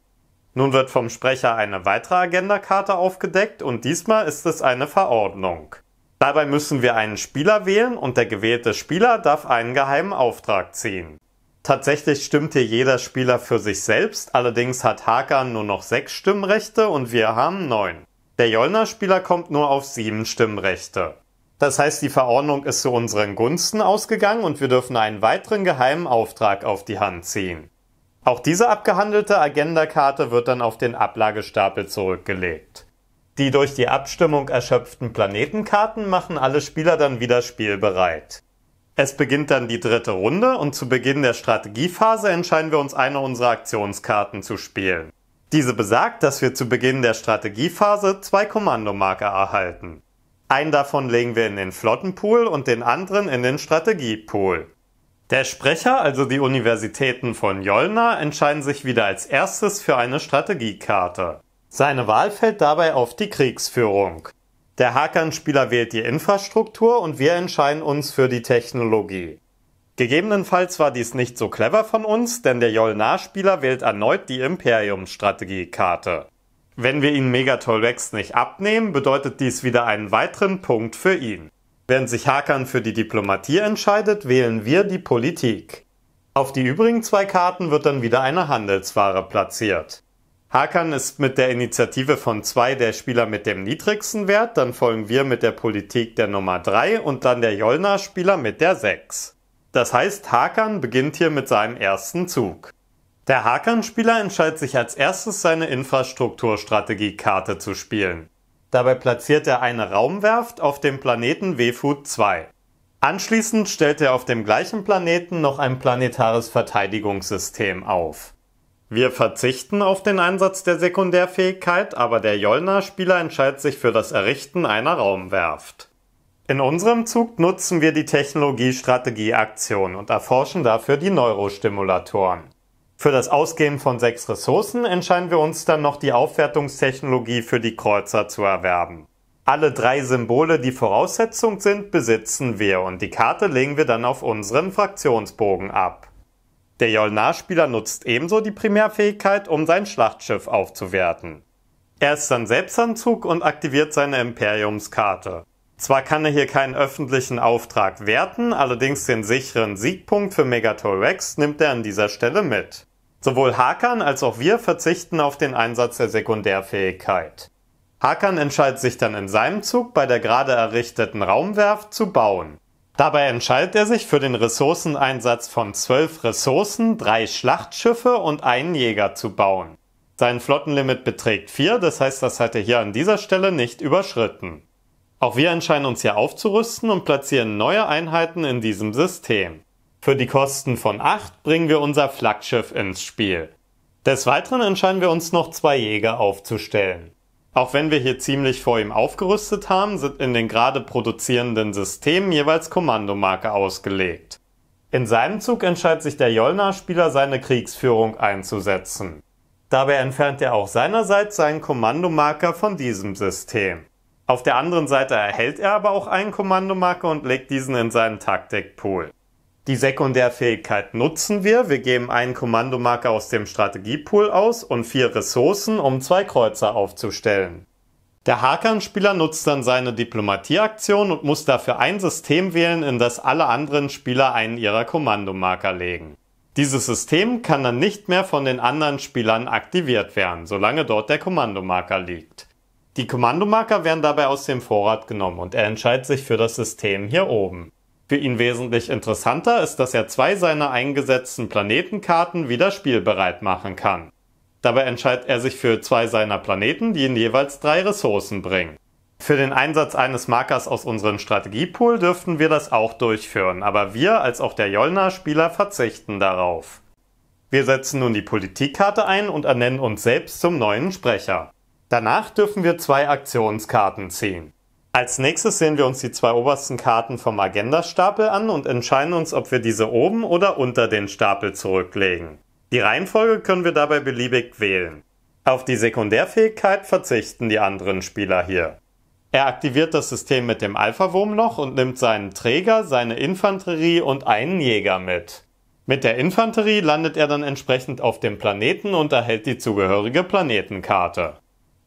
A: Nun wird vom Sprecher eine weitere Agendakarte aufgedeckt und diesmal ist es eine Verordnung. Dabei müssen wir einen Spieler wählen und der gewählte Spieler darf einen geheimen Auftrag ziehen. Tatsächlich stimmt hier jeder Spieler für sich selbst, allerdings hat Hakan nur noch sechs Stimmrechte und wir haben neun. Der jolna spieler kommt nur auf sieben Stimmrechte. Das heißt, die Verordnung ist zu unseren Gunsten ausgegangen und wir dürfen einen weiteren geheimen Auftrag auf die Hand ziehen. Auch diese abgehandelte Agenda-Karte wird dann auf den Ablagestapel zurückgelegt. Die durch die Abstimmung erschöpften Planetenkarten machen alle Spieler dann wieder spielbereit. Es beginnt dann die dritte Runde und zu Beginn der Strategiephase entscheiden wir uns, eine unserer Aktionskarten zu spielen. Diese besagt, dass wir zu Beginn der Strategiephase zwei Kommandomarker erhalten. Einen davon legen wir in den Flottenpool und den anderen in den Strategiepool. Der Sprecher, also die Universitäten von Jolna, entscheiden sich wieder als erstes für eine Strategiekarte. Seine Wahl fällt dabei auf die Kriegsführung. Der Hakan-Spieler wählt die Infrastruktur und wir entscheiden uns für die Technologie. Gegebenenfalls war dies nicht so clever von uns, denn der Jolnar-Spieler wählt erneut die Imperium-Strategie-Karte. Wenn wir ihn Megatolrex nicht abnehmen, bedeutet dies wieder einen weiteren Punkt für ihn. Während sich Hakan für die Diplomatie entscheidet, wählen wir die Politik. Auf die übrigen zwei Karten wird dann wieder eine Handelsware platziert. Hakan ist mit der Initiative von zwei der Spieler mit dem niedrigsten Wert, dann folgen wir mit der Politik der Nummer 3 und dann der Jolna-Spieler mit der 6. Das heißt, Hakan beginnt hier mit seinem ersten Zug. Der Hakan-Spieler entscheidet sich als erstes, seine Infrastrukturstrategie-Karte zu spielen. Dabei platziert er eine Raumwerft auf dem Planeten Wefut 2. Anschließend stellt er auf dem gleichen Planeten noch ein planetares Verteidigungssystem auf. Wir verzichten auf den Einsatz der Sekundärfähigkeit, aber der jolna spieler entscheidet sich für das Errichten einer Raumwerft. In unserem Zug nutzen wir die Technologie strategie aktion und erforschen dafür die Neurostimulatoren. Für das Ausgehen von sechs Ressourcen entscheiden wir uns dann noch die Aufwertungstechnologie für die Kreuzer zu erwerben. Alle drei Symbole, die Voraussetzung sind, besitzen wir und die Karte legen wir dann auf unseren Fraktionsbogen ab. Der Jolnar-Spieler nutzt ebenso die Primärfähigkeit, um sein Schlachtschiff aufzuwerten. Er ist dann selbst am Zug und aktiviert seine Imperiumskarte. Zwar kann er hier keinen öffentlichen Auftrag werten, allerdings den sicheren Siegpunkt für Megator Rex nimmt er an dieser Stelle mit. Sowohl Hakan als auch wir verzichten auf den Einsatz der Sekundärfähigkeit. Hakan entscheidet sich dann in seinem Zug bei der gerade errichteten Raumwerft zu bauen. Dabei entscheidet er sich für den Ressourceneinsatz von zwölf Ressourcen, drei Schlachtschiffe und einen Jäger zu bauen. Sein Flottenlimit beträgt vier, das heißt, das hat er hier an dieser Stelle nicht überschritten. Auch wir entscheiden uns hier aufzurüsten und platzieren neue Einheiten in diesem System. Für die Kosten von 8 bringen wir unser Flaggschiff ins Spiel. Des Weiteren entscheiden wir uns noch zwei Jäger aufzustellen. Auch wenn wir hier ziemlich vor ihm aufgerüstet haben, sind in den gerade produzierenden Systemen jeweils Kommandomarke ausgelegt. In seinem Zug entscheidet sich der jolna spieler seine Kriegsführung einzusetzen. Dabei entfernt er auch seinerseits seinen Kommandomarker von diesem System. Auf der anderen Seite erhält er aber auch einen Kommandomarker und legt diesen in seinen Taktikpool. Die Sekundärfähigkeit nutzen wir. Wir geben einen Kommandomarker aus dem Strategiepool aus und vier Ressourcen, um zwei Kreuzer aufzustellen. Der Hakan-Spieler nutzt dann seine Diplomatieaktion und muss dafür ein System wählen, in das alle anderen Spieler einen ihrer Kommandomarker legen. Dieses System kann dann nicht mehr von den anderen Spielern aktiviert werden, solange dort der Kommandomarker liegt. Die Kommandomarker werden dabei aus dem Vorrat genommen und er entscheidet sich für das System hier oben. Für ihn wesentlich interessanter ist, dass er zwei seiner eingesetzten Planetenkarten wieder spielbereit machen kann. Dabei entscheidet er sich für zwei seiner Planeten, die ihn jeweils drei Ressourcen bringen. Für den Einsatz eines Markers aus unserem Strategiepool dürften wir das auch durchführen, aber wir als auch der jolna spieler verzichten darauf. Wir setzen nun die Politikkarte ein und ernennen uns selbst zum neuen Sprecher. Danach dürfen wir zwei Aktionskarten ziehen. Als nächstes sehen wir uns die zwei obersten Karten vom Agenda-Stapel an und entscheiden uns, ob wir diese oben oder unter den Stapel zurücklegen. Die Reihenfolge können wir dabei beliebig wählen. Auf die Sekundärfähigkeit verzichten die anderen Spieler hier. Er aktiviert das System mit dem alpha wurmloch und nimmt seinen Träger, seine Infanterie und einen Jäger mit. Mit der Infanterie landet er dann entsprechend auf dem Planeten und erhält die zugehörige Planetenkarte.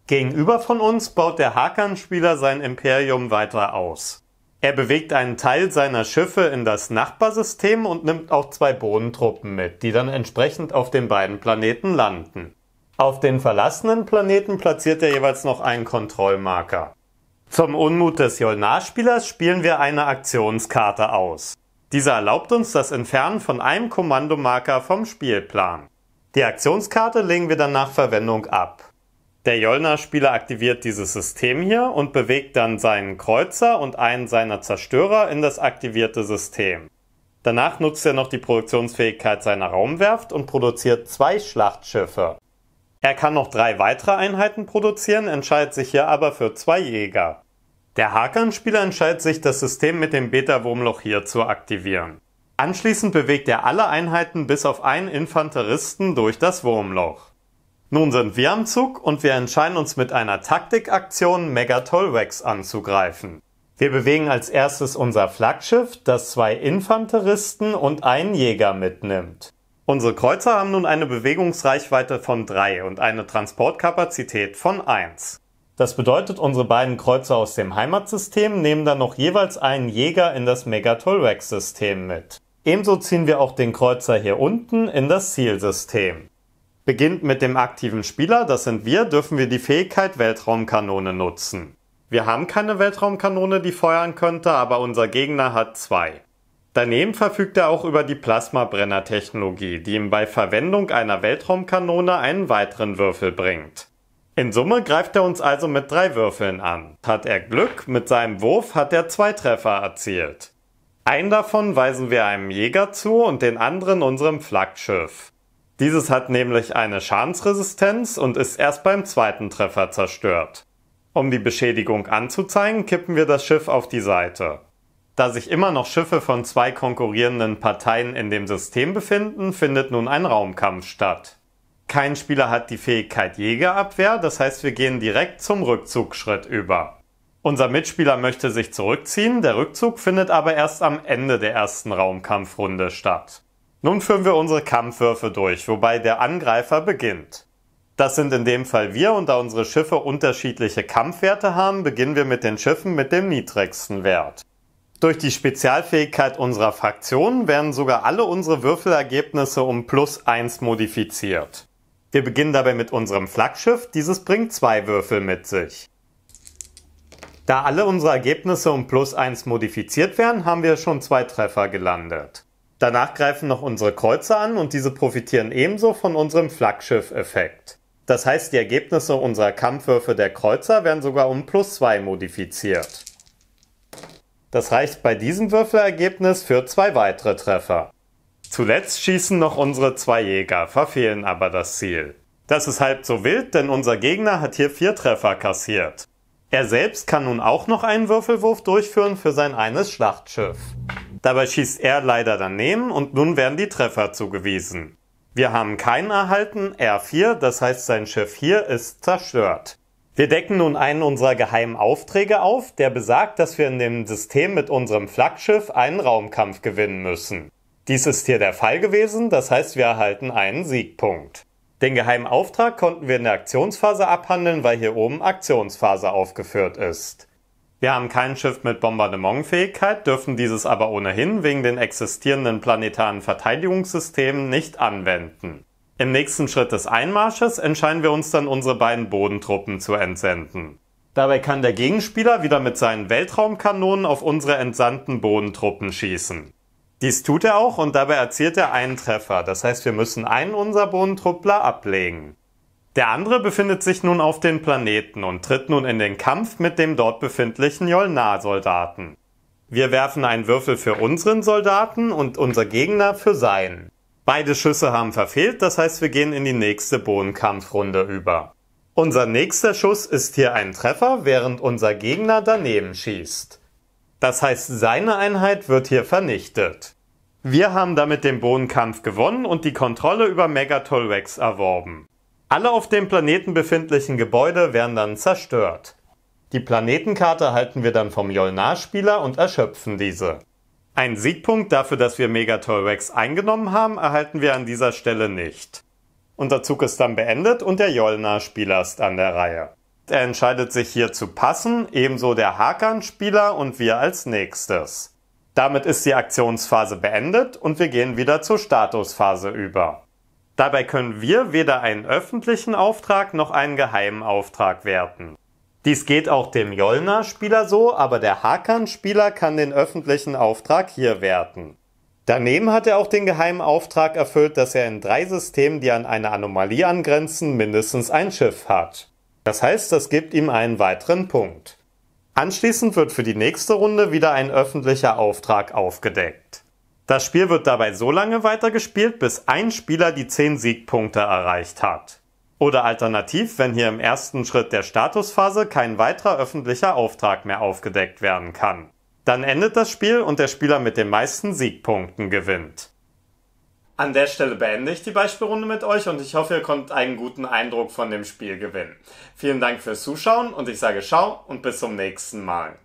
A: Gegenüber von uns baut der Hakan-Spieler sein Imperium weiter aus. Er bewegt einen Teil seiner Schiffe in das Nachbarsystem und nimmt auch zwei Bodentruppen mit, die dann entsprechend auf den beiden Planeten landen. Auf den verlassenen Planeten platziert er jeweils noch einen Kontrollmarker. Zum Unmut des Jolnar-Spielers spielen wir eine Aktionskarte aus. Diese erlaubt uns das Entfernen von einem Kommandomarker vom Spielplan. Die Aktionskarte legen wir dann nach Verwendung ab. Der jolna spieler aktiviert dieses System hier und bewegt dann seinen Kreuzer und einen seiner Zerstörer in das aktivierte System. Danach nutzt er noch die Produktionsfähigkeit seiner Raumwerft und produziert zwei Schlachtschiffe. Er kann noch drei weitere Einheiten produzieren, entscheidet sich hier aber für zwei Jäger. Der Hakan-Spieler entscheidet sich, das System mit dem Beta-Wurmloch hier zu aktivieren. Anschließend bewegt er alle Einheiten bis auf einen Infanteristen durch das Wurmloch. Nun sind wir am Zug und wir entscheiden uns mit einer Taktikaktion Megatollwax anzugreifen. Wir bewegen als erstes unser Flaggschiff, das zwei Infanteristen und einen Jäger mitnimmt. Unsere Kreuzer haben nun eine Bewegungsreichweite von 3 und eine Transportkapazität von 1. Das bedeutet, unsere beiden Kreuzer aus dem Heimatsystem nehmen dann noch jeweils einen Jäger in das Megatolrex-System mit. Ebenso ziehen wir auch den Kreuzer hier unten in das Zielsystem. Beginnt mit dem aktiven Spieler, das sind wir, dürfen wir die Fähigkeit Weltraumkanone nutzen. Wir haben keine Weltraumkanone, die feuern könnte, aber unser Gegner hat zwei. Daneben verfügt er auch über die Plasmabrenner-Technologie, die ihm bei Verwendung einer Weltraumkanone einen weiteren Würfel bringt. In Summe greift er uns also mit drei Würfeln an. Hat er Glück, mit seinem Wurf hat er zwei Treffer erzielt. Einen davon weisen wir einem Jäger zu und den anderen unserem Flaggschiff. Dieses hat nämlich eine Schadensresistenz und ist erst beim zweiten Treffer zerstört. Um die Beschädigung anzuzeigen, kippen wir das Schiff auf die Seite. Da sich immer noch Schiffe von zwei konkurrierenden Parteien in dem System befinden, findet nun ein Raumkampf statt. Kein Spieler hat die Fähigkeit Jägerabwehr, das heißt wir gehen direkt zum Rückzugsschritt über. Unser Mitspieler möchte sich zurückziehen, der Rückzug findet aber erst am Ende der ersten Raumkampfrunde statt. Nun führen wir unsere Kampfwürfe durch, wobei der Angreifer beginnt. Das sind in dem Fall wir und da unsere Schiffe unterschiedliche Kampfwerte haben, beginnen wir mit den Schiffen mit dem niedrigsten Wert. Durch die Spezialfähigkeit unserer Fraktion werden sogar alle unsere Würfelergebnisse um plus eins modifiziert. Wir beginnen dabei mit unserem Flaggschiff, dieses bringt zwei Würfel mit sich. Da alle unsere Ergebnisse um plus eins modifiziert werden, haben wir schon zwei Treffer gelandet. Danach greifen noch unsere Kreuzer an und diese profitieren ebenso von unserem Flaggschiff-Effekt. Das heißt, die Ergebnisse unserer Kampfwürfe der Kreuzer werden sogar um plus 2 modifiziert. Das reicht bei diesem Würfelergebnis für zwei weitere Treffer. Zuletzt schießen noch unsere zwei Jäger, verfehlen aber das Ziel. Das ist halb so wild, denn unser Gegner hat hier vier Treffer kassiert. Er selbst kann nun auch noch einen Würfelwurf durchführen für sein eines Schlachtschiff. Dabei schießt er leider daneben und nun werden die Treffer zugewiesen. Wir haben keinen erhalten, R4, das heißt sein Schiff hier ist zerstört. Wir decken nun einen unserer geheimen Aufträge auf, der besagt, dass wir in dem System mit unserem Flaggschiff einen Raumkampf gewinnen müssen. Dies ist hier der Fall gewesen, das heißt wir erhalten einen Siegpunkt. Den geheimen Auftrag konnten wir in der Aktionsphase abhandeln, weil hier oben Aktionsphase aufgeführt ist. Wir haben kein Schiff mit Bombardementfähigkeit, dürfen dieses aber ohnehin wegen den existierenden planetaren Verteidigungssystemen nicht anwenden. Im nächsten Schritt des Einmarsches entscheiden wir uns dann, unsere beiden Bodentruppen zu entsenden. Dabei kann der Gegenspieler wieder mit seinen Weltraumkanonen auf unsere entsandten Bodentruppen schießen. Dies tut er auch und dabei erzielt er einen Treffer, das heißt wir müssen einen unserer Bodentruppler ablegen. Der andere befindet sich nun auf den Planeten und tritt nun in den Kampf mit dem dort befindlichen Jolnar-Soldaten. Wir werfen einen Würfel für unseren Soldaten und unser Gegner für seinen. Beide Schüsse haben verfehlt, das heißt wir gehen in die nächste Bodenkampfrunde über. Unser nächster Schuss ist hier ein Treffer, während unser Gegner daneben schießt. Das heißt, seine Einheit wird hier vernichtet. Wir haben damit den Bodenkampf gewonnen und die Kontrolle über Megatolrex erworben. Alle auf dem Planeten befindlichen Gebäude werden dann zerstört. Die Planetenkarte halten wir dann vom Jolnar-Spieler und erschöpfen diese. Ein Siegpunkt dafür, dass wir Megatol Rex eingenommen haben, erhalten wir an dieser Stelle nicht. Unser Zug ist dann beendet und der Jolnar-Spieler ist an der Reihe. Er entscheidet sich hier zu passen, ebenso der Hakan-Spieler und wir als nächstes. Damit ist die Aktionsphase beendet und wir gehen wieder zur Statusphase über. Dabei können wir weder einen öffentlichen Auftrag noch einen geheimen Auftrag werten. Dies geht auch dem jolna spieler so, aber der Hakan-Spieler kann den öffentlichen Auftrag hier werten. Daneben hat er auch den geheimen Auftrag erfüllt, dass er in drei Systemen, die an eine Anomalie angrenzen, mindestens ein Schiff hat. Das heißt, das gibt ihm einen weiteren Punkt. Anschließend wird für die nächste Runde wieder ein öffentlicher Auftrag aufgedeckt. Das Spiel wird dabei so lange weitergespielt, bis ein Spieler die 10 Siegpunkte erreicht hat. Oder alternativ, wenn hier im ersten Schritt der Statusphase kein weiterer öffentlicher Auftrag mehr aufgedeckt werden kann. Dann endet das Spiel und der Spieler mit den meisten Siegpunkten gewinnt. An der Stelle beende ich die Beispielrunde mit euch und ich hoffe, ihr konntet einen guten Eindruck von dem Spiel gewinnen. Vielen Dank fürs Zuschauen und ich sage ciao und bis zum nächsten Mal.